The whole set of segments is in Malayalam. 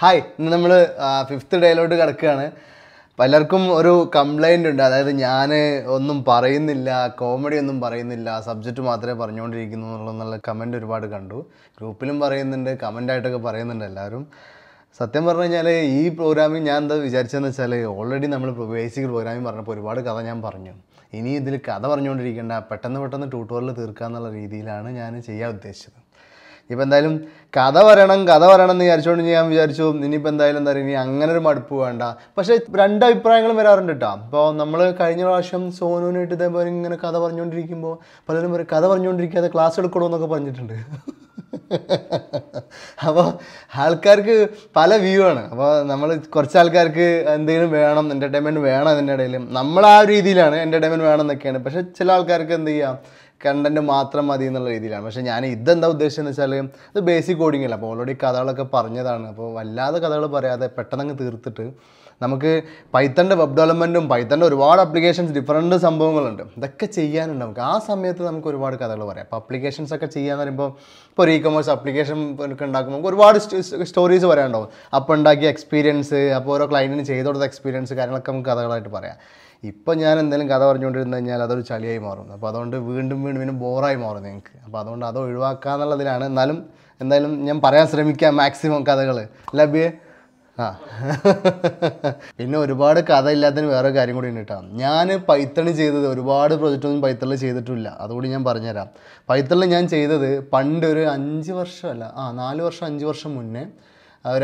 ഹായ് ഇന്ന് നമ്മൾ ഫിഫ്ത്ത് ഡേയിലോട്ട് കിടക്കുകയാണ് പലർക്കും ഒരു കംപ്ലൈൻ്റ് ഉണ്ട് അതായത് ഞാൻ ഒന്നും പറയുന്നില്ല കോമഡി ഒന്നും പറയുന്നില്ല സബ്ജക്റ്റ് മാത്രമേ പറഞ്ഞുകൊണ്ടിരിക്കുന്നു എന്നുള്ള കമൻ്റ് ഒരുപാട് കണ്ടു ഗ്രൂപ്പിലും പറയുന്നുണ്ട് കമൻ്റായിട്ടൊക്കെ പറയുന്നുണ്ട് എല്ലാവരും സത്യം പറഞ്ഞു കഴിഞ്ഞാൽ ഈ പ്രോഗ്രാമിൽ ഞാൻ എന്താ വിചാരിച്ചതെന്ന് വെച്ചാൽ ഓൾറെഡി നമ്മൾ ബേസിക് പ്രോഗ്രാമിൽ പറഞ്ഞപ്പോൾ ഒരുപാട് കഥ ഞാൻ പറഞ്ഞു ഇനി ഇതിൽ കഥ പറഞ്ഞുകൊണ്ടിരിക്കേണ്ട പെട്ടെന്ന് പെട്ടെന്ന് ട്യൂട്ടോറിയൽ തീർക്കുക എന്നുള്ള രീതിയിലാണ് ഞാൻ ചെയ്യാൻ ഉദ്ദേശിച്ചത് ഇപ്പം എന്തായാലും കഥ വരണം കഥ വരണം എന്ന് വിചാരിച്ചുകൊണ്ട് ഞാൻ വിചാരിച്ചു ഇനിയിപ്പോൾ എന്തായാലും എന്താ പറയുക ഇനി അങ്ങനെ ഒരു മടുപ്പ് വേണ്ട പക്ഷേ രണ്ട് അഭിപ്രായങ്ങളും വരാറുണ്ട് കേട്ടോ അപ്പോൾ നമ്മൾ കഴിഞ്ഞ പ്രാവശ്യം സോനുവിനായിട്ട് ഇതേപോലെ ഇങ്ങനെ കഥ പറഞ്ഞുകൊണ്ടിരിക്കുമ്പോൾ പലരും പറയും കഥ പറഞ്ഞുകൊണ്ടിരിക്കാതെ ക്ലാസ് എടുക്കണമെന്നൊക്കെ പറഞ്ഞിട്ടുണ്ട് അപ്പോൾ ആൾക്കാർക്ക് പല വ്യൂ ആണ് അപ്പോൾ നമ്മൾ കുറച്ച് ആൾക്കാർക്ക് എന്തെങ്കിലും വേണം എൻ്റർടൈൻമെൻറ്റ് വേണം അതിൻ്റെ ഇടയിൽ നമ്മൾ ആ രീതിയിലാണ് എൻ്റർടൈൻമെൻറ്റ് വേണം എന്നൊക്കെയാണ് പക്ഷേ ചില ആൾക്കാർക്ക് എന്ത് ചെയ്യാം കണ്ടന്റ് മാത്രം മതി എന്നുള്ള രീതിയിലാണ് പക്ഷേ ഞാൻ ഇതെന്താ ഉദ്ദേശിച്ചതെന്ന് വെച്ചാൽ ഇത് ബേസിക് കോഡിംഗ് അല്ല അപ്പോൾ ഓൾറെഡി കഥകളൊക്കെ പറഞ്ഞതാണ് അപ്പോൾ വല്ലാതെ കഥകൾ പറയാതെ പെട്ടെന്നങ്ങ് തീർത്തിട്ട് നമുക്ക് പൈത്തൻ്റെ വെബ് ഡെവലപ്മെൻറ്റും പൈത്തൻ്റെ ഒരുപാട് അപ്ലിക്കേഷൻസ് ഡിഫറൻറ്റ് സംഭവങ്ങളുണ്ട് ഇതൊക്കെ ചെയ്യാനുണ്ട് നമുക്ക് ആ സമയത്ത് നമുക്ക് ഒരുപാട് കഥകൾ പറയാം അപ്പോൾ അപ്ലിക്കേഷൻസ് ഒക്കെ ചെയ്യാന്ന് പറയുമ്പോൾ ഇപ്പോൾ ഒരു ഇ കൊമേഴ്സ് അപ്ലിക്കേഷൻ ഒക്കെ ഉണ്ടാക്കുമ്പോൾ നമുക്ക് ഒരുപാട് സ്റ്റോറീസ് പറയാനുണ്ടാവും അപ്പോൾ ഉണ്ടാക്കിയ എക്സ്പീരിയൻസ് അപ്പോൾ ഓരോ ക്ലയൻറ്റിന് ചെയ്ത് കൊടുത്ത എക്സ്പീരിയൻസ് കാര്യങ്ങളൊക്കെ നമുക്ക് കഥകളായിട്ട് പറയാം ഇപ്പം ഞാൻ എന്തെങ്കിലും കഥ പറഞ്ഞുകൊണ്ടിരുന്നു കഴിഞ്ഞാൽ അതൊരു ചളിയായി മാറും അപ്പോൾ അതുകൊണ്ട് വീണ്ടും വീണ്ടും വീണ്ടും ബോറായി മാറും നിങ്ങൾക്ക് അപ്പോൾ അതുകൊണ്ട് അത് ഒഴിവാക്കുക എന്നുള്ളതിലാണ് എന്നാലും എന്തായാലും ഞാൻ പറയാൻ ശ്രമിക്കാം മാക്സിമം കഥകൾ ലഭ്യ ആ പിന്നെ ഒരുപാട് കഥ ഇല്ലാത്തതിന് വേറെ കാര്യം കൂടി ഉണ്ട് ഞാൻ പൈത്തണി ചെയ്തത് ഒരുപാട് പ്രൊജക്റ്റൊന്നും പൈത്തണിൽ ചെയ്തിട്ടില്ല അതുകൂടി ഞാൻ പറഞ്ഞുതരാം പൈത്തണിൽ ഞാൻ ചെയ്തത് പണ്ടൊരു അഞ്ച് വർഷമല്ല ആ നാല് വർഷം അഞ്ച് വർഷം മുന്നേ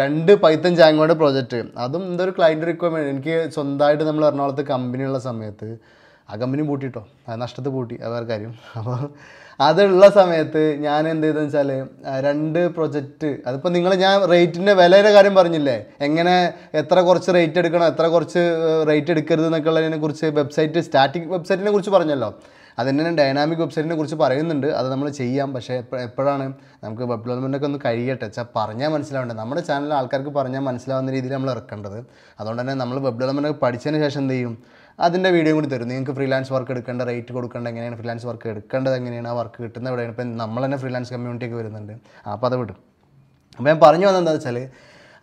രണ്ട് പൈത്തൻ ജാങ്കോയുടെ പ്രോജക്റ്റ് അതും എന്തൊരു ക്ലയൻറ്റ് റിക്വയർമെൻറ്റ് എനിക്ക് സ്വന്തമായിട്ട് നമ്മൾ എറണാകുളത്ത് കമ്പനിയുള്ള സമയത്ത് ആ കമ്പനി പൂട്ടിട്ടോ അത് നഷ്ടത്തിൽ പൂട്ടി അത് വേറെ കാര്യം അപ്പോൾ അതുള്ള സമയത്ത് ഞാൻ എന്ത് ചെയ്തെന്ന് വെച്ചാൽ രണ്ട് പ്രൊജക്റ്റ് അതിപ്പോൾ നിങ്ങൾ ഞാൻ റേറ്റിൻ്റെ വിലയുടെ കാര്യം പറഞ്ഞില്ലേ എങ്ങനെ എത്ര കുറച്ച് റേറ്റ് എടുക്കണം എത്ര കുറച്ച് റേറ്റ് എടുക്കരുത് എന്നൊക്കെ ഉള്ളതിനെ കുറിച്ച് വെബ്സൈറ്റ് സ്റ്റാറ്റിക് വെബ്സൈറ്റിനെ കുറിച്ച് പറഞ്ഞല്ലോ അതിന് തന്നെ ഡൈനാമിക് വെബ്സൈറ്റിനെ കുറിച്ച് പറയുന്നുണ്ട് അത് നമ്മൾ ചെയ്യാം പക്ഷേ എപ്പോഴാണ് നമുക്ക് വെബ് ഒക്കെ ഒന്ന് കഴിയട്ടെ വെച്ചാൽ പറഞ്ഞാൽ മനസ്സിലാവേണ്ടത് നമ്മുടെ ചാനൽ ആൾക്കാർക്ക് പറഞ്ഞാൽ മനസ്സിലാവുന്ന രീതിയിൽ നമ്മൾ ഇറക്കേണ്ടത് അതുകൊണ്ട് തന്നെ നമ്മൾ വെബ് ഒക്കെ പഠിച്ചതിന് ശേഷം എന്ത് ചെയ്യും അതിൻ്റെ വീഡിയോ കൂടി തരും നിങ്ങൾക്ക് ഫ്രീലാൻസ് വർക്ക് എടുക്കേണ്ട റേറ്റ് കൊടുക്കേണ്ട എങ്ങനെയാണ് ഫ്രീലാൻസ് വർക്ക് എടുക്കേണ്ടത് എങ്ങനെയാണ് ആ വർക്ക് കിട്ടുന്നത് എവിടെയാണ് ഇപ്പം നമ്മൾ തന്നെ ഫ്രീലാൻസ് കമ്മ്യൂണിറ്റിയൊക്കെ വരുന്നുണ്ട് അപ്പോൾ അത് വിടും അപ്പോൾ ഞാൻ പറഞ്ഞു വന്നത് വെച്ചാൽ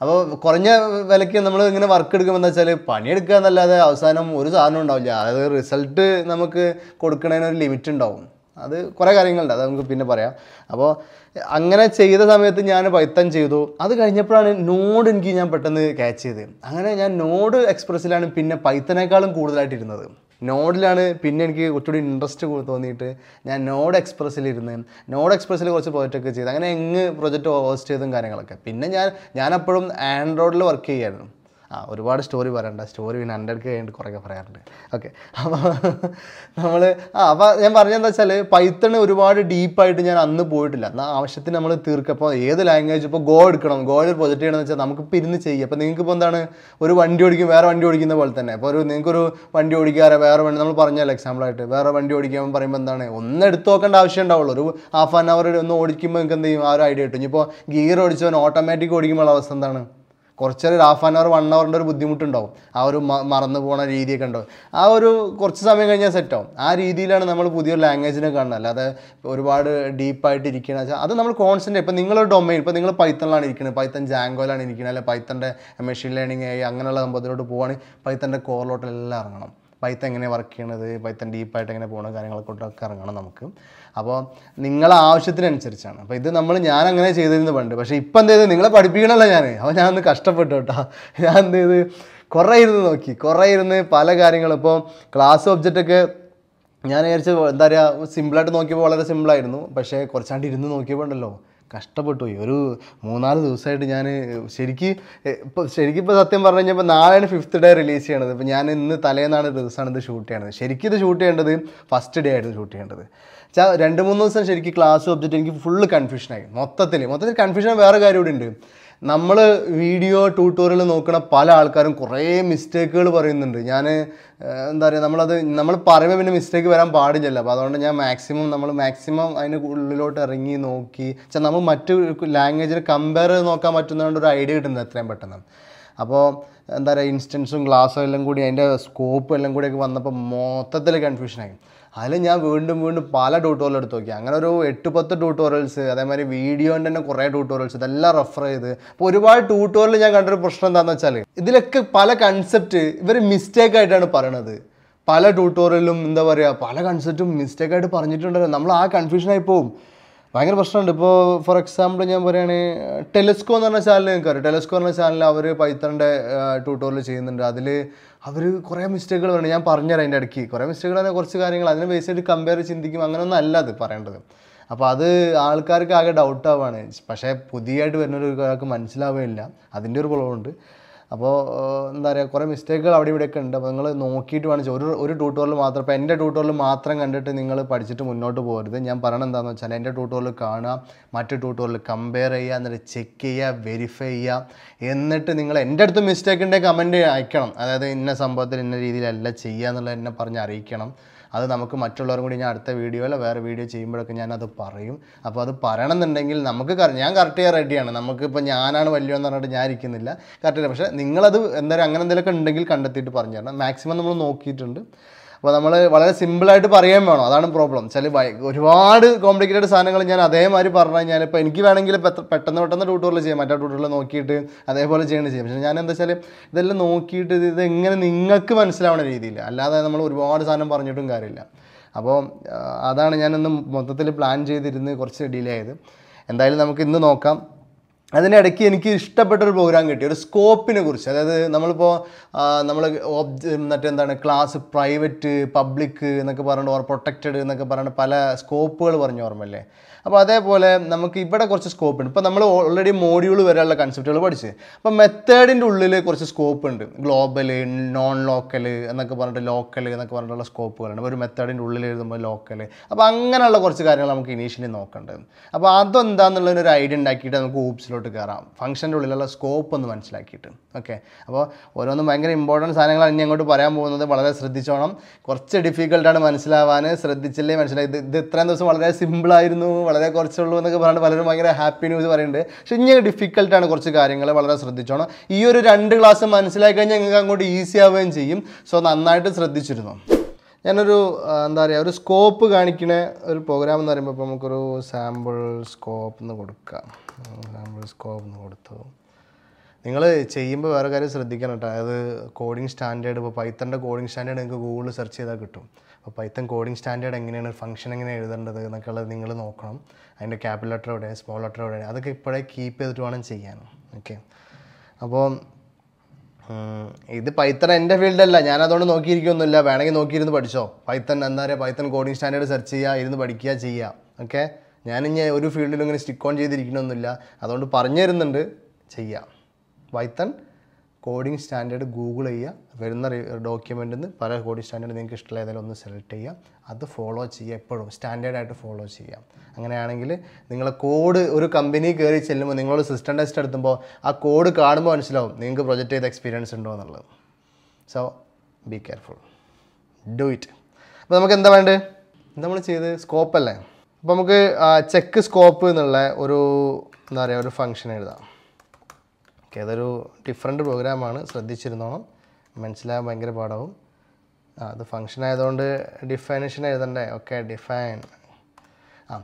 അപ്പോൾ കുറഞ്ഞ വിലയ്ക്ക് നമ്മൾ ഇങ്ങനെ വർക്ക് എടുക്കുമെന്ന് വെച്ചാൽ പണിയെടുക്കുക എന്നല്ലാതെ അവസാനം ഒരു സാധനം ഉണ്ടാവില്ല അതായത് റിസൾട്ട് നമുക്ക് കൊടുക്കുന്നതിന് ഒരു ലിമിറ്റ് ഉണ്ടാവും അത് കുറേ കാര്യങ്ങളുണ്ട് അത് നമുക്ക് പിന്നെ പറയാം അപ്പോൾ അങ്ങനെ ചെയ്ത സമയത്ത് ഞാൻ പൈത്തൻ ചെയ്തു അത് കഴിഞ്ഞപ്പോഴാണ് നോഡ് എനിക്ക് ഞാൻ പെട്ടെന്ന് ക്യാച്ച് ചെയ്ത് അങ്ങനെ ഞാൻ നോഡ് എക്സ്പ്രസ്സിലാണ് പിന്നെ പൈത്തനേക്കാളും കൂടുതലായിട്ടിരുന്നത് നോഡിലാണ് പിന്നെ എനിക്ക് ഒട്ടുകൂടി ഇൻട്രസ്റ്റ് തോന്നിയിട്ട് ഞാൻ നോഡ് എക്സ്പ്രസ്സിലിരുന്ന് നോഡ് എക്സ്പ്രസ്സിൽ കുറച്ച് പ്രോജക്റ്റൊക്കെ ചെയ്ത് അങ്ങനെ എങ്ങ് പ്രോജക്റ്റ് ഹോസ്റ്റ് ചെയ്തും കാര്യങ്ങളൊക്കെ പിന്നെ ഞാൻ ഞാൻ അപ്പോഴും ആൻഡ്രോയിഡിൽ വർക്ക് ചെയ്യായിരുന്നു ആ ഒരുപാട് സ്റ്റോറി പറയണ്ട സ്റ്റോറി പിന്നെ അടുക്ക് കഴിഞ്ഞിട്ട് കുറേ പറയാറുണ്ട് ഓക്കെ അപ്പോൾ നമ്മൾ ആ അപ്പോൾ ഞാൻ പറഞ്ഞതെന്താ വെച്ചാൽ പൈത്തണ് ഒരുപാട് ഡീപ്പായിട്ട് ഞാൻ അന്ന് പോയിട്ടില്ല എന്നാൽ ആവശ്യത്തിന് നമ്മൾ തീർക്കപ്പോൾ ഏത് ലാംഗ്വേജ് ഇപ്പോൾ ഗോ എടുക്കണം ഒരു പ്രൊജക്റ്റ് ചെയ്യണമെന്ന് വെച്ചാൽ നമുക്ക് പിരിന്ന് ചെയ്യുക അപ്പോൾ നിങ്ങൾക്ക് ഇപ്പോൾ എന്താണ് ഒരു വണ്ടി ഓടിക്കും വേറെ വണ്ടി ഓടിക്കുന്ന പോലെ തന്നെ അപ്പോൾ ഒരു നിങ്ങൾക്കൊരു വണ്ടി ഓടിക്കാറ് വേറെ വണ്ടി നമ്മൾ പറഞ്ഞാലോ എക്സാമ്പിളായിട്ട് വേറെ വണ്ടി ഓടിക്കാൻ പറയുമ്പോൾ എന്താണ് ഒന്ന് എടുത്ത് നോക്കേണ്ട ആവശ്യം ഉണ്ടാവുള്ളൂ ഒരു ഹാഫ് ആൻ അവർ ഒന്ന് ഓടിക്കുമ്പോൾ നിങ്ങൾക്ക് എന്ത് ചെയ്യും ആ ഒരു ഐഡിയ കിട്ടും ഇപ്പോൾ ഗിയർ ഓടിച്ചവൻ ഓട്ടോമാറ്റിക് ഓടിക്കുമ്പോൾ അവസ്ഥ എന്താണ് കുറച്ചൊരു ഹാഫ് ആൻ അവർ വൺ അവറിൻ്റെ ഒരു ബുദ്ധിമുട്ടുണ്ടാവും ആ ഒരു മറന്നു പോകുന്ന രീതിയൊക്കെ ഉണ്ടാവും ആ ഒരു കുറച്ച് സമയം കഴിഞ്ഞാൽ സെറ്റാവും ആ രീതിയിലാണ് നമ്മൾ പുതിയൊരു ലാംഗ്വേജിനെ കാണുന്നത് അല്ലാതെ ഒരുപാട് ഡീപ്പായിട്ട് ഇരിക്കണ അത് നമ്മൾ കോൺസെൻറ്റ് ഇപ്പോൾ നിങ്ങളൊരു ഡൊമൈൻ ഇപ്പോൾ നിങ്ങൾ പൈത്തണിലാണ് ഇരിക്കുന്നത് പൈത്തൺ ജാങ്കോയിലാണ് ഇരിക്കുന്നത് അല്ലെങ്കിൽ പൈത്തൻ്റെ മെഷീൻ ലേണിംഗ് ആയി അങ്ങനെയുള്ള സംഭവത്തിലോട്ട് പോവുകയാണെങ്കിൽ പൈത്തൻ്റെ കോറിലോട്ടെല്ലാം ഇറങ്ങണം പൈത്തൺ എങ്ങനെ വർക്ക് ചെയ്യണത് പൈത്തൻ ഡീപ്പായിട്ട് എങ്ങനെ പോകുന്ന കാര്യങ്ങളൊക്കെ ഇറങ്ങണം നമുക്ക് അപ്പോൾ നിങ്ങളെ ആവശ്യത്തിനനുസരിച്ചാണ് അപ്പോൾ ഇത് നമ്മൾ ഞാൻ അങ്ങനെ ചെയ്തിരുന്നു പണ്ട് പക്ഷേ ഇപ്പം എന്ത് ചെയ്ത് നിങ്ങളെ പഠിപ്പിക്കണമല്ലോ ഞാൻ അപ്പോൾ ഞാൻ ഒന്ന് കഷ്ടപ്പെട്ടു കേട്ടോ ഞാൻ എന്ത് ചെയ്ത് കുറേ ഇരുന്ന് നോക്കി കുറേ ഇരുന്ന് പല കാര്യങ്ങളും ഇപ്പോൾ ക്ലാസ് ഒബ്ജക്റ്റൊക്കെ ഞാൻ വിചാരിച്ചു എന്താ പറയുക സിമ്പിളായിട്ട് നോക്കിയപ്പോൾ വളരെ സിമ്പിളായിരുന്നു പക്ഷേ കുറച്ചാണ്ട് ഇരുന്ന് നോക്കിയപ്പോൾ ഉണ്ടല്ലോ കഷ്ടപ്പെട്ടു പോയി ഒരു മൂന്നാല് ദിവസമായിട്ട് ഞാൻ ശരിക്ക് ഇപ്പോൾ ശരിക്കും ഇപ്പോൾ സത്യം പറഞ്ഞു കഴിഞ്ഞാൽ ഇപ്പോൾ നാളെയാണ് ഫിഫ്ത്ത് ഡേ റിലീസ് ചെയ്യണത് ഇപ്പോൾ ഞാൻ ഇന്ന് തലേന്നാണ് ദിവസമാണ് ഇത് ഷൂട്ട് ചെയ്യണത് ശരിക്കും ഇത് ഷൂട്ട് ചെയ്യേണ്ടത് ഫസ്റ്റ് ഡേ ആയിരുന്നു ഷൂട്ട് ചെയ്യേണ്ടത് വെച്ചാൽ രണ്ട് മൂന്ന് ദിവസം ശരിക്കും ക്ലാസ് ഒബ്ജക്റ്റ് എനിക്ക് ഫുള്ള് കൺഫ്യൂഷനായി മൊത്തത്തിൽ മൊത്തത്തിൽ കൺഫ്യൂഷൻ വേറെ കാര്യം കൂടി ഉണ്ട് നമ്മൾ വീഡിയോ ട്യൂട്ടോറിയൽ നോക്കുന്ന പല ആൾക്കാരും കുറേ മിസ്റ്റേക്കുകൾ പറയുന്നുണ്ട് ഞാൻ എന്താ പറയുക നമ്മളത് നമ്മൾ പറയുമ്പോൾ പിന്നെ മിസ്റ്റേക്ക് വരാൻ പാടില്ലല്ലോ അപ്പോൾ അതുകൊണ്ട് ഞാൻ മാക്സിമം നമ്മൾ മാക്സിമം അതിന് ഉള്ളിലോട്ട് ഇറങ്ങി നോക്കി വെച്ചാൽ നമ്മൾ മറ്റു ലാംഗ്വേജിന് കമ്പയർ നോക്കാൻ പറ്റുന്നതുകൊണ്ട് ഒരു ഐഡിയ കിട്ടുന്നത് എത്രയും പെട്ടെന്ന് അപ്പോൾ എന്താ പറയുക ഇൻസ്റ്റൻസും ഗ്ലാസ്സും എല്ലാം കൂടി അതിൻ്റെ സ്കോപ്പ് എല്ലാം കൂടിയൊക്കെ വന്നപ്പോൾ മൊത്തത്തിൽ കൺഫ്യൂഷനായി അതിൽ ഞാൻ വീണ്ടും വീണ്ടും പല ട്യൂട്ടോറിയൽ എടുത്ത് നോക്കി അങ്ങനെ ഒരു എട്ട് പത്ത് ട്യൂട്ടോറിയൽസ് അതേമാതിരി വീഡിയോൻ്റെ തന്നെ കുറേ ട്യൂട്ടോറിയൽസ് ഇതെല്ലാം റെഫർ ചെയ്ത് അപ്പോൾ ഒരുപാട് ട്യൂട്ടോറിയൽ ഞാൻ കണ്ടൊരു പ്രശ്നം എന്താണെന്ന് വെച്ചാൽ ഇതിലൊക്കെ പല കൺസെപ്റ്റ് ഇവർ മിസ്റ്റേക്ക് ആയിട്ടാണ് പറയണത് പല ട്യൂട്ടോറിയലും എന്താ പറയുക പല കൺസെപ്റ്റും മിസ്റ്റേക്കായിട്ട് പറഞ്ഞിട്ടുണ്ടല്ലോ നമ്മൾ ആ കൺഫ്യൂഷനായി പോകും ഭയങ്കര പ്രശ്നമുണ്ട് ഇപ്പോൾ ഫോർ എക്സാമ്പിൾ ഞാൻ പറയുകയാണെങ്കിൽ ടെലിസ്കോ എന്ന് പറഞ്ഞ ചാനൽ നിങ്ങൾക്ക് അറിയാം ടെലിസ്കോ എന്ന് പറഞ്ഞ ചാനൽ അവർ പൈത്തണിൻ്റെ ട്യൂട്ടോറിയൽ ചെയ്യുന്നുണ്ട് അതിൽ അവർ കുറേ മിസ്റ്റേക്കുകൾ വേണം ഞാൻ പറഞ്ഞുതരാം അതിൻ്റെ ഇടയ്ക്ക് കുറേ മിസ്റ്റേക്കുകൾ തന്നെ കുറച്ച് കാര്യങ്ങൾ അതിനെ ബേസ് ചെയ്ത് കമ്പയർ ചിന്തിക്കും അങ്ങനെയൊന്നും അല്ല അത് പറയേണ്ടത് അപ്പോൾ അത് ആൾക്കാർക്ക് ആകെ ഡൗട്ടാവാണ് പക്ഷേ പുതിയതായിട്ട് വരുന്നൊരു ഒരാൾക്ക് മനസ്സിലാവുകയില്ല അതിൻ്റെ ഒരു കുളവുണ്ട് അപ്പോൾ എന്താ പറയുക കുറേ മിസ്റ്റേക്കുകൾ അവിടെ ഇവിടെയൊക്കെ ഉണ്ട് അപ്പോൾ നിങ്ങൾ നോക്കിയിട്ട് വേണം ഒരു ഒരു ട്യൂട്ടോറിൽ മാത്രം ഇപ്പോൾ എൻ്റെ ട്യൂട്ടോറിൽ മാത്രം കണ്ടിട്ട് നിങ്ങൾ പഠിച്ചിട്ട് മുന്നോട്ട് പോകരുത് ഞാൻ പറയണത് എന്താണെന്ന് വെച്ചാൽ എൻ്റെ ട്യൂട്ടോറിൽ കാണുക മറ്റു ട്യൂട്ടോറിൽ കമ്പയർ ചെയ്യുക എന്നിട്ട് ചെക്ക് ചെയ്യുക വെരിഫൈ ചെയ്യുക എന്നിട്ട് നിങ്ങൾ എൻ്റെ അടുത്ത് മിസ്റ്റേക്ക് ഉണ്ടെങ്കിൽ കമൻറ്റ് അയക്കണം അതായത് ഇന്ന സംഭവത്തിൽ ഇന്ന രീതിയിലല്ല ചെയ്യുക എന്നുള്ളത് എന്നെ പറഞ്ഞ് അറിയിക്കണം അത് നമുക്ക് മറ്റുള്ളവരും കൂടി ഞാൻ അടുത്ത വീഡിയോയിലോ വേറെ വീഡിയോ ചെയ്യുമ്പോഴൊക്കെ ഞാനത് പറയും അപ്പോൾ അത് പറയണമെന്നുണ്ടെങ്കിൽ നമുക്ക് ഞാൻ കറക്റ്റ് ചെയ്യാൻ റെഡിയാണ് നമുക്കിപ്പോൾ ഞാനാണ് എന്ന് പറഞ്ഞിട്ട് ഞാൻ ഇരിക്കുന്നില്ല കറക്റ്റ് പക്ഷേ നിങ്ങളത് എന്തായാലും അങ്ങനെ എന്തെങ്കിലുമൊക്കെ ഉണ്ടെങ്കിൽ കണ്ടെത്തിയിട്ട് പറഞ്ഞു തരണം മാക്സിമം നമ്മൾ നോക്കിയിട്ടുണ്ട് അപ്പോൾ നമ്മൾ വളരെ സിമ്പിളായിട്ട് പറയാൻ വേണം അതാണ് പ്രോബ്ലം ചില ഒരുപാട് കോംപ്ലിക്കേറ്റഡ് സാധനങ്ങൾ ഞാൻ അതേമാതിരി പറഞ്ഞു കഴിഞ്ഞാൽ ഇപ്പോൾ എനിക്ക് വേണമെങ്കിൽ പെട്ടെന്ന് പെട്ടെന്ന് ട്യൂട്ടോറിയൽ ചെയ്യാം മറ്റേ ട്യൂട്ടോറിയൽ നോക്കിയിട്ട് അതേപോലെ ചെയ്യണം ചെയ്യും പക്ഷേ ഞാൻ എന്താ വെച്ചാൽ ഇതെല്ലാം നോക്കിയിട്ട് ഇത് എങ്ങനെ നിങ്ങൾക്ക് മനസ്സിലാവുന്ന രീതിയിൽ അല്ലാതെ നമ്മൾ ഒരുപാട് സാധനം പറഞ്ഞിട്ടും കാര്യമില്ല അപ്പോൾ അതാണ് ഞാനിന്ന് മൊത്തത്തിൽ പ്ലാൻ ചെയ്തിരുന്ന് കുറച്ച് ഡിലേ ആയത് എന്തായാലും നമുക്ക് ഇന്ന് നോക്കാം അതിനിടയ്ക്ക് എനിക്ക് ഇഷ്ടപ്പെട്ട ഒരു പ്രോഗ്രാം കിട്ടി ഒരു സ്കോപ്പിനെ കുറിച്ച് അതായത് നമ്മളിപ്പോൾ നമ്മൾ ഓബ് മറ്റെന്താണ് ക്ലാസ് പ്രൈവറ്റ് പബ്ലിക് എന്നൊക്കെ പറഞ്ഞിട്ട് ഓർ പ്രൊട്ടക്റ്റഡ് എന്നൊക്കെ പറഞ്ഞിട്ട് പല സ്കോപ്പുകൾ പറഞ്ഞ ഓർമ്മയല്ലേ അപ്പോൾ അതേപോലെ നമുക്ക് ഇവിടെ കുറച്ച് സ്കോപ്പ് ഉണ്ട് ഇപ്പോൾ നമ്മൾ ഓൾറെഡി മോഡ്യൂൾ വരെയുള്ള കൺസെപ്റ്റുകൾ പഠിച്ച് അപ്പോൾ മെത്തേഡിൻ്റെ ഉള്ളിൽ കുറച്ച് സ്കോപ്പ് ഉണ്ട് ഗ്ലോബൽ നോൺ ലോക്കൽ എന്നൊക്കെ പറഞ്ഞിട്ട് ലോക്കൽ എന്നൊക്കെ പറഞ്ഞിട്ടുള്ള സ്കോപ്പുകളുണ്ട് ഒരു മെത്തേഡിൻ്റെ ഉള്ളിൽ എഴുതുമ്പോൾ ലോക്കൽ അപ്പോൾ അങ്ങനെയുള്ള കുറച്ച് കാര്യങ്ങൾ നമുക്ക് ഇനീഷ്യലി നോക്കേണ്ടത് അപ്പോൾ അതെന്താണെന്നുള്ളതിന് ഒരു ഐഡിയ ഉണ്ടാക്കിയിട്ട് നമുക്ക് ഓപ്സിലോട്ട് കയറാം ഫംഗ്ഷൻ്റെ ഉള്ളിലുള്ള സ്കോപ്പ് ഒന്ന് മനസ്സിലാക്കിയിട്ട് ഓക്കെ അപ്പോൾ ഓരോന്നും ഭയങ്കര ഇമ്പോർട്ടൻറ്റ് സാധനങ്ങളാണ് ഇനി അങ്ങോട്ട് പറയാൻ പോകുന്നത് വളരെ ശ്രദ്ധിച്ചോണം കുറച്ച് ഡിഫിക്കൽട്ടാണ് മനസ്സിലാവാൻ ശ്രദ്ധിച്ചില്ലേ മനസ്സിലായി ഇത് ഇത്രയും ദിവസം വളരെ സിമ്പിളായിരുന്നു വളരെ വളരെ കുറച്ചുള്ളൂ എന്നൊക്കെ പറഞ്ഞിട്ട് പലരും ഭയങ്കര ഹാപ്പി ന്യൂസ് പറയുന്നുണ്ട് പക്ഷെ ഇനി ഡിഫിക്കൽട്ടാണ് കുറച്ച് കാര്യങ്ങൾ വളരെ ശ്രദ്ധിച്ചോണം ഈ ഒരു രണ്ട് ക്ലാസ് മനസ്സിലാക്കി കഴിഞ്ഞാൽ ഞങ്ങൾക്ക് അങ്ങോട്ട് ഈസി ആവുകയും ചെയ്യും സോ നന്നായിട്ട് ശ്രദ്ധിച്ചിരുന്നു ഞാനൊരു എന്താ പറയുക ഒരു സ്കോപ്പ് കാണിക്കുന്ന ഒരു പ്രോഗ്രാം എന്ന് പറയുമ്പോൾ ഇപ്പോൾ നമുക്കൊരു സാമ്പിൾ സ്കോപ്പ് എന്ന് കൊടുക്കാം സാമ്പിൾ സ്കോപ്പ് എന്ന് കൊടുത്തു നിങ്ങൾ ചെയ്യുമ്പോൾ വേറെ കാര്യം ശ്രദ്ധിക്കണം കേട്ടോ അതായത് കോഡിംഗ് സ്റ്റാൻഡേർഡ് ഇപ്പോൾ പൈത്തൻ്റെ കോഡിംഗ് സ്റ്റാൻഡേർഡ് നിങ്ങൾക്ക് ഗൂഗിളിൽ സെർച്ച് ചെയ്താൽ കിട്ടും അപ്പോൾ പൈത്തൺ കോഡിംഗ് സ്റ്റാൻഡേർഡ് എങ്ങനെയാണ് ഫംഗ്ഷൻ എങ്ങനെ എഴുതേണ്ടത് എന്നൊക്കെയുള്ളത് നിങ്ങൾ നോക്കണം അതിൻ്റെ ക്യാപിറ്റൽ ലെറ്റർ എവിടെ സ്മോൾ ലെറ്റർ എവിടെ അതൊക്കെ ഇപ്പോഴേ കീപ്പ് ചെയ്തിട്ട് വേണം ചെയ്യാൻ ഓക്കെ അപ്പോൾ ഇത് പൈത്തൺ എൻ്റെ ഫീൽഡല്ല ഞാൻ അതുകൊണ്ട് നോക്കിയിരിക്കുകയൊന്നുമില്ല വേണമെങ്കിൽ നോക്കിയിരുന്ന് പഠിച്ചോ പൈത്തൺ എന്താ പറയുക പൈത്തൺ കോഡിംഗ് സ്റ്റാൻഡേർഡ് സെർച്ച് ചെയ്യുക ഇരുന്ന് പഠിക്കുക ചെയ്യുക ഓക്കെ ഞാൻ ഒരു ഫീൽഡിലും ഇങ്ങനെ സ്റ്റിക്ക് ഓൺ ചെയ്തിരിക്കണമെന്നില്ല അതുകൊണ്ട് പറഞ്ഞു തരുന്നുണ്ട് ചെയ്യുക പൈത്തൺ കോഡിംഗ് സ്റ്റാൻഡേർഡ് ഗൂഗിൾ ചെയ്യുക വരുന്ന ഡോക്യുമെൻറ്റിൽ നിന്ന് പല കോഡിംഗ് സ്റ്റാൻഡേർഡ് നിങ്ങൾക്ക് ഇഷ്ടമുള്ള ഏതെങ്കിലും ഒന്ന് സെലക്ട് ചെയ്യുക അത് ഫോളോ ചെയ്യുക എപ്പോഴും സ്റ്റാൻഡേർഡായിട്ട് ഫോളോ ചെയ്യുക അങ്ങനെയാണെങ്കിൽ നിങ്ങളെ കോഡ് ഒരു കമ്പനി കയറി ചെല്ലുമ്പോൾ നിങ്ങളൊരു സിസ്റ്റം ടെസ്റ്റ് എടുത്തുമ്പോൾ ആ കോഡ് കാണുമ്പോൾ മനസ്സിലാവും നിങ്ങൾക്ക് പ്രൊജക്റ്റ് ചെയ്ത എക്സ്പീരിയൻസ് ഉണ്ടോ എന്നുള്ളത് so be careful do it അപ്പോൾ നമുക്ക് എന്താ വേണ്ടത് നമ്മൾ ചെയ്ത് സ്കോപ്പ് അല്ലേ അപ്പോൾ നമുക്ക് ചെക്ക് സ്കോപ്പ് എന്നുള്ള ഒരു എന്താ പറയുക ഒരു ഫങ്ഷൻ എഴുതാം ഓക്കെ അതൊരു ഡിഫറെൻറ്റ് പ്രോഗ്രാമാണ് ശ്രദ്ധിച്ചിരുന്നോണം മനസ്സിലാകാൻ ഭയങ്കര പാടാവും ആ അത് ഫങ്ഷൻ ആയതുകൊണ്ട് ഡിഫൈനേഷൻ എഴുതണ്ടേ ഓക്കെ ഡിഫൈൻ ആ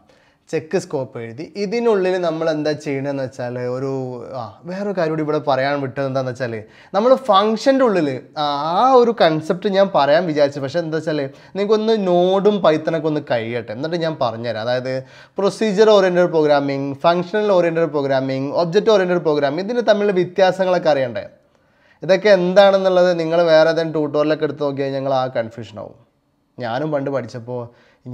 ചെക്ക് സ്കോപ്പ് എഴുതി ഇതിനുള്ളിൽ നമ്മൾ എന്താ ചെയ്യണമെന്ന് വെച്ചാൽ ഒരു ആ വേറൊരു കാര്യം കൂടി ഇവിടെ പറയാൻ വിട്ടത് എന്താണെന്ന് വെച്ചാൽ നമ്മൾ ഫംഗ്ഷൻ്റെ ഉള്ളിൽ ആ ഒരു കൺസെപ്റ്റ് ഞാൻ പറയാൻ വിചാരിച്ചു പക്ഷേ എന്താ വെച്ചാൽ നിങ്ങൾക്കൊന്ന് നോഡും പൈത്തനൊക്കെ ഒന്ന് കഴിയട്ടെ എന്നിട്ട് ഞാൻ പറഞ്ഞുതരാം അതായത് procedure oriented programming functional oriented programming object oriented programming ഇതിന് തമ്മിലുള്ള വ്യത്യാസങ്ങളൊക്കെ അറിയണ്ടേ ഇതൊക്കെ എന്താണെന്നുള്ളത് നിങ്ങൾ വേറെ ഏതെങ്കിലും ട്യൂട്ടോറിലൊക്കെ എടുത്ത് നോക്കിയാൽ ഞങ്ങൾ ആ കൺഫ്യൂഷനാവും ഞാനും പണ്ട് പഠിച്ചപ്പോൾ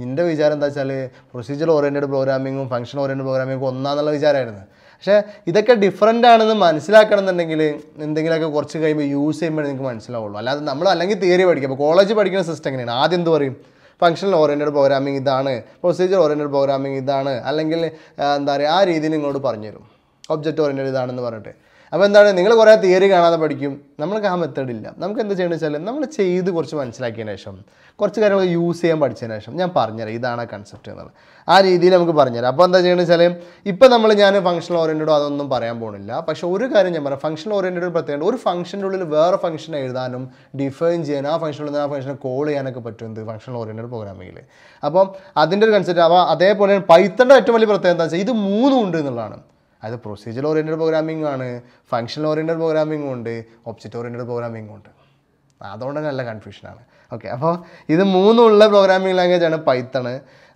എൻ്റെ വിചാരം എന്താ വെച്ചാൽ പ്രൊസീജിയർ ഓറിയൻറ്റഡ് പ്രോഗ്രാമിങ്ങും ഫംഗ്ഷൻ ഓറിയൻറ്റഡ് പ്രോഗ്രാമിങ്ങും ഒന്നാന്നുള്ള വിചാരമായിരുന്നു പക്ഷേ ഇതൊക്കെ ഡിഫറെൻ്റ് ആണെന്ന് മനസ്സിലാക്കണം എന്നുണ്ടെങ്കിൽ എന്തെങ്കിലുമൊക്കെ കുറച്ച് കഴിയുമ്പോൾ യൂസ് ചെയ്യുമ്പോൾ നിങ്ങൾക്ക് മനസ്സിലാവുള്ളൂ അല്ലാതെ നമ്മൾ അല്ലെങ്കിൽ തിയറി പഠിക്കുക അപ്പോൾ കോളേജ് പഠിക്കുന്ന സിസ്റ്റം എങ്ങനെയാണ് ആദ്യം എന്ത് പറയും ഫങ്ഷണൽ ഓറിയൻറ്റഡ് പ്രോഗ്രാമിംഗ് ഇതാണ് പ്രൊസീജിയർ ഓറിയൻറ്റഡ് പ്രോഗ്രാമിംഗ് ഇതാണ് അല്ലെങ്കിൽ എന്താ പറയുക ആ രീതിയിൽ ഇങ്ങോട്ട് പറഞ്ഞു തരും ഒബ്ജക്റ്റ് ഓറിയൻറ്റഡ് ഇതാണെന്ന് പറഞ്ഞിട്ട് അപ്പോൾ എന്താണ് നിങ്ങൾ കുറേ തിയറി കാണാതെ പഠിക്കും നമ്മൾക്ക് ആ മെത്തേഡ് ഇല്ല നമുക്ക് എന്താ ചെയ്യണമെന്ന് വെച്ചാൽ നമ്മൾ ചെയ്ത് കുറച്ച് മനസ്സിലാക്കിയതിന് ശേഷം കുറച്ച് കാര്യങ്ങൾ യൂസ് ചെയ്യാൻ പഠിച്ചതിന് ശേഷം ഞാൻ പറഞ്ഞുതരാം ഇതാണ് കൺസെപ്റ്റ് എന്നുള്ളത് ആ രീതിയിൽ നമുക്ക് പറഞ്ഞുതരാം അപ്പോൾ എന്താ ചെയ്യണമെന്ന് വെച്ചാൽ ഇപ്പോൾ നമ്മൾ ഞാൻ ഫംഗ്ഷണൽ ഓറിയൻറ്റഡോ അതൊന്നും പറയാൻ പോകുന്നില്ല പക്ഷേ ഒരു കാര്യം ഞാൻ പറയാം ഫംഗ്ഷണൽ ഓറിയൻറ്റഡ് പ്രത്യേകം ഒരു ഫംഗ്ഷൻ്റെ ഉള്ളിൽ വേറെ ഫംഗ്ഷൻ എഴുതാനും ഡിഫൈൻ ചെയ്യാനും ആ ഫംഗ്ഷനിൽ നിന്ന് ആ ഫംഗ്ഷനെ കോൾ ചെയ്യാനൊക്കെ പറ്റുന്നത് എന്ത് ഫംഗ്ഷണൽ ഓറിയൻറ്റഡ് പ്രോഗ്രാമിങ്ങിൽ അപ്പം അതിൻ്റെ ഒരു കൺസെപ്റ്റ് അപ്പോൾ അതേപോലെ പൈത്തൻ്റെ ഏറ്റവും വലിയ പ്രത്യേകത എന്താ വെച്ചാൽ ഇത് മൂന്നും ഉണ്ട് എന്നുള്ളതാണ് അതായത് പ്രൊസീജിയർ ഓറിയൻറ്റഡ് പ്രോഗ്രാമിംഗ് ആണ് ഫങ്ഷണൽ ഓറിയൻറ്റഡ് പ്രോഗ്രാമിംഗും ഉണ്ട് ഒബ്ജക്റ്റ് ഓറിയൻറ്റഡ് പ്രോഗ്രാമിംഗും ഉണ്ട് അതുകൊണ്ട് തന്നെ നല്ല കൺഫ്യൂഷനാണ് ഓക്കെ അപ്പോൾ ഇത് മൂന്നുള്ള പ്രോഗ്രാമിംഗ് ലാംഗ്വേജ് ആണ് പൈത്തണ്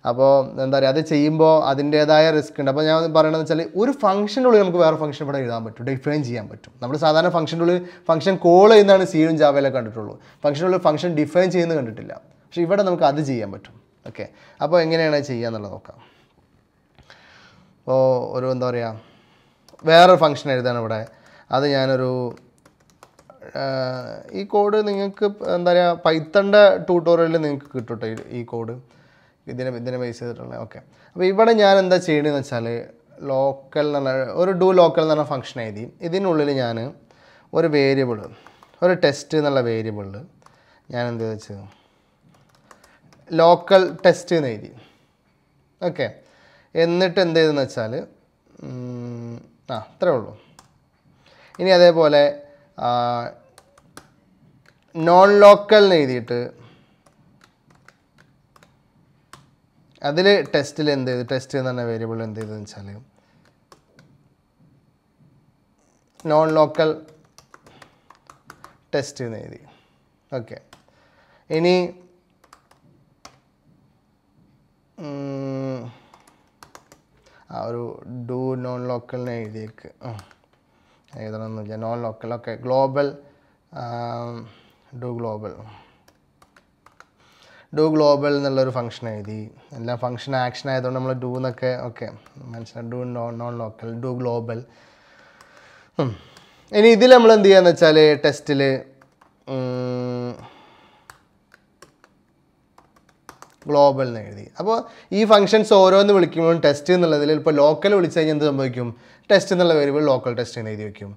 അപ്പോൾ എന്താ പറയുക അത് ചെയ്യുമ്പോൾ അതിൻ്റേതായ റിസ്ക് ഉണ്ട് അപ്പോൾ ഞാൻ പറയണമെന്ന് വെച്ചാൽ ഒരു ഫംഗ്ഷൻ്റെ ഉള്ളിൽ നമുക്ക് വേറെ ഫംഗ്ഷൻ ഇവിടെ എഴുതാൻ പറ്റും ഡിഫൈൻ ചെയ്യാൻ പറ്റും നമ്മൾ സാധാരണ ഫംഗ്ഷൻ്റെ ഉള്ളിൽ ഫംഗ്ഷൻ കോൾ ചെയ്യുന്നതാണ് സിയും ജാവയിലെ കണ്ടിട്ടുള്ളൂ ഉള്ളിൽ ഫംഗ്ഷൻ ഡിഫൈൻ ചെയ്യുന്നത് കണ്ടിട്ടില്ല പക്ഷേ ഇവിടെ നമുക്ക് അത് ചെയ്യാൻ പറ്റും ഓക്കെ അപ്പോൾ എങ്ങനെയാണ് ചെയ്യുക എന്നുള്ളത് നോക്കാം അപ്പോൾ ഒരു എന്താ പറയുക വേറൊരു ഫങ്ഷൻ എഴുതാണ് ഇവിടെ അത് ഞാനൊരു ഈ കോഡ് നിങ്ങൾക്ക് എന്താ പറയുക പൈത്തൻ്റെ ട്യൂട്ടോറിയലിൽ നിങ്ങൾക്ക് കിട്ടും ഈ കോഡ് ഇതിനെ ഇതിനെ ബേസ് ചെയ്തിട്ടുള്ള ഓക്കെ അപ്പോൾ ഇവിടെ ഞാൻ എന്താ ചെയ്യണമെന്ന് വെച്ചാൽ ലോക്കൽ എന്ന് പറഞ്ഞ ഒരു ഡു ലോക്കൽ എന്ന് പറഞ്ഞ ഫംഗ്ഷൻ എഴുതി ഇതിനുള്ളിൽ ഞാൻ ഒരു വേരിയബിൾ ഒരു ടെസ്റ്റ് എന്നുള്ള വേരിയബിളിൽ ഞാൻ എന്ത് വെച്ച് ലോക്കൽ ടെസ്റ്റ് എന്ന് എഴുതി ഓക്കെ എന്നിട്ട് എന്ത് ചെയ്തെന്ന് വെച്ചാൽ ആ അത്രേ ഉള്ളൂ ഇനി അതേപോലെ നോൺ ലോക്കൽ എന്ന് എഴുതിയിട്ട് അതിൽ ടെസ്റ്റിൽ എന്ത് ചെയ്തു ടെസ്റ്റ് എന്ന് പറഞ്ഞ വേരിയബിൾ എന്ത് ചെയ്തെന്ന് വെച്ചാൽ നോൺ ലോക്കൽ ടെസ്റ്റ് എന്ന് എഴുതി ഓക്കെ ഇനി ആ ഒരു ഡു നോൺ ലോക്കലിനെ എഴുതിയേക്ക് വെച്ചാൽ non local okay global do global do global എന്നുള്ളൊരു ഫംഗ്ഷൻ എഴുതി എല്ലാ ഫംഗ്ഷൻ ആക്ഷൻ ആയതുകൊണ്ട് നമ്മൾ ഡു എന്നൊക്കെ ഓക്കെ മനസ്സിലായി do non non local do global ഇനി ഇതിൽ നമ്മൾ എന്ത് ചെയ്യാന്ന് വെച്ചാൽ ടെസ്റ്റിൽ ഗ്ലോബൽ എന്ന് എഴുതി അപ്പോൾ ഈ ഫംഗ്ഷൻസ് ഓരോന്ന് വിളിക്കുമ്പോഴും ടെസ്റ്റ് എന്നുള്ളതിൽ ഇപ്പോൾ ലോക്കൽ വിളിച്ചു കഴിഞ്ഞാൽ എന്ത് സംഭവിക്കും ടെസ്റ്റ് എന്നുള്ള വേരിയബിൾ ലോക്കൽ ടെസ്റ്റ് എന്ന് എഴുതി വയ്ക്കും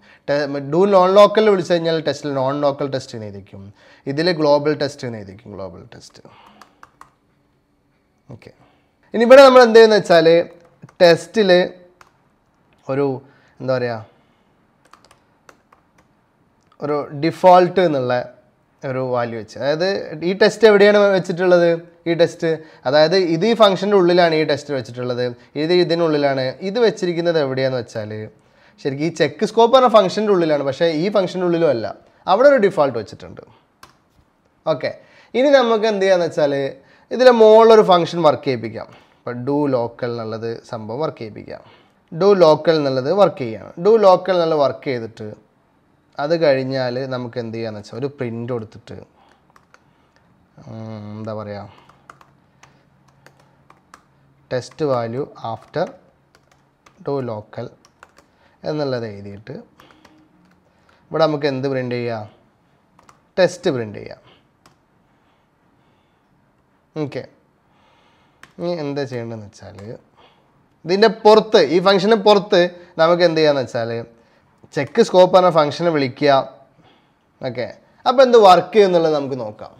ഡൂ നോൺ ലോക്കൽ വിളിച്ചു കഴിഞ്ഞാൽ ടെസ്റ്റിൽ നോൺ ലോക്കൽ ടെസ്റ്റ് എന്ന് എഴുതി വയ്ക്കും ഇതിൽ ഗ്ലോബൽ ടെസ്റ്റ് എന്ന് എഴുതി വയ്ക്കും ഗ്ലോബൽ ടെസ്റ്റ് ഓക്കെ ഇനി ഇവിടെ നമ്മൾ എന്ത് വെച്ചാൽ ടെസ്റ്റിൽ ഒരു എന്താ പറയുക ഒരു ഡിഫോൾട്ട് എന്നുള്ള ഒരു വാല്യൂ വെച്ച് അതായത് ഈ ടെസ്റ്റ് എവിടെയാണ് വെച്ചിട്ടുള്ളത് ഈ ടെസ്റ്റ് അതായത് ഇത് ഈ ഫംഗ്ഷൻ്റെ ഉള്ളിലാണ് ഈ ടെസ്റ്റ് വെച്ചിട്ടുള്ളത് ഇത് ഇതിനുള്ളിലാണ് ഇത് വെച്ചിരിക്കുന്നത് എവിടെയാണെന്ന് വെച്ചാൽ ശരിക്കും ഈ ചെക്ക് സ്കോപ്പ് പറഞ്ഞ ഫംഗ്ഷൻ്റെ ഉള്ളിലാണ് പക്ഷേ ഈ ഫംഗ്ഷൻ്റെ ഉള്ളിലും അല്ല അവിടെ ഒരു ഡിഫോൾട്ട് വെച്ചിട്ടുണ്ട് ഓക്കെ ഇനി നമുക്ക് എന്ത് ചെയ്യാന്ന് വെച്ചാൽ ഇതിലെ മുകളിലൊരു ഫംഗ്ഷൻ വർക്ക് ചെയ്യിപ്പിക്കാം ഇപ്പം ഡു ലോക്കൽ എന്നുള്ളത് സംഭവം വർക്ക് ചെയ്യിപ്പിക്കാം ഡു ലോക്കൽ എന്നുള്ളത് വർക്ക് ചെയ്യണം ഡു ലോക്കൽ എന്നുള്ള വർക്ക് ചെയ്തിട്ട് അത് കഴിഞ്ഞാൽ നമുക്ക് എന്ത് ചെയ്യാന്ന് വെച്ചാൽ ഒരു പ്രിൻ്റ് കൊടുത്തിട്ട് എന്താ പറയുക test value after do local എന്നുള്ളത് എഴുതിയിട്ട് ഇവിടെ നമുക്ക് എന്ത് പ്രിൻ്റ് ചെയ്യാം ടെസ്റ്റ് പ്രിൻ്റ് ചെയ്യാം ഓക്കെ ഇനി എന്താ ചെയ്യേണ്ടതെന്ന് വെച്ചാൽ ഇതിൻ്റെ പുറത്ത് ഈ ഫംഗ്ഷന് പുറത്ത് നമുക്ക് എന്ത് ചെയ്യാന്ന് വെച്ചാൽ ചെക്ക് സ്കോപ്പ് പറഞ്ഞ ഫംഗ്ഷനെ വിളിക്കുക ഓക്കെ അപ്പോൾ എന്ത് വർക്ക് എന്നുള്ളത് നമുക്ക് നോക്കാം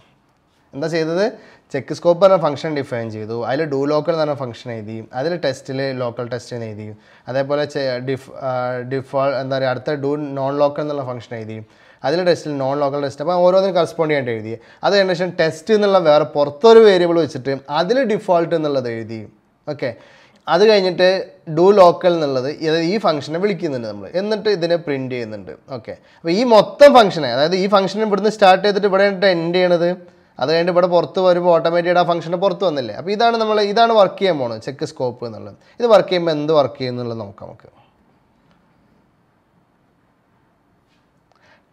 എന്താ ചെയ്തത് ചെക്ക് സ്കോപ്പ് പറഞ്ഞ ഫംഗ്ഷൻ ഡിഫൈൻ ചെയ്തു അതിൽ ഡൂ ലോക്കൽ എന്ന് പറഞ്ഞ ഫംഗ്ഷൻ എഴുതി അതിൽ ടെസ്റ്റിൽ ലോക്കൽ ടെസ്റ്റ് എന്ന് എഴുതി അതേപോലെ ഡിഫ് ഡിഫോൾ എന്താ പറയുക അടുത്ത ഡൂ നോൺ ലോക്കൽ എന്നുള്ള ഫംഗ്ഷൻ എഴുതി അതിൽ ടെസ്റ്റിൽ നോൺ ലോക്കൽ ടെസ്റ്റ് അപ്പോൾ ഓരോന്നിനും കറസ്പോണ്ട് ചെയ്യാണ്ട് എഴുതി അത് കഴിഞ്ഞ ശേഷം ടെസ്റ്റ് എന്നുള്ള വേറെ പുറത്തൊരു വേരിയബിൾ വെച്ചിട്ട് അതിൽ ഡിഫോൾട്ട് എന്നുള്ളത് എഴുതി ഓക്കെ അത് കഴിഞ്ഞിട്ട് ഡു ലോക്കൽ എന്നുള്ളത് ഈ ഫംഗ്ഷനെ വിളിക്കുന്നുണ്ട് നമ്മൾ എന്നിട്ട് ഇതിനെ പ്രിൻറ്റ് ചെയ്യുന്നുണ്ട് ഓക്കെ അപ്പോൾ ഈ മൊത്തം ഫംഗ്ഷനെ അതായത് ഈ ഫംഗ്ഷൻ ഇവിടുന്ന് സ്റ്റാർട്ട് ചെയ്തിട്ട് ഇവിടെ എൻഡ് ചെയ്യണത് അത് കഴിഞ്ഞിട്ട് ഇവിടെ പുറത്ത് വരുമ്പോൾ ഓട്ടോമാറ്റിക്കായിട്ട് ആ ഫംഗ്ഷന് പുറത്ത് വന്നില്ലേ അപ്പോൾ ഇതാണ് നമ്മൾ ഇതാണ് വർക്ക് ചെയ്യാൻ പോകുന്നത് ചെക്ക് സ്കോപ്പ് എന്നുള്ളത് ഇത് വർക്ക് ചെയ്യുമ്പോൾ എന്ത് വർക്ക് ചെയ്യുന്നുള്ളത് നോക്കാം നമുക്ക്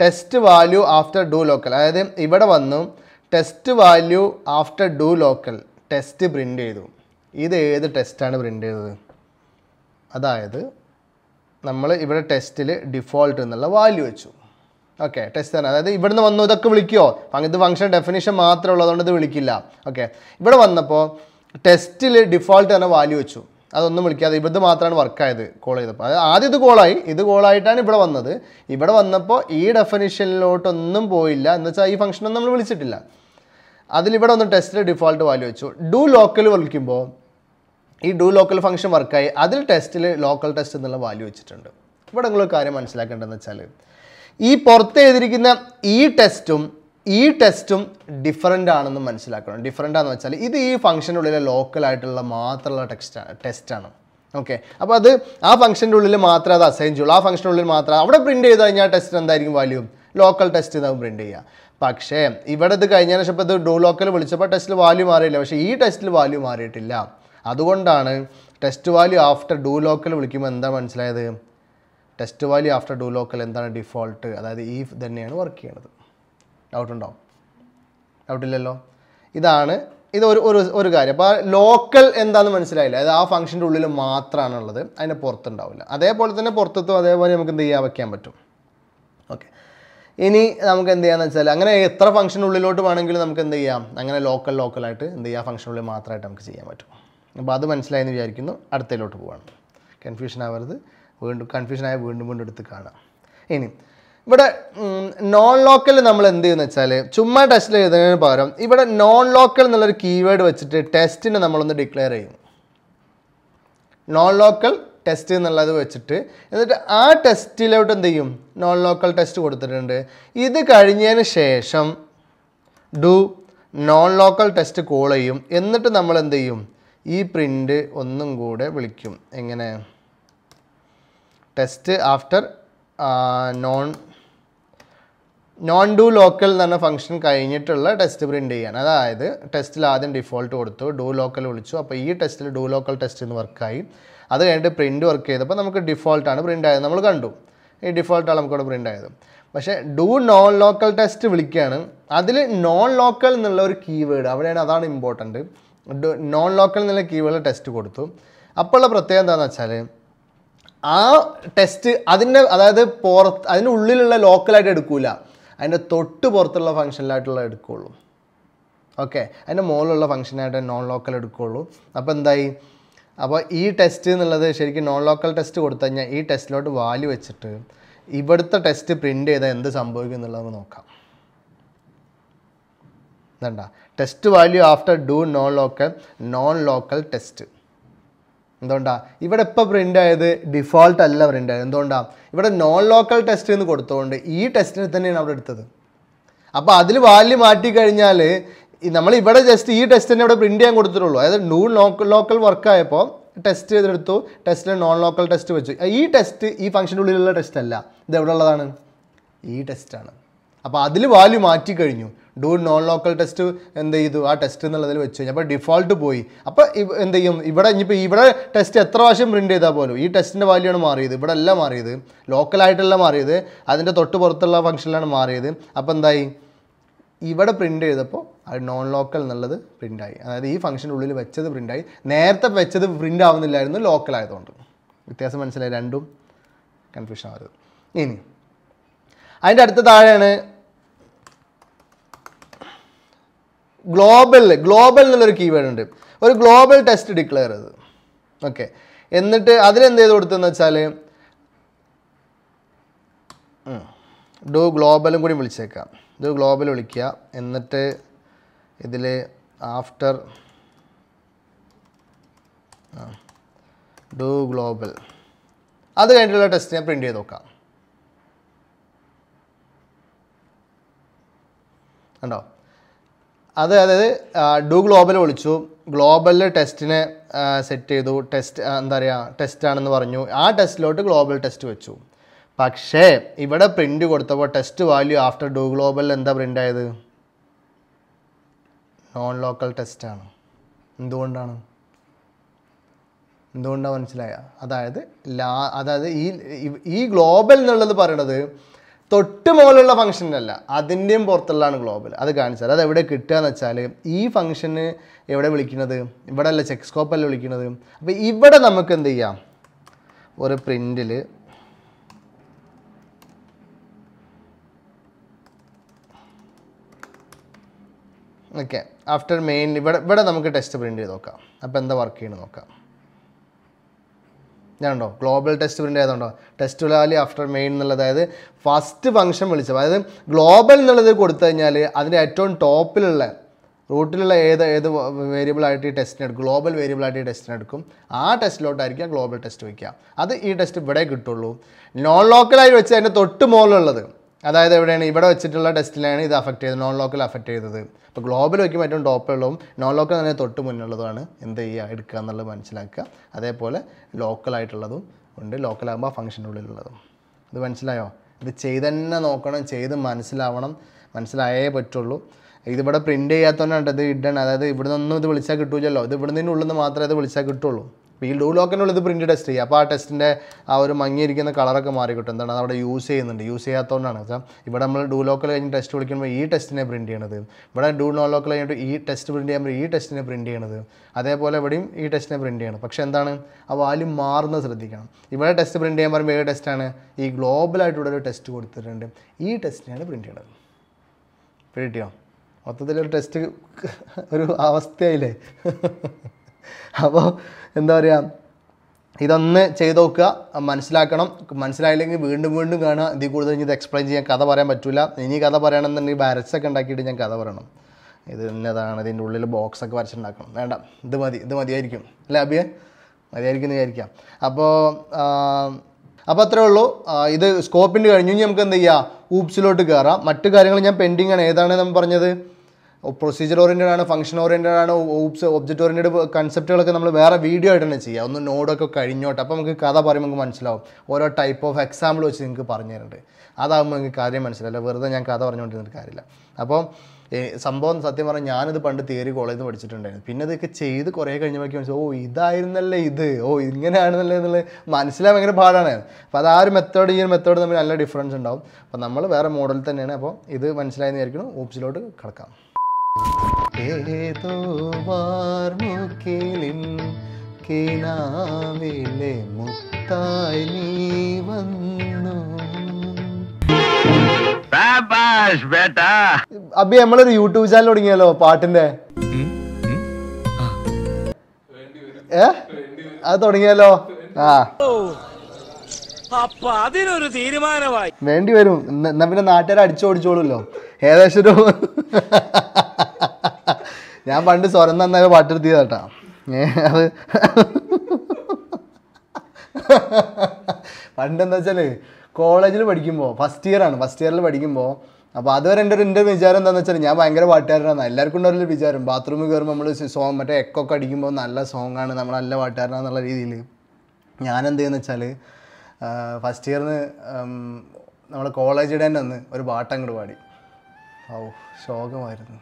test value after do local അതായത് ഇവിടെ വന്നു test value after do local test print ചെയ്തു ഇത് ഏത് ടെസ്റ്റാണ് പ്രിൻ്റ് ചെയ്തത് അതായത് നമ്മൾ ഇവിടെ ടെസ്റ്റിൽ ഡിഫോൾട്ട് എന്നുള്ള വാല്യൂ വെച്ചു ഓക്കെ ടെസ്റ്റ് തന്നെ അതായത് ഇവിടുന്ന് വന്നു ഇതൊക്കെ വിളിക്കുമോ ഇത് ഫംഗ്ഷൻ ഡെഫിനേഷൻ മാത്രമേ അതുകൊണ്ട് ഇത് വിളിക്കില്ല ഓക്കെ ഇവിടെ വന്നപ്പോൾ ടെസ്റ്റിൽ ഡിഫോൾട്ട് തന്നെ വാല്യൂ വെച്ചു അതൊന്നും വിളിക്കാതെ ഇവിടെ മാത്രമാണ് വർക്കായത് കോൾ ചെയ്തപ്പോൾ അത് ആദ്യം ഇത് കോളായി ഇത് കോളായിട്ടാണ് ഇവിടെ വന്നത് ഇവിടെ വന്നപ്പോൾ ഈ ഡെഫിനേഷനിലോട്ടൊന്നും പോയില്ല എന്ന് വെച്ചാൽ ഈ ഫംഗ്ഷനൊന്നും നമ്മൾ വിളിച്ചിട്ടില്ല അതിലിവിടെ ഒന്ന് ടെസ്റ്റിൽ ഡിഫോൾട്ട് വാല്യൂ വെച്ചു ഡു ലോക്കൽ വിളിക്കുമ്പോൾ ഈ ഡു ലോക്കൽ ഫംഗ്ഷൻ വർക്കായി അതിൽ ടെസ്റ്റിൽ ലോക്കൽ ടെസ്റ്റ് എന്നുള്ള വാല്യൂ വെച്ചിട്ടുണ്ട് ഇവിടെ നിങ്ങൾ കാര്യം മനസ്സിലാക്കേണ്ടതെന്ന് വെച്ചാൽ ഈ പുറത്ത് എഴുതിയിരിക്കുന്ന ഈ ടെസ്റ്റും ഈ ടെസ്റ്റും ഡിഫറെൻ്റ് ആണെന്ന് മനസ്സിലാക്കണം ഡിഫറെൻ്റ് ആണെന്ന് വെച്ചാൽ ഇത് ഈ ഫംഗ്ഷൻ്റെ ഉള്ളിലെ ലോക്കലായിട്ടുള്ള മാത്രമുള്ള ടെക്സ്റ്റ് ടെസ്റ്റാണ് ഓക്കെ അപ്പോൾ അത് ആ ഫംഗ്ഷൻ്റെ ഉള്ളിൽ മാത്രമേ അത് അസൈൻ ചെയ്യുള്ളൂ ആ ഫംഗ്ഷൻ്റെ ഉള്ളിൽ മാത്രം അവിടെ പ്രിൻറ്റ് ചെയ്ത് കഴിഞ്ഞാൽ ടെസ്റ്റ് എന്തായിരിക്കും വാല്യൂ ലോക്കൽ ടെസ്റ്റ് നമുക്ക് പ്രിൻറ്റ് ചെയ്യുക പക്ഷേ ഇവിടെ ഇത് കഴിഞ്ഞതിന് ശേഷം ഇപ്പോൾ ഇത് ഡോ ലോക്കൽ വിളിച്ചപ്പോൾ ടെസ്റ്റിൽ വാല്യൂ മാറിയില്ല പക്ഷേ ഈ ടെസ്റ്റിൽ വാല്യൂ മാറിയിട്ടില്ല അതുകൊണ്ടാണ് test value after do local വിളിക്കുമ്പോൾ എന്താ മനസ്സിലായത് test value after do local എന്താണ് ഡിഫോൾട്ട് അതായത് ഈ തന്നെയാണ് വർക്ക് ചെയ്യണത് ഡൗട്ട് ഡൗട്ട് ഡൗട്ടില്ലല്ലോ ഇതാണ് ഇത് ഒരു ഒരു കാര്യം അപ്പോൾ ലോക്കൽ എന്താണെന്ന് മനസ്സിലായില്ല അതായത് ആ ഫംഗ്ഷൻ്റെ ഉള്ളിൽ മാത്രമാണുള്ളത് അതിൻ്റെ പുറത്തുണ്ടാവില്ല അതേപോലെ തന്നെ പുറത്തെത്തും അതേപോലെ നമുക്ക് എന്ത് ചെയ്യാൻ വയ്ക്കാൻ പറ്റും ഓക്കെ ഇനി നമുക്ക് എന്ത് ചെയ്യാന്ന് വെച്ചാൽ അങ്ങനെ എത്ര ഉള്ളിലോട്ട് വേണമെങ്കിലും നമുക്ക് എന്ത് ചെയ്യാം അങ്ങനെ ലോക്കൽ ലോക്കലായിട്ട് എന്ത് ചെയ്യാം ഫംഗ്ഷനുള്ളിൽ മാത്രമായിട്ട് നമുക്ക് ചെയ്യാൻ പറ്റും അപ്പോൾ അത് മനസ്സിലായെന്ന് വിചാരിക്കുന്നു അടുത്തയിലോട്ട് പോവാണ് കൺഫ്യൂഷൻ ആവരുത് വീണ്ടും കൺഫ്യൂഷനായ വീണ്ടും വീണ്ടും എടുത്ത് കാണാം ഇനി ഇവിടെ നോൺ ലോക്കൽ നമ്മൾ എന്ത് ചെയ്യുന്ന വെച്ചാൽ ചുമ്മാ ടെസ്റ്റിൽ എഴുതുന്നതിന് പകരം ഇവിടെ നോൺ ലോക്കൽ എന്നുള്ളൊരു കീവേഡ് വെച്ചിട്ട് ടെസ്റ്റിനെ നമ്മളൊന്ന് ഡിക്ലെയർ ചെയ്യും നോൺ ലോക്കൽ ടെസ്റ്റ് എന്നുള്ളത് വെച്ചിട്ട് എന്നിട്ട് ആ ടെസ്റ്റിലോട്ട് എന്ത് ചെയ്യും നോൺ ലോക്കൽ ടെസ്റ്റ് കൊടുത്തിട്ടുണ്ട് ഇത് കഴിഞ്ഞതിന് ശേഷം do non local test call ചെയ്യും എന്നിട്ട് നമ്മൾ എന്ത് ചെയ്യും ഈ പ്രിൻ്റ് ഒന്നും കൂടെ വിളിക്കും എങ്ങനെ test after non non do local എന്ന് പറഞ്ഞ ഫംഗ്ഷൻ കഴിഞ്ഞിട്ടുള്ള ടെസ്റ്റ് പ്രിൻ്റ് ചെയ്യാൻ അതായത് ടെസ്റ്റിൽ ആദ്യം ഡിഫോൾട്ട് കൊടുത്തു ഡു ലോക്കൽ വിളിച്ചു അപ്പോൾ ഈ ടെസ്റ്റിൽ ഡു ലോക്കൽ ടെസ്റ്റ് എന്ന് വർക്കായി അത് കഴിഞ്ഞിട്ട് പ്രിൻ്റ് വർക്ക് ചെയ്തപ്പോൾ നമുക്ക് ഡിഫോൾട്ടാണ് പ്രിൻ്റ് ആയത് നമ്മൾ കണ്ടു ഈ ഡിഫോൾട്ടാണ് നമുക്കവിടെ പ്രിൻ്റ് ആയത് പക്ഷേ ഡു നോൺ ലോക്കൽ ടെസ്റ്റ് വിളിക്കുകയാണ് അതിൽ നോൺ ലോക്കൽ എന്നുള്ള ഒരു കീവേഡ് അവിടെയാണ് അതാണ് ഇമ്പോർട്ടൻറ്റ് നോൺ ലോക്കൽ എന്നുള്ള കീവേഡിൽ ടെസ്റ്റ് കൊടുത്തു അപ്പോഴുള്ള പ്രത്യേകം എന്താണെന്ന് വെച്ചാൽ ആ ടെസ്റ്റ് അതിൻ്റെ അതായത് പുറത്ത് അതിൻ്റെ ഉള്ളിലുള്ള ലോക്കലായിട്ട് എടുക്കൂല അതിൻ്റെ തൊട്ട് പുറത്തുള്ള ഫംഗ്ഷനിലായിട്ടുള്ള എടുക്കുകയുള്ളൂ ഓക്കെ അതിൻ്റെ മുകളിലുള്ള ഫംഗ്ഷനായിട്ട് നോൺ ലോക്കൽ എടുക്കുകയുള്ളൂ അപ്പോൾ എന്തായി അപ്പോൾ ഈ ടെസ്റ്റ് എന്നുള്ളത് ശരിക്കും നോൺ ലോക്കൽ ടെസ്റ്റ് കൊടുത്തു കഴിഞ്ഞാൽ ഈ ടെസ്റ്റിലോട്ട് വാല്യൂ വെച്ചിട്ട് ഇവിടുത്തെ ടെസ്റ്റ് പ്രിൻ്റ് ചെയ്താൽ എന്ത് സംഭവിക്കും എന്നുള്ളത് നമുക്ക് നോക്കാം ഇതണ്ട test value after do non local non local test എന്തുകൊണ്ടാ ഇവിടെ ഇപ്പോൾ പ്രിൻ്റ് ആയത് ഡിഫോൾട്ട് അല്ല പ്രിൻ്റ് ആയത് എന്തുകൊണ്ടാ ഇവിടെ നോൺ ലോക്കൽ ടെസ്റ്റ് എന്ന് കൊടുത്തുകൊണ്ട് ഈ ടെസ്റ്റിനെ തന്നെയാണ് അവിടെ എടുത്തത് അപ്പോൾ അതിൽ വാല്യൂ മാറ്റി കഴിഞ്ഞാൽ നമ്മൾ ഇവിടെ ജസ്റ്റ് ഈ തന്നെ ഇവിടെ പ്രിൻ്റ് ചെയ്യാൻ കൊടുത്തിട്ടുള്ളൂ അതായത് ഡൂ ലോക്കൽ ലോക്കൽ ആയപ്പോൾ ടെസ്റ്റ് ചെയ്തെടുത്തു ടെസ്റ്റിൽ നോൺ ലോക്കൽ ടെസ്റ്റ് വെച്ചു ഈ ടെസ്റ്റ് ഈ ഫംഗ്ഷൻ്റെ ഉള്ളിലുള്ള ടെസ്റ്റ് അല്ല ഇത് എവിടെ ഉള്ളതാണ് ഈ ടെസ്റ്റാണ് അപ്പോൾ അതിൽ വാല്യൂ മാറ്റി കഴിഞ്ഞു ഡൂ നോൺ ലോക്കൽ ടെസ്റ്റ് എന്ത് ചെയ്തു ആ ടെസ്റ്റ് എന്നുള്ളതിൽ വെച്ച് കഴിഞ്ഞാൽ അപ്പോൾ ഡിഫോൾട്ട് പോയി അപ്പോൾ എന്ത് ചെയ്യും ഇവിടെ ഇനിയിപ്പോൾ ഇവിടെ ടെസ്റ്റ് എത്ര പ്രാവശ്യം പ്രിൻറ്റ് ചെയ്താൽ പോലും ഈ ടെസ്റ്റിൻ്റെ വാല്യൂയാണ് മാറിയത് ഇവിടെ അല്ല മാറിയത് ലോക്കലായിട്ടല്ല മാറിയത് അതിൻ്റെ തൊട്ട് പുറത്തുള്ള ഫംഗ്ഷനിലാണ് മാറിയത് അപ്പോൾ എന്തായി ഇവിടെ പ്രിൻ്റ് ചെയ്തപ്പോൾ അത് നോൺ ലോക്കൽ എന്നുള്ളത് പ്രിൻ്റായി അതായത് ഈ ഫംഗ്ഷൻ്റെ ഉള്ളിൽ വെച്ചത് പ്രിൻ്റായി നേരത്തെ വെച്ചത് പ്രിൻ്റ് ആവുന്നില്ലായിരുന്നു ലോക്കൽ ആയതുകൊണ്ട് വ്യത്യാസം മനസ്സിലായി രണ്ടും കൺഫ്യൂഷൻ ആവരുത് ഇനി അതിൻ്റെ അടുത്ത താഴെയാണ് ഗ്ലോബൽ ഗ്ലോബൽ എന്നുള്ളൊരു കീവേഡ് ഉണ്ട് ഒരു ഗ്ലോബൽ ടെസ്റ്റ് ഡിക്ലെയർ ചെയ്ത് ഓക്കെ എന്നിട്ട് അതിലെന്ത് ചെയ്ത് കൊടുത്തതെന്ന് വെച്ചാൽ ഡു ഗ്ലോബലും കൂടി വിളിച്ചേക്കാം ഇത് ഗ്ലോബൽ വിളിക്കുക എന്നിട്ട് ഇതിൽ ആഫ്റ്റർ ഡു ഗ്ലോബൽ അത് കഴിഞ്ഞിട്ടുള്ള ടെസ്റ്റ് ഞാൻ പ്രിൻ്റ് ചെയ്ത് നോക്കാം ഉണ്ടോ അത് അതായത് ഡു ഗ്ലോബൽ വിളിച്ചു ഗ്ലോബലിൽ ടെസ്റ്റിനെ സെറ്റ് ചെയ്തു ടെസ്റ്റ് എന്താ പറയുക ടെസ്റ്റാണെന്ന് പറഞ്ഞു ആ ടെസ്റ്റിലോട്ട് ഗ്ലോബൽ ടെസ്റ്റ് വെച്ചു പക്ഷേ ഇവിടെ പ്രിൻ്റ് കൊടുത്തപ്പോൾ ടെസ്റ്റ് വാല്യൂ ആഫ്റ്റർ ഡു ഗ്ലോബലിൽ എന്താ പ്രിൻ്റ് ആയത് നോൺ ലോക്കൽ ടെസ്റ്റാണ് എന്തുകൊണ്ടാണ് എന്തുകൊണ്ടാണ് മനസ്സിലായ അതായത് ലാ അതായത് ഈ ഈ ഗ്ലോബൽ എന്നുള്ളത് പറയണത് തൊട്ട് മുകളിലുള്ള ഫംഗ്ഷനിലല്ല അതിൻ്റെയും പുറത്തുള്ളതാണ് ഗ്ലോബൽ അത് കാണിച്ചാൽ അത് എവിടെ കിട്ടുക എന്ന് വെച്ചാൽ ഈ ഫംഗ്ഷന് എവിടെ വിളിക്കുന്നത് ഇവിടെ അല്ല ചെക്ക് സ്കോപ്പ് അല്ല വിളിക്കുന്നത് അപ്പോൾ ഇവിടെ നമുക്ക് എന്ത് ചെയ്യാം ഒരു പ്രിൻ്റിൽ ഓക്കെ ആഫ്റ്റർ മെയിൻ ഇവിടെ ഇവിടെ നമുക്ക് ടെസ്റ്റ് പ്രിൻ്റ് ചെയ്ത് നോക്കാം അപ്പോൾ എന്താ വർക്ക് ചെയ്യണമെന്ന് നോക്കാം ഞാനുണ്ടോ ഗ്ലോബൽ ടെസ്റ്റ് പ്രിൻ്റ് ആയതുണ്ടോ ടെസ്റ്റ് വാല്യൂ ആഫ്റ്റർ മെയിൻ എന്നുള്ളത് അതായത് ഫസ്റ്റ് ഫംഗ്ഷൻ വിളിച്ചത് അതായത് ഗ്ലോബൽ എന്നുള്ളത് കൊടുത്തു കഴിഞ്ഞാൽ അതിൻ്റെ ഏറ്റവും ടോപ്പിലുള്ള റൂട്ടിലുള്ള ഏത് ഏത് വേരിയബിളായിട്ട് ഈ ടെസ്റ്റിന് ഗ്ലോബൽ വേരിയബിളായിട്ട് ഈ ടെസ്റ്റിന് എടുക്കും ആ ടെസ്റ്റിലോട്ടായിരിക്കും ഗ്ലോബൽ ടെസ്റ്റ് വയ്ക്കുക അത് ഈ ടെസ്റ്റ് ഇവിടെ കിട്ടുള്ളൂ നോൺ ലോക്കലായി വെച്ച് അതിൻ്റെ തൊട്ട് മുകളിലുള്ളത് അതായത് എവിടെയാണ് ഇവിടെ വെച്ചിട്ടുള്ള ടെസ്റ്റിലാണ് ഇത് അഫക്റ്റ് ചെയ്തത് നോൺ ലോക്കൽ അഫക്റ്റ് ചെയ്തത് അപ്പോൾ ഗ്ലോബൽ വയ്ക്കുമ്പോൾ ഏറ്റവും ടോപ്പുള്ളതും നോൺ ലോക്കൽ തന്നെ തൊട്ട് മുന്നുള്ളതുമാണ് എന്ത് ചെയ്യുക എടുക്കുക എന്നുള്ളത് മനസ്സിലാക്കുക അതേപോലെ ലോക്കലായിട്ടുള്ളതും ഉണ്ട് ലോക്കലാകുമ്പോൾ ആ ഫംഗ്ഷൻ്റെ ഉള്ളിലുള്ളതും ഇത് മനസ്സിലായോ ഇത് തന്നെ നോക്കണം ചെയ്ത് മനസ്സിലാവണം മനസ്സിലായേ പറ്റുള്ളൂ ഇതിവിടെ പ്രിൻറ്റ് ചെയ്യാത്തതുകൊണ്ടാണ് ഇത് ഇടണം അതായത് ഇവിടെ നിന്നൊന്നും ഇത് വിളിച്ചാൽ കിട്ടൂലല്ലോ ഇത് ഇവിടെ നിന്നുള്ളിൽ നിന്ന് മാത്രമേ ഇത് വിളിച്ചാൽ കിട്ടുള്ളൂ അപ്പോൾ ഈ ഡൂ ലോക്കിനുള്ളത് പ്രിൻ്റ് ടെസ്റ്റ് ചെയ്യുക അപ്പോൾ ആ ടെസ്റ്റിൻ്റെ ആ ഒരു മങ്ങിയിരിക്കുന്ന കളറൊക്കെ മാറി കിട്ടും എന്താണ് അവിടെ യൂസ് ചെയ്യുന്നുണ്ട് യൂസ് ചെയ്യാത്തതുകൊണ്ടാണ് വെച്ചാൽ ഇവിടെ നമ്മൾ ഡൂ ലോക്കൽ കഴിഞ്ഞ് ടെസ്റ്റ് വിളിക്കുമ്പോൾ ഈ ടെസ്റ്റിനെ പ്രിൻറ്റ് ചെയ്യണത് ഇവിടെ ഡൂ നോ ലോക്കൽ കഴിഞ്ഞിട്ട് ഈ ടെസ്റ്റ് പ്രിൻറ്റ് ചെയ്യുമ്പോൾ ഈ ടെസ്റ്റിനെ പ്രിൻറ്റ് ചെയ്യണത് അതേപോലെ ഇവിടെയും ഈ ടെസ്റ്റിനെ പ്രിൻറ്റ് ചെയ്യണം പക്ഷേ എന്താണ് ആ വാല്യൂ മാറുന്നത് ശ്രദ്ധിക്കണം ഇവിടെ ടെസ്റ്റ് പ്രിൻറ്റ് ചെയ്യാൻ പറയുമ്പോൾ ഏത് ടെസ്റ്റാണ് ഈ ഇവിടെ ഒരു ടെസ്റ്റ് കൊടുത്തിട്ടുണ്ട് ഈ ടെസ്റ്റിനെയാണ് പ്രിൻറ്റ് ചെയ്യണത് പ്രിൻറ്റ് ചെയ്യാം മൊത്തത്തിലൊരു ടെസ്റ്റ് ഒരു അവസ്ഥയായില്ലേ അപ്പോൾ എന്താ പറയുക ഇതൊന്ന് ചെയ്ത് നോക്കുക മനസ്സിലാക്കണം മനസ്സിലായില്ലെങ്കിൽ വീണ്ടും വീണ്ടും കാണുക ഇതിൽ കൂടുതൽ ഇത് എക്സ്പ്ലെയിൻ ചെയ്യാൻ കഥ പറയാൻ പറ്റില്ല ഇനി കഥ പറയണമെന്നുണ്ടെങ്കിൽ ബാരറ്റ്സൊക്കെ ഉണ്ടാക്കിയിട്ട് ഞാൻ കഥ പറയണം ഇത് ഇന്നതാണ് ഇതിൻ്റെ ഉള്ളിൽ ബോക്സൊക്കെ വരച്ചിട്ടുണ്ടാക്കണം വേണ്ട ഇത് മതി ഇത് മതിയായിരിക്കും അല്ലേ അബിയെ മതിയായിരിക്കും എന്ന് വിചാരിക്കാം അപ്പോൾ അപ്പോൾ അത്രേ ഉള്ളൂ ഇത് സ്കോപ്പിൻ്റെ കഴിഞ്ഞു ഇനി നമുക്ക് എന്ത് ചെയ്യാം ഊപ്സിലോട്ട് കയറാം മറ്റു കാര്യങ്ങൾ ഞാൻ പെൻഡിങ് ആണ് ഏതാണ് നമ്മൾ പറഞ്ഞത് പ്രൊസീജർ ഓറിയൻറ്റഡ് ആണ് ഫംഗ്ഷൻ ഓറിയൻറ്റഡ് ആണ് ഓപ്സ് ഒബ്ജക്റ്റ് ഓറിയൻറ്റഡ് കൺസെപ്റ്റുകളൊക്കെ നമ്മൾ വേറെ വീഡിയോ ആയിട്ട് തന്നെ ചെയ്യുക ഒന്ന് നോഡൊക്കെ കഴിഞ്ഞോട്ടെ അപ്പോൾ നമുക്ക് കഥ പറയുമ്പോൾ നമുക്ക് മനസ്സിലാവും ഓരോ ടൈപ്പ് ഓഫ് എക്സാമ്പിൾ വെച്ച് നിങ്ങൾക്ക് പറഞ്ഞു തരുന്നുണ്ട് അതാകുമ്പോൾ നിങ്ങൾക്ക് കാര്യം മനസ്സിലായില്ല വെറുതെ ഞാൻ കഥ പറഞ്ഞുകൊണ്ടിരുന്നിട്ട് കാര്യമില്ല അപ്പോൾ സംഭവം സത്യം പറഞ്ഞാൽ ഞാനിത് പണ്ട് തിയറി കോളേജിൽ നിന്ന് പഠിച്ചിട്ടുണ്ടായിരുന്നു പിന്നെ ഇതൊക്കെ ചെയ്ത് കുറേ കഴിഞ്ഞപ്പോഴേക്കും മനസ്സിലായി ഓ ഇതായിരുന്നല്ലേ ഇത് ഓ ഇങ്ങനെയാണെന്നല്ലേ എന്നുള്ളത് മനസ്സിലാൻ ഭയങ്കര പാടാണ് അപ്പോൾ അത് ആ ഒരു മെത്തേഡ് ഈ ഒരു മെത്തേഡ് തമ്മിൽ നല്ല ഡിഫറൻസ് ഉണ്ടാവും അപ്പോൾ നമ്മൾ വേറെ മോഡൽ തന്നെയാണ് അപ്പോൾ ഇത് മനസ്സിലായെന്ന് വിചാരിക്കുന്നു ഓപ്സിലോട്ട് കിടക്കാം ഏതോ വാർമുക്കിലിൻ കിനാവിലെ മുത്തായി നീ വന്നു അബി നമ്മളൊരു യൂട്യൂബ് ചാനൽ തുടങ്ങിയല്ലോ പാട്ടിന്റെ ഏ അത് തുടങ്ങിയല്ലോ ആ അപ്പൊ അതിനൊരു തീരുമാനമായി വേണ്ടി വരും എന്നാ പിന്നെ നാട്ടുകാരെ അടിച്ചോടിച്ചോളൂല്ലോ ഏകദേശം ഒരു ഞാൻ പണ്ട് സ്വരം നന്നായ പാട്ടെടുത്തിയത് കേട്ടാ അത് പണ്ടെന്താ വെച്ചാൽ കോളേജിൽ പഠിക്കുമ്പോൾ ഫസ്റ്റ് ഇയറാണ് ഫസ്റ്റ് ഇയറിൽ പഠിക്കുമ്പോൾ അപ്പോൾ അതുവരെ എൻ്റെ ഒരു എൻ്റെ വിചാരം എന്താണെന്ന് വെച്ചാൽ ഞാൻ ഭയങ്കര പാട്ടുകാരനാണ് എല്ലാവർക്കും ഉണ്ടാവില്ല വിചാരം ബാത്റൂമിൽ കയറുമ്പോൾ നമ്മൾ സോങ് മറ്റേ ഒക്കെ അടിക്കുമ്പോൾ നല്ല സോങ്ങാണ് നമ്മൾ നല്ല പാട്ടുകാരനാണെന്നുള്ള രീതിയിൽ ഞാൻ എന്ത് ചെയ്യുന്ന വെച്ചാൽ ഫസ്റ്റ് ഇയറിന് നമ്മൾ കോളേജ് അന്ന് ഒരു പാട്ട് പാടി ഔ ശോകമായിരുന്നു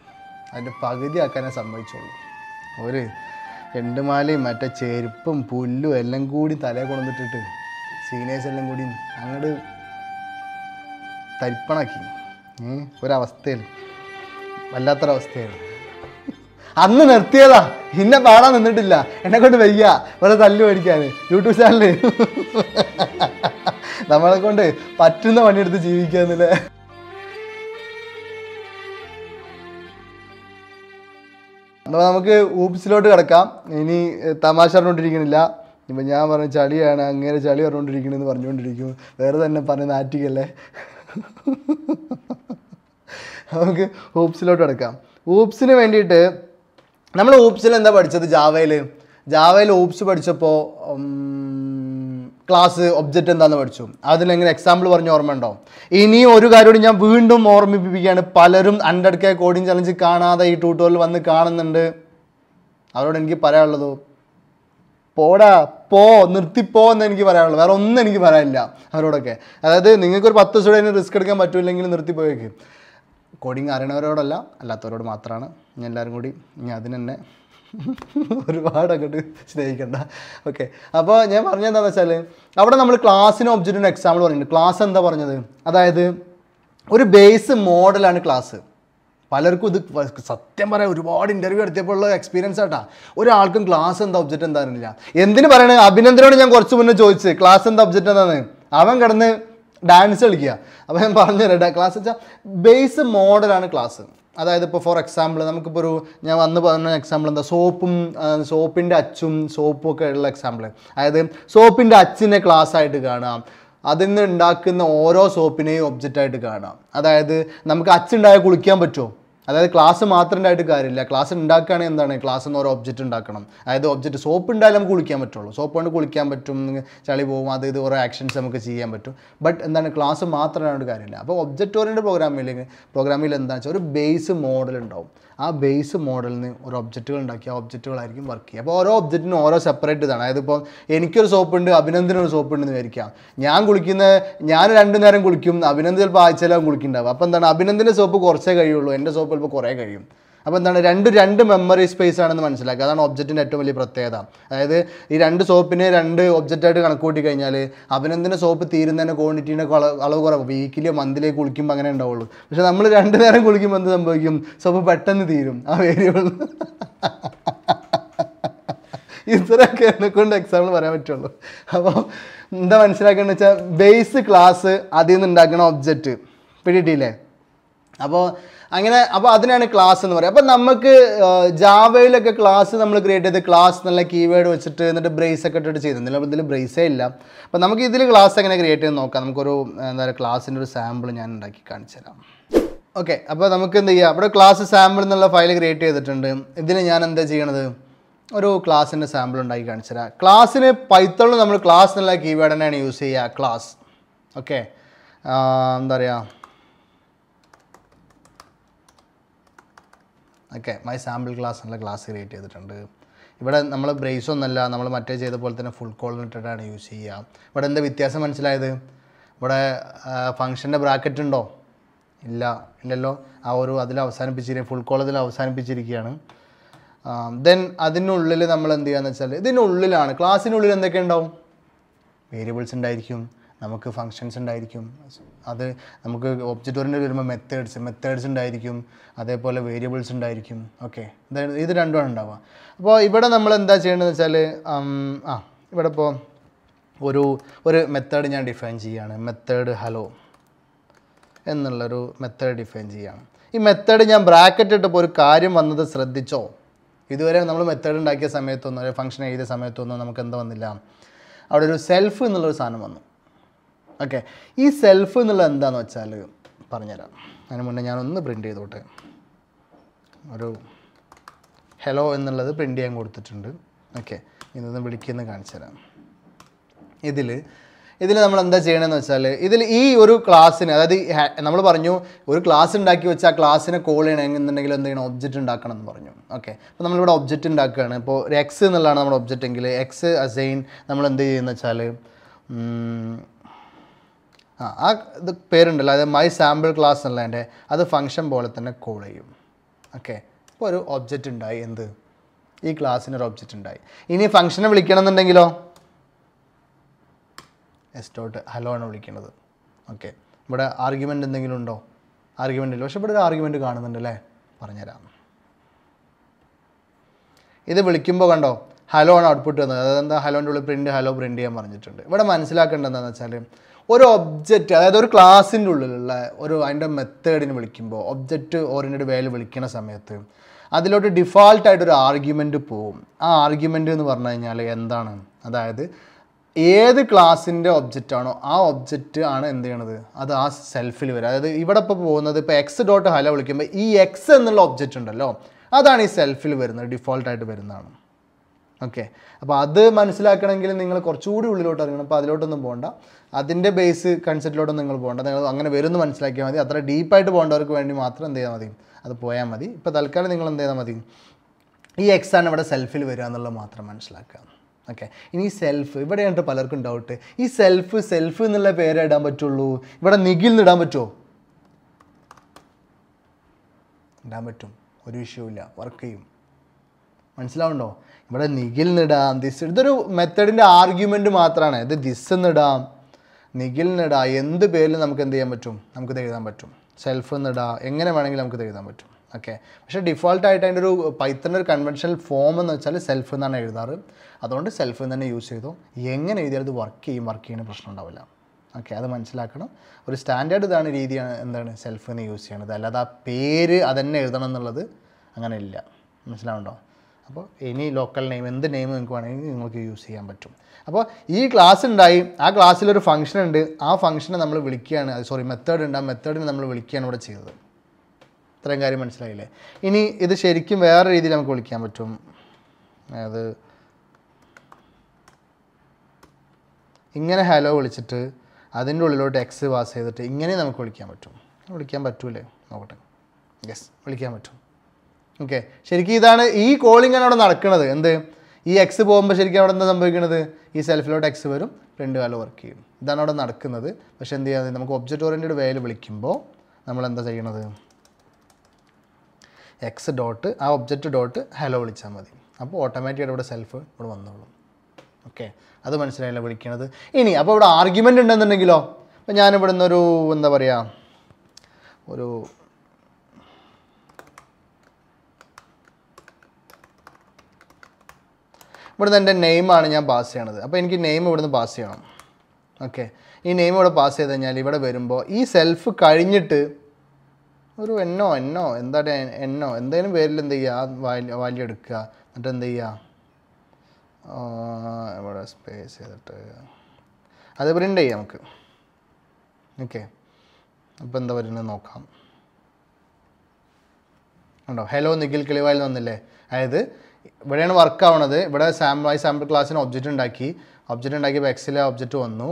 അതിൻ്റെ ആക്കാനേ സമ്മതിച്ചുള്ളൂ ഒരു എണ്ടുമാലയും മറ്റേ ചെരുപ്പും പുല്ലും എല്ലാം കൂടി തലേ കൊണ്ടിട്ടിട്ട് സീനിയേഴ്സ് എല്ലാം കൂടി അങ്ങോട്ട് തരിപ്പണാക്കി ഒരവസ്ഥയിൽ വല്ലാത്തൊരവസ്ഥയാണ് അന്ന് നിർത്തിയതാ ഇന്നെ പാടാൻ നിന്നിട്ടില്ല എന്നെ കൊണ്ട് വയ്യ ഇവിടെ തല്ലു മേടിക്കാൻ യൂട്യൂബ് ചാനല് നമ്മളെ കൊണ്ട് പറ്റുന്ന പണിയെടുത്ത് ജീവിക്കാന്നില്ലേ അപ്പോൾ നമുക്ക് ഊപ്സിലോട്ട് കിടക്കാം ഇനി തമാശ പറഞ്ഞുകൊണ്ടിരിക്കണില്ല ഇപ്പം ഞാൻ പറഞ്ഞ ചളിയാണ് അങ്ങനെ ചളി പറഞ്ഞുകൊണ്ടിരിക്കണെന്ന് പറഞ്ഞുകൊണ്ടിരിക്കും വേറെ തന്നെ പറഞ്ഞ നാറ്റിക്കല്ലേ നമുക്ക് ഊപ്സിലോട്ട് കിടക്കാം ഊപ്സിന് വേണ്ടിയിട്ട് നമ്മൾ ഊപ്സിൽ എന്താ പഠിച്ചത് ജാവയിൽ ജാവയിൽ ഊപ്സ് പഠിച്ചപ്പോൾ ക്ലാസ് ഒബ്ജക്റ്റ് എന്താണെന്ന് പഠിച്ചു അതിലെങ്ങനെ എക്സാമ്പിൾ പറഞ്ഞ ഓർമ്മയുണ്ടോ ഇനി ഒരു കാര്യമോട് ഞാൻ വീണ്ടും ഓർമ്മിപ്പിക്കുകയാണ് പലരും ഹൺഡ്രഡ് കോഡിങ് ചലഞ്ച് കാണാതെ ഈ ട്യൂട്ടോറിയൽ വന്ന് കാണുന്നുണ്ട് അവരോട് എനിക്ക് പറയാനുള്ളത് പോടാ പോ നിർത്തിപ്പോ എന്ന് എനിക്ക് പറയാനുള്ളൂ വേറെ ഒന്നും എനിക്ക് പറയാനില്ല അവരോടൊക്കെ അതായത് നിങ്ങൾക്കൊരു പത്ത് സ്റ്റുഡൻറ്റ് റിസ്ക് എടുക്കാൻ പറ്റില്ലെങ്കിൽ നിർത്തിപ്പോയേക്ക് കോഡിങ് അറിയണവരോടല്ല അല്ലാത്തവരോട് മാത്രമാണ് ഞാൻ എല്ലാവരും കൂടി ഇനി അതിനെന്നെ ഒരുപാട് അങ്ങോട്ട് സ്നേഹിക്കണ്ട ഓക്കെ അപ്പോൾ ഞാൻ എന്താണെന്ന് വെച്ചാൽ അവിടെ നമ്മൾ ക്ലാസ്സിന് ഒബ്ജക്റ്റിന് എക്സാമ്പിൾ പറഞ്ഞിട്ടുണ്ട് ക്ലാസ് എന്താ പറഞ്ഞത് അതായത് ഒരു ബേസ് മോഡലാണ് ക്ലാസ് പലർക്കും ഇത് സത്യം പറയാം ഒരുപാട് ഇൻ്റർവ്യൂ എടുത്തപ്പോഴുള്ള എക്സ്പീരിയൻസ് ആട്ടാ ഒരാൾക്കും ക്ലാസ് എന്താ ഒബ്ജക്റ്റ് എന്താ അറിയില്ല എന്തിനു പറയണേ അഭിനന്ദനോട് ഞാൻ കുറച്ച് മുന്നേ ചോദിച്ച് ക്ലാസ് എന്താ ഒബ്ജക്റ്റ് എന്താണ് അവൻ കിടന്ന് ഡാൻസ് കളിക്കുക അപ്പോൾ ഞാൻ പറഞ്ഞു തരാം ക്ലാസ് വെച്ചാൽ ബേസ് മോഡലാണ് ക്ലാസ് അതായത് ഇപ്പോൾ ഫോർ എക്സാമ്പിൾ നമുക്കിപ്പോൾ ഒരു ഞാൻ വന്ന് പറഞ്ഞ എക്സാമ്പിൾ എന്താ സോപ്പും സോപ്പിൻ്റെ അച്ചും സോപ്പും ഒക്കെ ഉള്ള എക്സാമ്പിൾ അതായത് സോപ്പിൻ്റെ അച്ചിനെ ക്ലാസ് ആയിട്ട് കാണാം അതിൽ നിന്ന് ഉണ്ടാക്കുന്ന ഓരോ സോപ്പിനെയും ഒബ്ജക്റ്റായിട്ട് കാണാം അതായത് നമുക്ക് അച്ചുണ്ടായി കുളിക്കാൻ പറ്റുമോ അതായത് ക്ലാസ് മാത്രം ഉണ്ടായിട്ട് കാര്യമില്ല ക്ലാസ് ഉണ്ടാക്കുകയാണെങ്കിൽ എന്താണ് ക്ലാസ് എന്ന് ഓരോ ഒബ്ജക്റ്റ് ഉണ്ടാക്കണം അതായത് ഒബ്ജക്റ്റ് സോപ്പ് ഉണ്ടായാലും നമുക്ക് കുളിക്കാൻ പറ്റുള്ളൂ സോപ്പ് കൊണ്ട് കുളിക്കാൻ പറ്റും ചളി പോകും അത് ഇത് ഓരോ ആക്ഷൻസ് നമുക്ക് ചെയ്യാൻ പറ്റും ബട്ട് എന്താണ് ക്ലാസ് മാത്രമായിട്ട് കാര്യമില്ല അപ്പോൾ ഒബ്ജക്റ്റ് ഓറിയൻറ്റഡ് പ്രോഗ്രാമിൽ പ്രോഗ്രാമിൽ എന്താണെന്ന് വെച്ചാൽ ഒരു ബേസ് മോഡൽ ഉണ്ടാവും ആ ബേസ് മോഡലിൽ നിന്ന് ഒരു ഒബ്ജക്റ്റുകൾ ഉണ്ടാക്കി ആ ഒബ്ജക്റ്റുകളായിരിക്കും വർക്ക് ചെയ്യുക അപ്പോൾ ഓരോ ഒബ്ജക്റ്റിനും ഓരോ സെപ്പറേറ്റ് ഇതാണ് അതായത് ഇപ്പോൾ എനിക്കൊരു സോപ്പുണ്ട് അഭിനന്ദനൊരു ഉണ്ടെന്ന് വിചാരിക്കാം ഞാൻ കുളിക്കുന്ന ഞാൻ രണ്ടു നേരം കുളിക്കും അഭിനന്ദ് ചിലപ്പോൾ ആഴ്ചയിലാവും കുളിക്കുന്നുണ്ടാവും അപ്പോൾ എന്താണ് അഭിനന്ദിൻ്റെ സോപ്പ് കുറച്ചേ കഴിയുള്ളൂ എൻ്റെ സോപ്പ് ചിലപ്പോൾ കുറേ കഴിയും അപ്പോൾ എന്താണ് രണ്ട് രണ്ട് മെമ്മറി സ്പേസ് ആണെന്ന് മനസ്സിലാക്കുക അതാണ് ഒബ്ജക്റ്റിൻ്റെ ഏറ്റവും വലിയ പ്രത്യേകത അതായത് ഈ രണ്ട് സോപ്പിനെ രണ്ട് ഒബ്ജക്റ്റായിട്ട് കണക്കൂട്ടി കഴിഞ്ഞാൽ അഭിനന്ദന സോപ്പ് തീരുന്നതിന് ക്വാണ്ടിറ്റീൻ്റെ അളവ് കുറവ് വീക്കിലോ മന്തിലേ കുളിക്കുമ്പോൾ അങ്ങനെ ഉണ്ടാവുള്ളൂ പക്ഷേ നമ്മൾ രണ്ട് നേരം കുളിക്കുമ്പോൾ എന്ത് സംഭവിക്കും സോപ്പ് പെട്ടെന്ന് തീരും ആ വേരിയബിൾ ഇത്രയൊക്കെ എന്നെ കൊണ്ട് എക്സാമ്പിൾ പറയാൻ പറ്റുള്ളൂ അപ്പോൾ എന്താ മനസ്സിലാക്കേണ്ടത് വെച്ചാൽ ബേസ് ക്ലാസ് അതിൽ നിന്ന് ഉണ്ടാക്കുന്ന ഒബ്ജക്റ്റ് പിടിയിട്ടില്ലേ അപ്പോൾ അങ്ങനെ അപ്പോൾ അതിനാണ് ക്ലാസ് എന്ന് പറയുക അപ്പോൾ നമുക്ക് ജാവയിലൊക്കെ ക്ലാസ് നമ്മൾ ക്രിയേറ്റ് ചെയ്ത് ക്ലാസ് എന്നുള്ള കീവേഡ് വെച്ചിട്ട് എന്നിട്ട് ബ്രേസ് ഒക്കെ ഇട്ടിട്ട് ചെയ്തിരുന്നില്ല അപ്പോൾ ഇതിൽ ബ്രേസേ ഇല്ല അപ്പോൾ നമുക്ക് ഇതിൽ ക്ലാസ് എങ്ങനെ ക്രിയേറ്റ് ചെയ്ത് നോക്കാം നമുക്കൊരു എന്താ പറയുക ക്ലാസ്സിൻ്റെ ഒരു സാമ്പിൾ ഞാൻ ഉണ്ടാക്കി കാണിച്ചു തരാം ഓക്കെ അപ്പോൾ നമുക്ക് എന്ത് ചെയ്യാം ഇവിടെ ക്ലാസ് സാമ്പിൾ എന്നുള്ള ഫയൽ ക്രിയേറ്റ് ചെയ്തിട്ടുണ്ട് ഇതിന് ഞാൻ എന്താ ചെയ്യണത് ഒരു ക്ലാസ്സിൻ്റെ സാമ്പിൾ ഉണ്ടാക്കി കാണിച്ചു തരാം ക്ലാസ്സിന് പൈത്തളിൽ നമ്മൾ ക്ലാസ് എന്നുള്ള കീവേഡ് തന്നെയാണ് യൂസ് ചെയ്യുക ക്ലാസ് ഓക്കെ എന്താ പറയുക ഓക്കെ മൈ സാമ്പിൾ ക്ലാസ് എന്നുള്ള ക്ലാസ് ക്രിയേറ്റ് ചെയ്തിട്ടുണ്ട് ഇവിടെ നമ്മൾ ബ്രേസ് ഒന്നല്ല നമ്മൾ മറ്റേ ചെയ്ത പോലെ തന്നെ ഫുൾ കോൾ ഇട്ടിട്ടാണ് യൂസ് ചെയ്യുക ഇവിടെ എന്താ വ്യത്യാസം മനസ്സിലായത് ഇവിടെ ഫങ്ഷൻ്റെ ബ്രാക്കറ്റ് ഉണ്ടോ ഇല്ല ഇല്ലല്ലോ ആ ഒരു അതിൽ അവസാനിപ്പിച്ചിരിക്കുക ഫുൾ കോൾ അതിൽ അവസാനിപ്പിച്ചിരിക്കുകയാണ് ദെൻ അതിനുള്ളിൽ നമ്മൾ എന്ത് ചെയ്യുകയെന്ന് വെച്ചാൽ ഇതിനുള്ളിലാണ് ക്ലാസ്സിനുള്ളിൽ എന്തൊക്കെ ഉണ്ടാവും വേരിയബിൾസ് ഉണ്ടായിരിക്കും നമുക്ക് ഫങ്ഷൻസ് ഉണ്ടായിരിക്കും അത് നമുക്ക് ഒബ്ജക്റ്റ് ഓറിയൻറ്റഡ് വരുമ്പോൾ മെത്തേഡ്സ് മെത്തേഡ്സ് ഉണ്ടായിരിക്കും അതേപോലെ വേരിയബിൾസ് ഉണ്ടായിരിക്കും ഓക്കെ ഇത് രണ്ടുമാണ് ഉണ്ടാവുക അപ്പോൾ ഇവിടെ നമ്മൾ എന്താ ചെയ്യേണ്ടത് വെച്ചാൽ ആ ഇവിടെ ഇപ്പോൾ ഒരു ഒരു മെത്തേഡ് ഞാൻ ഡിഫൈൻ ചെയ്യുകയാണ് മെത്തേഡ് ഹലോ എന്നുള്ളൊരു മെത്തേഡ് ഡിഫൈൻ ചെയ്യുകയാണ് ഈ മെത്തേഡ് ഞാൻ ബ്രാക്കറ്റ് ഇട്ടപ്പോൾ ഒരു കാര്യം വന്നത് ശ്രദ്ധിച്ചോ ഇതുവരെ നമ്മൾ മെത്തേഡ് ഉണ്ടാക്കിയ സമയത്തൊന്നും അല്ലെങ്കിൽ ഫംഗ്ഷൻ എഴുതിയ സമയത്തൊന്നും നമുക്ക് എന്താ വന്നില്ല അവിടെ ഒരു സെൽഫ് എന്നുള്ളൊരു സാധനം വന്നു ഓക്കെ ഈ സെൽഫ് എന്നുള്ളത് എന്താണെന്ന് വെച്ചാൽ പറഞ്ഞുതരാം അതിന് മുന്നേ ഞാനൊന്ന് പ്രിൻറ്റ് ചെയ്തോട്ടെ ഒരു ഹലോ എന്നുള്ളത് പ്രിൻറ്റ് ചെയ്യാൻ കൊടുത്തിട്ടുണ്ട് ഓക്കെ ഇതൊന്ന് വിളിക്കുന്ന കാണിച്ചു തരാം ഇതിൽ ഇതിൽ നമ്മൾ എന്താ ചെയ്യണമെന്ന് വെച്ചാൽ ഇതിൽ ഈ ഒരു ക്ലാസ്സിന് അതായത് നമ്മൾ പറഞ്ഞു ഒരു ക്ലാസ് ഉണ്ടാക്കി വെച്ചാൽ ആ ക്ലാസ്സിനെ കോൾ ചെയ്യണമെന്നുണ്ടെങ്കിൽ എന്തെങ്കിലും ഒബ്ജക്റ്റ് ഉണ്ടാക്കണം എന്ന് പറഞ്ഞു ഓക്കെ അപ്പോൾ നമ്മളിവിടെ ഒബ്ജക്റ്റ് ഉണ്ടാക്കുകയാണ് ഇപ്പോൾ എക്സ് എന്നുള്ളതാണ് നമ്മുടെ ഒബ്ജക്റ്റ് എങ്കിൽ എക്സ് അസൈൻ നമ്മൾ എന്ത് ചെയ്യുന്നത് വെച്ചാൽ ആ ആ ഇത് പേരുണ്ടല്ലോ അത് മൈ സാമ്പിൾ ക്ലാസ് എൻ്റെ അത് ഫംഗ്ഷൻ പോലെ തന്നെ കോൾ ചെയ്യും ഓക്കെ ഇപ്പോൾ ഒരു ഒബ്ജക്റ്റ് ഉണ്ടായി എന്ത് ഈ ക്ലാസ്സിന് ഒരു ഒബ്ജക്റ്റ് ഉണ്ടായി ഇനി ഫംഗ്ഷനെ വിളിക്കണമെന്നുണ്ടെങ്കിലോ എസ് ഡോട്ട് ഹലോ ആണ് വിളിക്കുന്നത് ഓക്കെ ഇവിടെ ആർഗ്യുമെൻ്റ് എന്തെങ്കിലും ഉണ്ടോ ആർഗ്യുമെൻ്റ് ഇല്ല പക്ഷെ ഇവിടെ ഒരു ആർഗ്യുമെൻ്റ് കാണുന്നുണ്ട് അല്ലേ പറഞ്ഞുതരാം ഇത് വിളിക്കുമ്പോൾ കണ്ടോ ഹലോ ആണ് ഔട്ട്പുട്ട് വന്നത് അതായത് എന്താ ഹലോൻ്റെ ഉള്ളിൽ പ്രിൻറ്റ് ഹലോ പ്രിൻറ്റ് ചെയ്യാൻ പറഞ്ഞിട്ടുണ്ട് ഇവിടെ മനസ്സിലാക്കേണ്ടത് വെച്ചാൽ ഒരു ഒബ്ജക്റ്റ് അതായത് ഒരു ക്ലാസ്സിൻ്റെ ഉള്ളിലുള്ള ഒരു അതിൻ്റെ മെത്തേഡിന് വിളിക്കുമ്പോൾ ഒബ്ജക്റ്റ് ഓറിയൻറ്റഡ് വേല് വിളിക്കുന്ന സമയത്ത് അതിലോട്ട് ഒരു ആർഗ്യുമെൻറ്റ് പോവും ആ ആർഗ്യുമെൻ്റ് എന്ന് പറഞ്ഞു കഴിഞ്ഞാൽ എന്താണ് അതായത് ഏത് ക്ലാസ്സിൻ്റെ ഒബ്ജക്റ്റ് ആണോ ആ ഒബ്ജക്റ്റ് ആണ് എന്ത് ചെയ്യണത് അത് ആ സെൽഫിൽ വരും അതായത് ഇവിടെ ഇപ്പോൾ പോകുന്നത് ഇപ്പോൾ എക്സ് ഡോട്ട് ഹല വിളിക്കുമ്പോൾ ഈ എക്സ് എന്നുള്ള ഒബ്ജക്റ്റ് ഉണ്ടല്ലോ അതാണ് ഈ സെൽഫിൽ വരുന്നത് ഡിഫോൾട്ടായിട്ട് വരുന്നതാണ് ഓക്കെ അപ്പോൾ അത് മനസ്സിലാക്കണമെങ്കിൽ നിങ്ങൾ കുറച്ചുകൂടി ഉള്ളിലോട്ട് ഇറങ്ങണം അപ്പോൾ അതിലോട്ടൊന്നും പോകണ്ട അതിൻ്റെ ബേസ് കൺസെപ്റ്റിലോട്ടൊന്നും നിങ്ങൾ പോകണ്ട നിങ്ങൾ അങ്ങനെ വരുന്നു മനസ്സിലാക്കിയാൽ മതി അത്ര ഡീപ്പായിട്ട് പോകേണ്ടവർക്ക് വേണ്ടി മാത്രം എന്ത് ചെയ്താൽ മതി അത് പോയാൽ മതി ഇപ്പോൾ തൽക്കാലം നിങ്ങൾ എന്ത് ചെയ്താൽ മതി ഈ എക്സാണ് ഇവിടെ സെൽഫിൽ വരിക എന്നുള്ളത് മാത്രം മനസ്സിലാക്കുക ഓക്കെ ഇനി ഈ സെൽഫ് ഇവിടെയാണ് പലർക്കും ഡൗട്ട് ഈ സെൽഫ് സെൽഫ് എന്നുള്ള പേര് ഇടാൻ പറ്റുള്ളൂ ഇവിടെ നിഖിൽ ഇടാൻ പറ്റുമോ ഇടാൻ പറ്റും ഒരു വിഷയവും വർക്ക് ചെയ്യും മനസ്സിലാവുണ്ടോ ഇവിടെ നിടാം ദിസ് ഇതൊരു മെത്തേഡിൻ്റെ ആർഗ്യുമെൻ്റ് മാത്രമാണ് ഇത് ദിസ് എന്നിടാം നിടാം എന്ത് പേരിൽ നമുക്ക് എന്ത് ചെയ്യാൻ പറ്റും നമുക്ക് ഇത് എഴുതാൻ പറ്റും സെൽഫ് എന്നിടാം എങ്ങനെ വേണമെങ്കിലും ഇത് എഴുതാൻ പറ്റും ഓക്കെ പക്ഷേ ഡിഫോൾട്ടായിട്ട് അതിൻ്റെ ഒരു പൈത്തൻ്റെ ഒരു കൺവെൻഷണൽ ഫോം എന്ന് വെച്ചാൽ സെൽഫ് എന്നാണ് എഴുതാറ് അതുകൊണ്ട് സെൽഫ് തന്നെ യൂസ് ചെയ്തു എങ്ങനെ എഴുതിയാലും ഇത് വർക്ക് ചെയ്യും വർക്ക് ചെയ്യുന്ന പ്രശ്നം ഉണ്ടാവില്ല ഓക്കെ അത് മനസ്സിലാക്കണം ഒരു സ്റ്റാൻഡേർഡ് ഇതാണ് രീതിയാണ് എന്താണ് സെൽഫ് എന്ന് യൂസ് ചെയ്യണത് അല്ലാതെ ആ പേര് അതന്നെ എഴുതണം എന്നുള്ളത് അങ്ങനെ ഇല്ല മനസ്സിലാവുണ്ടോ അപ്പോൾ എനി ലോക്കൽ നെയിം എന്ത് നെയിം നിങ്ങൾക്ക് വേണമെങ്കിൽ നിങ്ങൾക്ക് യൂസ് ചെയ്യാൻ പറ്റും അപ്പോൾ ഈ ക്ലാസ് ഉണ്ടായി ആ ക്ലാസ്സിലൊരു ഫംഗ്ഷൻ ഉണ്ട് ആ ഫംഗ്ഷനെ നമ്മൾ വിളിക്കുകയാണ് സോറി മെത്തേഡ് ഉണ്ട് ആ മെത്തേഡിനെ നമ്മൾ വിളിക്കുകയാണ് ഇവിടെ ചെയ്തത് ഇത്രയും കാര്യം മനസ്സിലായില്ലേ ഇനി ഇത് ശരിക്കും വേറെ രീതിയിൽ നമുക്ക് വിളിക്കാൻ പറ്റും അതായത് ഇങ്ങനെ ഹലോ വിളിച്ചിട്ട് അതിൻ്റെ ഉള്ളിലോട്ട് എക്സ് പാസ് ചെയ്തിട്ട് ഇങ്ങനെ നമുക്ക് വിളിക്കാൻ പറ്റും വിളിക്കാൻ പറ്റൂലേ നോക്കട്ടെ യെസ് വിളിക്കാൻ പറ്റും ഓക്കെ ശരിക്കും ഇതാണ് ഈ കോളിംഗ് ആണ് അവിടെ നടക്കുന്നത് എന്ത് ഈ എക്സ് പോകുമ്പോൾ ശരിക്കും അവിടെ എന്താ സംഭവിക്കുന്നത് ഈ സെൽഫിലോട്ട് എക്സ് വരും പ്രിൻ്റ് വാല്യൂ വർക്ക് ചെയ്യും ഇതാണ് അവിടെ നടക്കുന്നത് പക്ഷേ എന്ത് ചെയ്യാതെ നമുക്ക് ഒബ്ജക്റ്റ് ഓറിയൻറ്റഡ് വേല് വിളിക്കുമ്പോൾ നമ്മൾ എന്താ ചെയ്യണത് എക്സ് ഡോട്ട് ആ ഒബ്ജക്റ്റ് ഡോട്ട് ഹലോ വിളിച്ചാൽ മതി അപ്പോൾ ഓട്ടോമാറ്റിക്കായിട്ട് ഇവിടെ സെൽഫ് ഇവിടെ വന്നോളും ഓക്കെ അത് മനസ്സിലായില്ല വിളിക്കണത് ഇനി അപ്പോൾ ഇവിടെ ആർഗ്യുമെൻ്റ് ഉണ്ടെന്നുണ്ടെങ്കിലോ അപ്പോൾ ഞാനിവിടെ നിന്നൊരു എന്താ പറയുക ഒരു ഇവിടുന്ന് എൻ്റെ നെയിമാണ് ഞാൻ പാസ് ചെയ്യണത് അപ്പോൾ എനിക്ക് നെയിം ഇവിടുന്ന് പാസ് ചെയ്യണം ഓക്കെ ഈ നെയിം ഇവിടെ പാസ് ചെയ്ത് കഴിഞ്ഞാൽ ഇവിടെ വരുമ്പോൾ ഈ സെൽഫ് കഴിഞ്ഞിട്ട് ഒരു എന്നോ എന്നോ എന്താ എന്നോ എന്തെങ്കിലും പേരിൽ എന്ത് ചെയ്യുക വാല്യൂ വാല്യൂ എടുക്കുക എന്നിട്ട് എന്ത് ചെയ്യുക ഇവിടെ സ്പേസ് ചെയ്തിട്ട് അത് പ്രിൻ്റ് ചെയ്യാം നമുക്ക് ഓക്കെ അപ്പോൾ എന്താ വരുന്നത് നോക്കാം ഉണ്ടോ ഹലോ നിഖിൽ കിളിവായിൽ വന്നില്ലേ അതായത് ഇവിടെയാണ് വർക്ക് ആവണത് ഇവിടെ സാമ്പിൾ ആയി സാമ്പിൾ ക്ലാസ്സിന് ഒബ്ജക്റ്റ് ഉണ്ടാക്കി ഒബ്ജക്റ്റ് ഉണ്ടാക്കിയപ്പോൾ എക്സിലെ ഒബ്ജക്റ്റ് വന്നു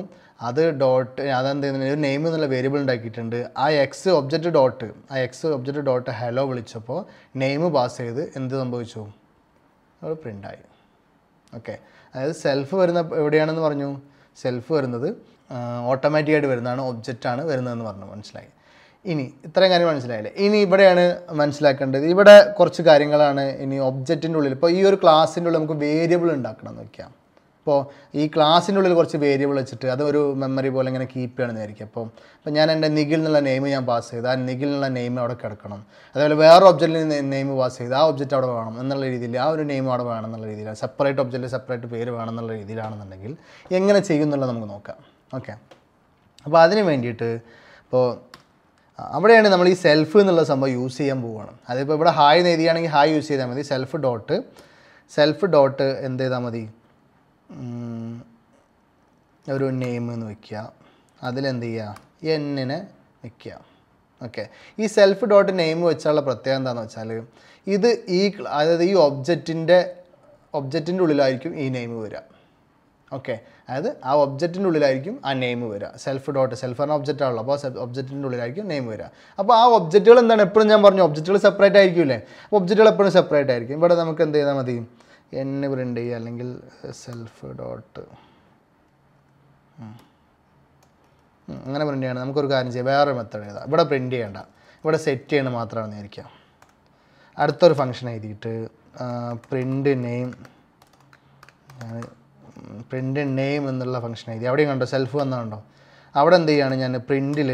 അത് ഡോട്ട് അതെന്ത് ഒരു നെയിം എന്നുള്ള വേരിയബിൾ ഉണ്ടാക്കിയിട്ടുണ്ട് ആ എക്സ് ഒബ്ജക്റ്റ് ഡോട്ട് ആ എക്സ് ഒബ്ജക്റ്റ് ഡോട്ട് ഹലോ വിളിച്ചപ്പോൾ നെയിം പാസ് ചെയ്ത് എന്ത് സംഭവിച്ചു അത് പ്രിൻ്റായി ഓക്കെ അതായത് സെൽഫ് വരുന്ന എവിടെയാണെന്ന് പറഞ്ഞു സെൽഫ് വരുന്നത് ഓട്ടോമാറ്റിക്കായിട്ട് വരുന്നതാണ് ഒബ്ജക്റ്റാണ് വരുന്നതെന്ന് പറഞ്ഞു മനസ്സിലായി ഇനി ഇത്രയും കാര്യം മനസ്സിലായില്ലേ ഇനി ഇവിടെയാണ് മനസ്സിലാക്കേണ്ടത് ഇവിടെ കുറച്ച് കാര്യങ്ങളാണ് ഇനി ഒബ്ജക്റ്റിൻ്റെ ഉള്ളിൽ ഇപ്പോൾ ഈ ഒരു ക്ലാസ്സിൻ്റെ ഉള്ളിൽ നമുക്ക് വേരിയബിൾ ഉണ്ടാക്കണം നോക്കാം അപ്പോൾ ഇപ്പോൾ ഈ ക്ലാസ്സിൻ്റെ ഉള്ളിൽ കുറച്ച് വേരിയബിൾ വെച്ചിട്ട് അത് ഒരു മെമ്മറി പോലെ ഇങ്ങനെ കീപ്പ് ചെയ്യണമെന്ന് വിചാരിക്കും അപ്പോൾ അപ്പോൾ ഞാൻ എൻ്റെ നിഗിൽ എന്നുള്ള നെയിം ഞാൻ പാസ് ചെയ്ത് ആ നിഗിൽ എന്നുള്ള നെയിം അവിടെ കിടക്കണം അതേപോലെ വേറെ ഒബ്ജക്റ്റിൽ നെയിം പാസ് ചെയ്ത് ആ ഒബ്ജക്റ്റ് അവിടെ വേണം എന്നുള്ള രീതിയിൽ ആ ഒരു നെയിം അവിടെ വേണം എന്നുള്ള രീതിയിൽ സെപ്പറേറ്റ് ഒബ്ജക്റ്റിൽ സെപ്പറേറ്റ് പേര് വേണം എന്നുള്ള രീതിയിലാണെന്നുണ്ടെങ്കിൽ എങ്ങനെ ചെയ്യുന്നുള്ളത് നമുക്ക് നോക്കാം ഓക്കെ അപ്പോൾ അതിന് വേണ്ടിയിട്ട് ഇപ്പോൾ അവിടെയാണ് നമ്മൾ ഈ സെൽഫ് എന്നുള്ള സംഭവം യൂസ് ചെയ്യാൻ പോവുകയാണ് അതിപ്പോൾ ഇവിടെ ഹായ് നേരിയാണെങ്കിൽ ഹായ് യൂസ് ചെയ്താൽ മതി സെൽഫ് ഡോട്ട് സെൽഫ് ഡോട്ട് എന്ത് ചെയ്താൽ മതി ഒരു നെയിം എന്ന് വയ്ക്കുക അതിലെന്ത് ചെയ്യുക എന്നിന് വയ്ക്കുക ഓക്കെ ഈ സെൽഫ് ഡോട്ട് നെയിം വെച്ചാലുള്ള പ്രത്യേകത എന്താണെന്ന് വെച്ചാൽ ഇത് ഈ അതായത് ഈ ഒബ്ജക്റ്റിൻ്റെ ഒബ്ജക്റ്റിൻ്റെ ഉള്ളിലായിരിക്കും ഈ നെയിം വരിക ഓക്കെ അതായത് ആ ഒബ്ജക്റ്റിൻ്റെ ഉള്ളിലായിരിക്കും ആ നെയിം വരിക സെൽഫ് ഡോട്ട് സെൽഫ് പറഞ്ഞ ഒബ്ജക്റ്റ് ആണല്ലോ അപ്പോൾ ഒബ്ജക്റ്റിൻ്റെ ഉള്ളിലായിരിക്കും നെയിം വരിക അപ്പോൾ ആ ഒബ്ജക്റ്റുകൾ എന്താണ് എപ്പോഴും ഞാൻ പറഞ്ഞു ഒബ്ജക്റ്റുകൾ സെപ്പറേറ്റ് ആയിരിക്കില്ലേ അപ്പോൾ ഒബ്ജക്റ്റുകൾ എപ്പോഴും സെപ്പറേറ്റ് ആയിരിക്കും ഇവിടെ നമുക്ക് എന്ത് ചെയ്താൽ മതി എന്ന് പ്രിൻ്റ് ചെയ്യുക അല്ലെങ്കിൽ സെൽഫ് ഡോട്ട് അങ്ങനെ പ്രിൻ്റ് ചെയ്യണം നമുക്കൊരു കാര്യം ചെയ്യാം വേറൊരു മെത്തേഡ് ചെയ്താൽ ഇവിടെ പ്രിൻ്റ് ചെയ്യേണ്ട ഇവിടെ സെറ്റ് ചെയ്യണം മാത്രമാണെന്ന് ഇരിക്കാം അടുത്തൊരു ഫംഗ്ഷൻ എഴുതിയിട്ട് പ്രിൻ്റ് നെയിം പ്രിൻ്റ് നെയിം എന്നുള്ള ഫംഗ്ഷൻ ആയി എവിടെയും കണ്ടോ സെൽഫ് വന്നതുണ്ടോ അവിടെ എന്ത് ചെയ്യുകയാണ് ഞാൻ പ്രിൻറ്റിൽ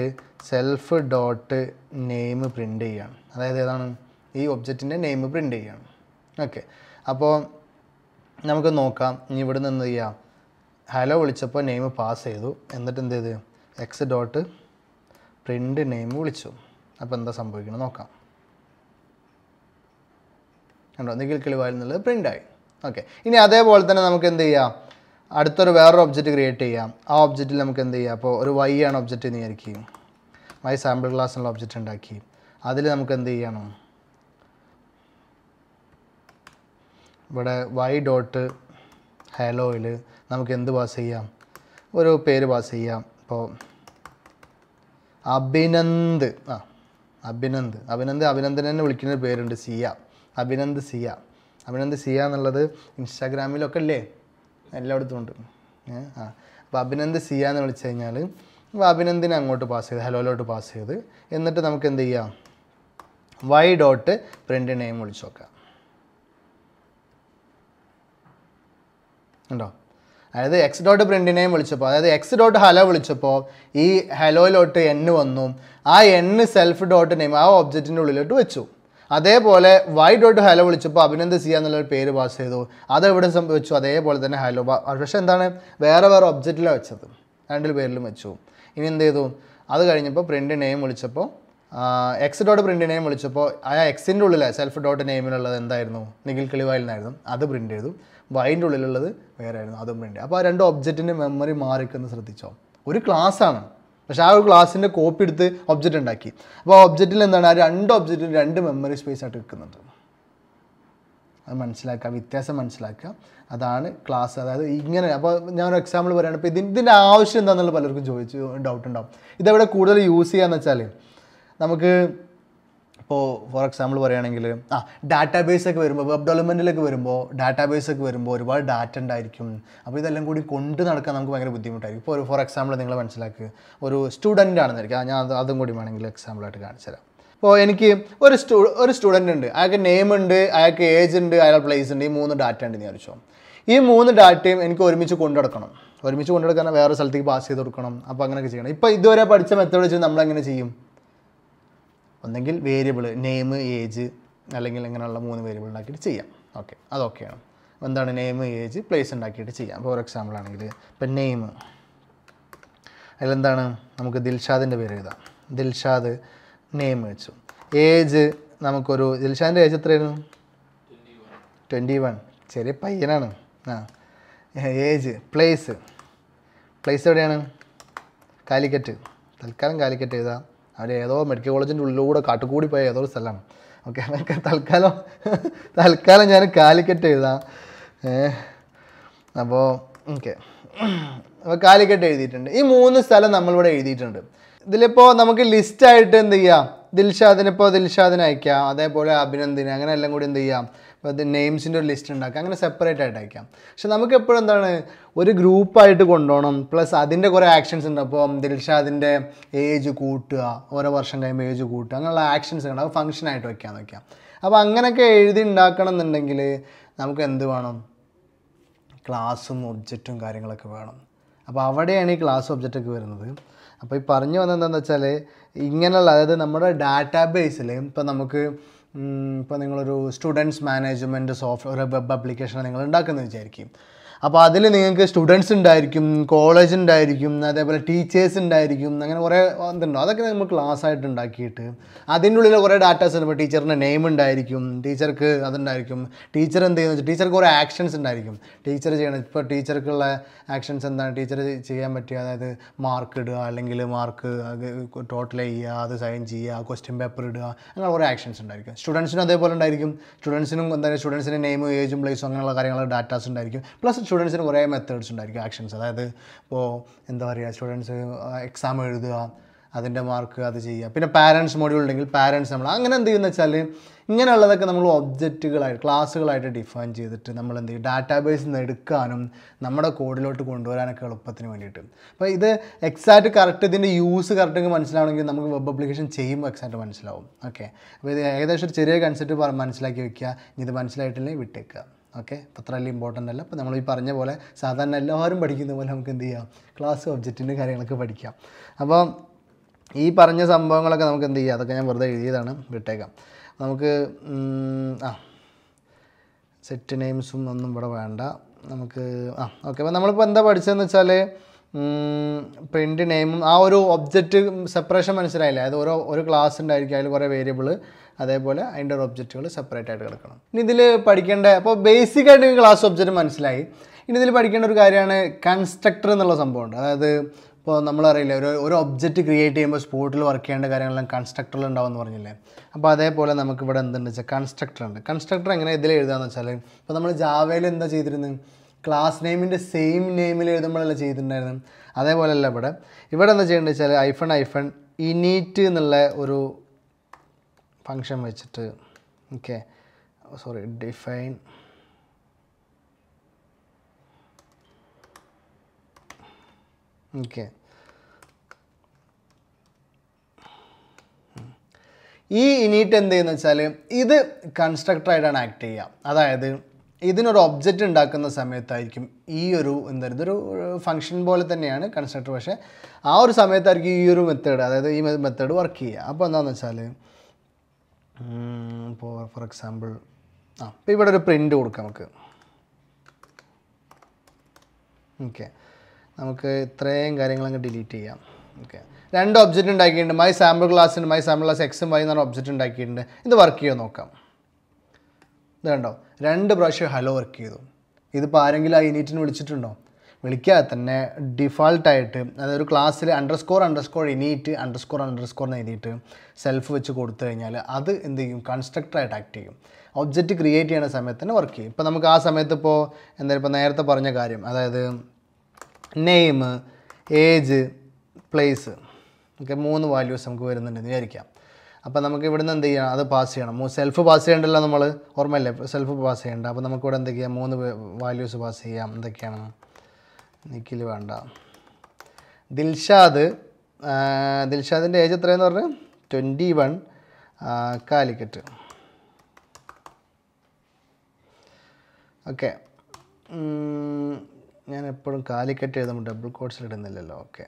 സെൽഫ് ഡോട്ട് നെയിം പ്രിൻ്റ് ചെയ്യുകയാണ് അതായത് ഏതാണ് ഈ ഒബ്ജക്റ്റിൻ്റെ നെയിം പ്രിൻ്റ് ചെയ്യുകയാണ് ഓക്കെ അപ്പോൾ നമുക്ക് നോക്കാം ഇനി ഇവിടെ നിന്ന് എന്ത് ചെയ്യാം ഹലോ വിളിച്ചപ്പോൾ നെയിം പാസ് ചെയ്തു എന്നിട്ട് എന്ത് ചെയ്ത് എക്സ് ഡോട്ട് പ്രിൻ്റ് നെയിം വിളിച്ചു അപ്പോൾ എന്താ സംഭവിക്കണം നോക്കാം കണ്ടോ നികിൽ കിളിവായിരുന്നുള്ളത് പ്രിൻ്റായി ഓക്കെ ഇനി അതേപോലെ തന്നെ നമുക്ക് എന്ത് ചെയ്യാം അടുത്തൊരു വേറൊരു ഒബ്ജക്റ്റ് ക്രിയേറ്റ് ചെയ്യാം ആ ഒബ്ജക്റ്റിൽ നമുക്ക് എന്ത് ചെയ്യാം അപ്പോൾ ഒരു വൈ ആണ് ഒബ്ജക്റ്റ് എന്ന് വൈ മൈ സാമ്പിൾ ക്ലാസ് എന്നുള്ള ഒബ്ജക്റ്റ് ഉണ്ടാക്കി അതിൽ നമുക്ക് എന്ത് ചെയ്യണം ഇവിടെ വൈ ഡോട്ട് ഹലോയിൽ നമുക്ക് എന്ത് പാസ് ചെയ്യാം ഒരു പേര് പാസ് ചെയ്യാം ഇപ്പോൾ അഭിനന്ദ് ആ അഭിനന്ദ് അഭിനന്ദ് അഭിനന്ദനെ തന്നെ വിളിക്കുന്ന പേരുണ്ട് സിയ അഭിനന്ദ് സിയ അഭിനന്ദ് സിയ എന്നുള്ളത് ഇൻസ്റ്റാഗ്രാമിലൊക്കെ അല്ലേ എല്ലായിടത്തും ഉണ്ട് ആ അപ്പോൾ അഭിനന്ദ് സിയാന്ന് എന്ന് വിളിച്ചു കഴിഞ്ഞാൽ അപ്പോൾ അഭിനന്ദിനെ അങ്ങോട്ട് പാസ് ചെയ്ത് ഹലോയിലോട്ട് പാസ് ചെയ്ത് എന്നിട്ട് നമുക്ക് എന്ത് ചെയ്യാം വൈ ഡോട്ട് പ്രിൻ്റ് നെയിം വിളിച്ചു നോക്കാം ഉണ്ടോ അതായത് എക്സ് ഡോട്ട് പ്രിൻറ്റിനെയും വിളിച്ചപ്പോൾ അതായത് എക്സ് ഡോട്ട് ഹലോ വിളിച്ചപ്പോൾ ഈ ഹലോയിലോട്ട് എണ്ണ് വന്നു ആ എണ്ണ് സെൽഫ് ഡോട്ട് നെയിം ആ ഒബ്ജക്റ്റിൻ്റെ ഉള്ളിലോട്ട് വെച്ചു അതേപോലെ വൈ ഡോട്ട് ഹലോ വിളിച്ചപ്പോൾ അഭിനന്ദ് സി എന്നുള്ളൊരു പേര് പാസ് ചെയ്തു അത് എവിടെ സംഭവിച്ചു അതേപോലെ തന്നെ ഹലോ പക്ഷേ എന്താണ് വേറെ വേറെ ഒബ്ജക്റ്റിലാണ് വെച്ചത് രണ്ടിൽ പേരിലും വെച്ചു ഇനി എന്ത് ചെയ്തു അത് കഴിഞ്ഞപ്പോൾ പ്രിൻ്റ് നെയിം വിളിച്ചപ്പോൾ എക്സ് ഡോട്ട് പ്രിൻ്റ് നെയിം വിളിച്ചപ്പോൾ ആ എക്സിൻ്റെ ഉള്ളിലെ സെൽഫ് ഡോട്ട് നെയിമിലുള്ളത് എന്തായിരുന്നു നിഖിൽ നിന്നായിരുന്നു അത് പ്രിൻ്റ് ചെയ്തു വൈൻ്റെ ഉള്ളിലുള്ളത് വേറെ ആയിരുന്നു അതും പ്രിൻ്റ് അപ്പോൾ ആ രണ്ട് ഒബ്ജക്റ്റിൻ്റെ മെമ്മറി മാറിക്കുന്നത് ശ്രദ്ധിച്ചോ ഒരു ക്ലാസ്സാണ് പക്ഷേ ആ ഒരു ക്ലാസ്സിൻ്റെ കോപ്പി എടുത്ത് ഒബ്ജക്റ്റ് ഉണ്ടാക്കി അപ്പോൾ ആ ഒബ്ജക്റ്റിൽ എന്താണ് ആ രണ്ട് ഒബ്ജക്റ്റിൽ രണ്ട് മെമ്മറി സ്പേസ് ആയിട്ട് വെക്കുന്നത് അത് മനസ്സിലാക്കുക വ്യത്യാസം മനസ്സിലാക്കുക അതാണ് ക്ലാസ് അതായത് ഇങ്ങനെ അപ്പോൾ ഞാനൊരു എക്സാമ്പിൾ പറയുകയാണ് ഇപ്പോൾ ഇതിൻ്റെ ഇതിൻ്റെ ആവശ്യം എന്താണെന്നുള്ള പലർക്കും ചോദിച്ചു ഡൗട്ട് ഉണ്ടാവും ഇതെവിടെ കൂടുതൽ യൂസ് ചെയ്യാന്ന് വെച്ചാൽ നമുക്ക് ഇപ്പോൾ ഫോർ എക്സാമ്പിൾ പറയുകയാണെങ്കിൽ ആ ഡാറ്റാ ബേസ് ഒക്കെ വരുമ്പോൾ വെബ് ഡെവലപ്മെൻറ്റിലൊക്കെ വരുമ്പോൾ ഡാറ്റാ ബേസ് ഒക്കെ വരുമ്പോൾ ഒരുപാട് ഡാറ്റ ഉണ്ടായിരിക്കും അപ്പോൾ ഇതെല്ലാം കൂടി കൊണ്ട് നടക്കാൻ നമുക്ക് ഭയങ്കര ബുദ്ധിമുട്ടായിരിക്കും ഇപ്പോൾ ഒരു ഫോർ എക്സാമ്പിൾ നിങ്ങൾ മനസ്സിലാക്കുക ഒരു സ്റ്റുഡൻ്റ് ആണെന്നായിരിക്കും ഞാൻ അതും കൂടി വേണമെങ്കിൽ എക്സാമ്പിളായിട്ട് കാണിച്ചു തരാം അപ്പോൾ എനിക്ക് ഒരു സ്റ്റു ഒരു സ്റ്റുഡൻ്റ് ഉണ്ട് അയാൾക്ക് നെയിം ഉണ്ട് അയാൾക്ക് ഏജ് ഉണ്ട് അയാൾ പ്ലേസ് ഉണ്ട് ഈ മൂന്ന് ഡാറ്റ ഉണ്ട് എന്ന് വിചാരിച്ചോ ഈ മൂന്ന് ഡാറ്റയും എനിക്ക് ഒരുമിച്ച് കൊണ്ടുനടക്കണം ഒരുമിച്ച് കൊണ്ടുനടക്കാൻ വേറെ സ്ഥലത്തേക്ക് പാസ് ചെയ്ത് കൊടുക്കണം അപ്പോൾ അങ്ങനെയൊക്കെ ചെയ്യണം ഇപ്പോൾ ഇതുവരെ പഠിച്ച മെത്തേഡ് വെച്ച് നമ്മളെങ്ങനെ ചെയ്യും ഒന്നെങ്കിൽ വേരിയബിൾ നെയിം ഏജ് അല്ലെങ്കിൽ ഇങ്ങനെയുള്ള മൂന്ന് വേരിയബിൾ ഉണ്ടാക്കിയിട്ട് ചെയ്യാം ഓക്കെ അതൊക്കെയാണ് എന്താണ് നെയിം ഏജ് പ്ലേസ് ഉണ്ടാക്കിയിട്ട് ചെയ്യാം ഫോർ എക്സാമ്പിൾ ആണെങ്കിൽ ഇപ്പം നെയിം അതിലെന്താണ് നമുക്ക് ദിൽഷാദിൻ്റെ പേര് എഴുതാം ദിൽഷാദ് നെയിം വെച്ചു ഏജ് നമുക്കൊരു ദിൽഷാദിൻ്റെ ഏജ് എത്രയായിരുന്നു ട്വൻറ്റി വൺ ചെറിയ പയ്യനാണ് ആ ഏജ് പ്ലേസ് പ്ലേസ് എവിടെയാണ് കാലിക്കറ്റ് തൽക്കാലം കാലിക്കറ്റ് എഴുതാം അവർ ഏതോ മെഡിക്കൽ കോളേജിൻ്റെ ഉള്ളിലൂടെ കാട്ടുകൂടി പോയ ഏതോ ഒരു സ്ഥലമാണ് ഓക്കെ അതൊക്കെ തൽക്കാലം തൽക്കാലം ഞാൻ കാലിക്കറ്റ് എഴുതാം അപ്പോൾ ഓക്കെ അപ്പോൾ കാലിക്കറ്റ് എഴുതിയിട്ടുണ്ട് ഈ മൂന്ന് സ്ഥലം നമ്മളിവിടെ എഴുതിയിട്ടുണ്ട് ഇതിലിപ്പോൾ നമുക്ക് ലിസ്റ്റായിട്ട് എന്ത് ചെയ്യാം ദിൽഷാദിനിപ്പോൾ ദിൽഷാദിന് അയക്കാം അതേപോലെ അഭിനന്ദിന് അങ്ങനെ എല്ലാം കൂടി എന്ത് ചെയ്യാം നെയിംസിൻ്റെ ഒരു ലിസ്റ്റ് ഉണ്ടാക്കാം അങ്ങനെ സെപ്പറേറ്റ് ആയിട്ട് അയക്കാം പക്ഷെ നമുക്ക് എപ്പോഴും എന്താണ് ഒരു ഗ്രൂപ്പായിട്ട് കൊണ്ടുപോകണം പ്ലസ് അതിൻ്റെ കുറേ ആക്ഷൻസ് ഉണ്ട് അപ്പോൾ ദിൽഷാദിൻ്റെ ഏജ് കൂട്ടുക ഓരോ വർഷം കഴിയുമ്പോൾ ഏജ് കൂട്ടുക അങ്ങനെയുള്ള ആക്ഷൻസ് ഉണ്ട് അത് ഫംഗ്ഷനായിട്ട് വയ്ക്കാൻ നോക്കാം അപ്പോൾ അങ്ങനെയൊക്കെ എഴുതി ഉണ്ടാക്കണം എന്നുണ്ടെങ്കിൽ നമുക്ക് എന്ത് വേണം ക്ലാസ്സും ഒബ്ജക്റ്റും കാര്യങ്ങളൊക്കെ വേണം അപ്പോൾ അവിടെയാണ് ഈ ക്ലാസ് ഒബ്ജക്റ്റൊക്കെ വരുന്നത് അപ്പോൾ ഈ പറഞ്ഞു വന്നത് എന്താണെന്ന് വെച്ചാൽ ഇങ്ങനെയുള്ള അതായത് നമ്മുടെ ഡാറ്റാബേസിൽ ബേസിൽ ഇപ്പോൾ നമുക്ക് ഇപ്പോൾ നിങ്ങളൊരു students management software web application നിങ്ങൾ ഉണ്ടാക്കുന്നത് വിചാരിക്കും അപ്പോൾ അതിൽ നിങ്ങൾക്ക് സ്റ്റുഡൻസ് ഉണ്ടായിരിക്കും കോളേജ് ഉണ്ടായിരിക്കും അതേപോലെ ടീച്ചേഴ്സ് ഉണ്ടായിരിക്കും അങ്ങനെ കുറേ ഇതുണ്ടോ അതൊക്കെ നമ്മൾ ക്ലാസ് ആയിട്ട് ഉണ്ടാക്കിയിട്ട് അതിൻ്റെ ഉള്ളിൽ കുറേ ഡാറ്റാസ് ഉണ്ട് ഇപ്പോൾ ടീച്ചറിൻ്റെ നെയിം ഉണ്ടായിരിക്കും ടീച്ചർക്ക് അതുണ്ടായിരിക്കും ടീച്ചർ എന്ത് ചെയ്യുന്നു വെച്ചാൽ ടീച്ചർക്ക് കുറേ ആക്ഷൻസ് ഉണ്ടായിരിക്കും ടീച്ചർ ചെയ്യണം ഇപ്പോൾ ടീച്ചർക്കുള്ള ആക്ഷൻസ് എന്താണ് ടീച്ചർ ചെയ്യാൻ പറ്റിയ അതായത് മാർക്ക് ഇടുക അല്ലെങ്കിൽ മാർക്ക് ടോട്ടൽ ചെയ്യുക അത് സൈൻ ചെയ്യുക ക്വസ്റ്റ്യൻ പേപ്പർ ഇടുക അങ്ങനെ കുറേ ആക്ഷൻസ് ഉണ്ടായിരിക്കും സ്റ്റുഡൻസിനും അതേപോലെ ഉണ്ടായിരിക്കും സ്റ്റുഡൻസിനും എന്താ സ്റ്റുഡൻസിൻ്റെ നെയിം ഏജും പ്ലേസും അങ്ങനെയുള്ള കാര്യങ്ങളുടെ ഡാറ്റാസ് ഉണ്ടായിരിക്കും പ്ലസ് സ്റ്റുഡൻസിന് കുറേ മെത്തേഡ്സ് ഉണ്ടായിരിക്കും ആക്ഷൻസ് അതായത് ഇപ്പോൾ എന്താ പറയുക സ്റ്റുഡൻസ് എക്സാം എഴുതുക അതിൻ്റെ മാർക്ക് അത് ചെയ്യുക പിന്നെ പാരൻസ് മോഡ്യൂൾ ഉണ്ടെങ്കിൽ പാരൻസ് നമ്മൾ അങ്ങനെ എന്ത് ചെയ്യുന്ന വെച്ചാൽ ഇങ്ങനെയുള്ളതൊക്കെ നമ്മൾ ഒബ്ജക്റ്റുകളായിട്ട് ക്ലാസ്സുകളായിട്ട് ഡിഫൈൻ ചെയ്തിട്ട് നമ്മൾ എന്ത് ചെയ്യും ഡാറ്റാബേസിൽ നിന്ന് എടുക്കാനും നമ്മുടെ കോഡിലോട്ട് കൊണ്ടുവരാനൊക്കെ എളുപ്പത്തിന് വേണ്ടിയിട്ട് അപ്പോൾ ഇത് എക്സാക്റ്റ് കറക്റ്റ് ഇതിൻ്റെ യൂസ് കറക്റ്റ് മനസ്സിലാവണമെങ്കിൽ നമുക്ക് വെബ് അപ്ലിക്കേഷൻ ചെയ്യുമ്പോൾ എക്സാക്റ്റ് മനസ്സിലാവും ഓക്കെ അപ്പോൾ ഇത് ഏകദേശം ഒരു ചെറിയ കൺസെപ്റ്റ് മനസ്സിലാക്കി വെക്കുക ഇത് മനസ്സിലായിട്ടില്ലെങ്കിൽ വിട്ടേക്കുക ഓക്കെ അത്ര വലിയ ഇമ്പോർട്ടൻ്റ് അല്ല അപ്പോൾ നമ്മൾ ഈ പറഞ്ഞ പോലെ സാധാരണ എല്ലാവരും പഠിക്കുന്ന പോലെ നമുക്ക് എന്ത് ചെയ്യാം ക്ലാസ് ഒബ്ജക്റ്റിൻ്റെ കാര്യങ്ങളൊക്കെ പഠിക്കാം അപ്പോൾ ഈ പറഞ്ഞ സംഭവങ്ങളൊക്കെ നമുക്ക് എന്ത് ചെയ്യാം അതൊക്കെ ഞാൻ വെറുതെ എഴുതിയതാണ് വിട്ടേക്കാം നമുക്ക് ആ സെറ്റ് നെയിംസും ഒന്നും ഇവിടെ വേണ്ട നമുക്ക് ആ ഓക്കെ അപ്പോൾ നമ്മളിപ്പോൾ എന്താ പഠിച്ചതെന്ന് വെച്ചാൽ പ്രിൻറ്റ് നെയിമും ആ ഒരു ഒബ്ജക്റ്റ് സെപ്പറേഷൻ മനസ്സിലായില്ല അതായത് ഓരോ ഒരു ക്ലാസ് ഉണ്ടായിരിക്കും അതിൽ കുറേ വേരിയബിൾ അതേപോലെ അതിൻ്റെ ഒബ്ജക്റ്റുകൾ സെപ്പറേറ്റ് ആയിട്ട് കിടക്കണം ഇനി ഇതിൽ പഠിക്കേണ്ട അപ്പോൾ ബേസിക് ആയിട്ട് ക്ലാസ് ഒബ്ജക്റ്റ് മനസ്സിലായി ഇനി ഇതിൽ പഠിക്കേണ്ട ഒരു കാര്യമാണ് കൺസ്ട്രക്ടർ എന്നുള്ള സംഭവമുണ്ട് അതായത് ഇപ്പോൾ നമ്മളറിയില്ല ഒരു ഒരു ഒബ്ജക്റ്റ് ക്രിയേറ്റ് ചെയ്യുമ്പോൾ സ്പോട്ടിൽ വർക്ക് ചെയ്യേണ്ട കാര്യങ്ങളെല്ലാം കൺസ്ട്രക്ടറിൽ ഉണ്ടാവും എന്ന് പറഞ്ഞില്ലേ അപ്പോൾ അതേപോലെ നമുക്ക് ഇവിടെ എന്തുണ്ട് വെച്ചാൽ കൺസ്ട്രക്ടർ ഉണ്ട് കൺസ്ട്രക്ടർ എങ്ങനെ ഇതിൽ എഴുതാമെന്ന് വെച്ചാൽ ഇപ്പോൾ നമ്മൾ ജാവയിൽ എന്താ ചെയ്തിരുന്നത് ക്ലാസ് നെയിമിൻ്റെ സെയിം നെയിമിൽ എഴുതുമ്പോഴല്ല ചെയ്തിട്ടുണ്ടായിരുന്നു അതേപോലെയല്ല ഇവിടെ ഇവിടെ എന്താ ചെയ്യേണ്ടത് വെച്ചാൽ ഐഫൺ ഐഫൺ ഇനീറ്റ് എന്നുള്ള ഒരു ഫങ്ഷൻ വെച്ചിട്ട് ഓക്കെ സോറി ഡിഫൈൻ ഓക്കെ ഈ ഇനിയിട്ട് എന്ത് ചെയ്യുന്ന വെച്ചാൽ ഇത് കൺസ്ട്രക്ടറായിട്ടാണ് ആക്ട് ചെയ്യുക അതായത് ഇതിനൊരു ഒബ്ജക്റ്റ് ഉണ്ടാക്കുന്ന സമയത്തായിരിക്കും ഈ ഒരു എന്താ ഇതൊരു ഫംഗ്ഷൻ പോലെ തന്നെയാണ് കൺസ്ട്രക്ടർ പക്ഷേ ആ ഒരു സമയത്തായിരിക്കും ഈ ഒരു മെത്തേഡ് അതായത് ഈ മെത്തേഡ് വർക്ക് ചെയ്യുക അപ്പോൾ എന്താണെന്ന് വെച്ചാൽ ഇപ്പോൾ ഫോർ എക്സാമ്പിൾ ആ ഇപ്പോൾ ഇവിടെ ഒരു പ്രിൻ്റ് കൊടുക്കാം നമുക്ക് ഓക്കെ നമുക്ക് ഇത്രയും കാര്യങ്ങൾ അങ്ങ് ഡിലീറ്റ് ചെയ്യാം ഓക്കെ രണ്ട് ഒബ്ജക്റ്റ് ഉണ്ടാക്കിയിട്ടുണ്ട് മൈ സാമ്പിൾ ക്ലാസ് ഉണ്ട് മൈ സാമ്പിൾ ക്ലാസ് എക്സും വൈ എന്നാണ് ഒബ്ജക്റ്റ് ഉണ്ടാക്കിയിട്ടുണ്ട് ഇത് വർക്ക് ചെയ്യുമോ നോക്കാം ഇത് കണ്ടോ രണ്ട് പ്രാവശ്യം ഹലോ വർക്ക് ചെയ്തു ഇതിപ്പോൾ ആരെങ്കിലും ആ യൂണിറ്റിന് വിളിച്ചിട്ടുണ്ടോ വിളിക്കാതെ തന്നെ ഡിഫാൾട്ടായിട്ട് അതായത് ഒരു ക്ലാസ്സിൽ അണ്ടർസ്കോർ അണ്ടർസ്കോർ ഇനിയിട്ട് അണ്ടർസ്കോർ അണ്ടർസ്കോർ എന്ന് എഴുതിയിട്ട് സെൽഫ് വെച്ച് കൊടുത്തു കഴിഞ്ഞാൽ അത് എന്ത് ചെയ്യും കൺസ്ട്രക്ടറായിട്ട് ആക്ട് ചെയ്യും ഒബ്ജക്റ്റ് ക്രിയേറ്റ് ചെയ്യുന്ന സമയത്ത് തന്നെ വർക്ക് ചെയ്യും ഇപ്പോൾ നമുക്ക് ആ സമയത്ത് ഇപ്പോൾ എന്താ ഇപ്പോൾ നേരത്തെ പറഞ്ഞ കാര്യം അതായത് നെയിം ഏജ് പ്ലേസ് ഒക്കെ മൂന്ന് വാല്യൂസ് നമുക്ക് എന്ന് വിചാരിക്കാം അപ്പോൾ നമുക്ക് നിന്ന് എന്ത് ചെയ്യണം അത് പാസ് ചെയ്യണം സെൽഫ് പാസ് ചെയ്യേണ്ടല്ലോ നമ്മൾ ഓർമ്മയില്ലേ സെൽഫ് പാസ് ചെയ്യേണ്ട അപ്പോൾ നമുക്ക് ഇവിടെ എന്തൊക്കെയാണ് മൂന്ന് വാല്യൂസ് പാസ് ചെയ്യാം എന്തൊക്കെയാണ് നിഖിൽ വേണ്ട ദിൽഷാദ് ദിൽഷാദിൻ്റെ ഏജ് എത്രയെന്ന് പറഞ്ഞു ട്വൻറ്റി വൺ കാലിക്കറ്റ് ഓക്കെ ഞാൻ എപ്പോഴും കാലിക്കറ്റ് എഴുതുമ്പോൾ ഡബിൾ കോഡ്സിൽ ഇടുന്നില്ലല്ലോ ഓക്കെ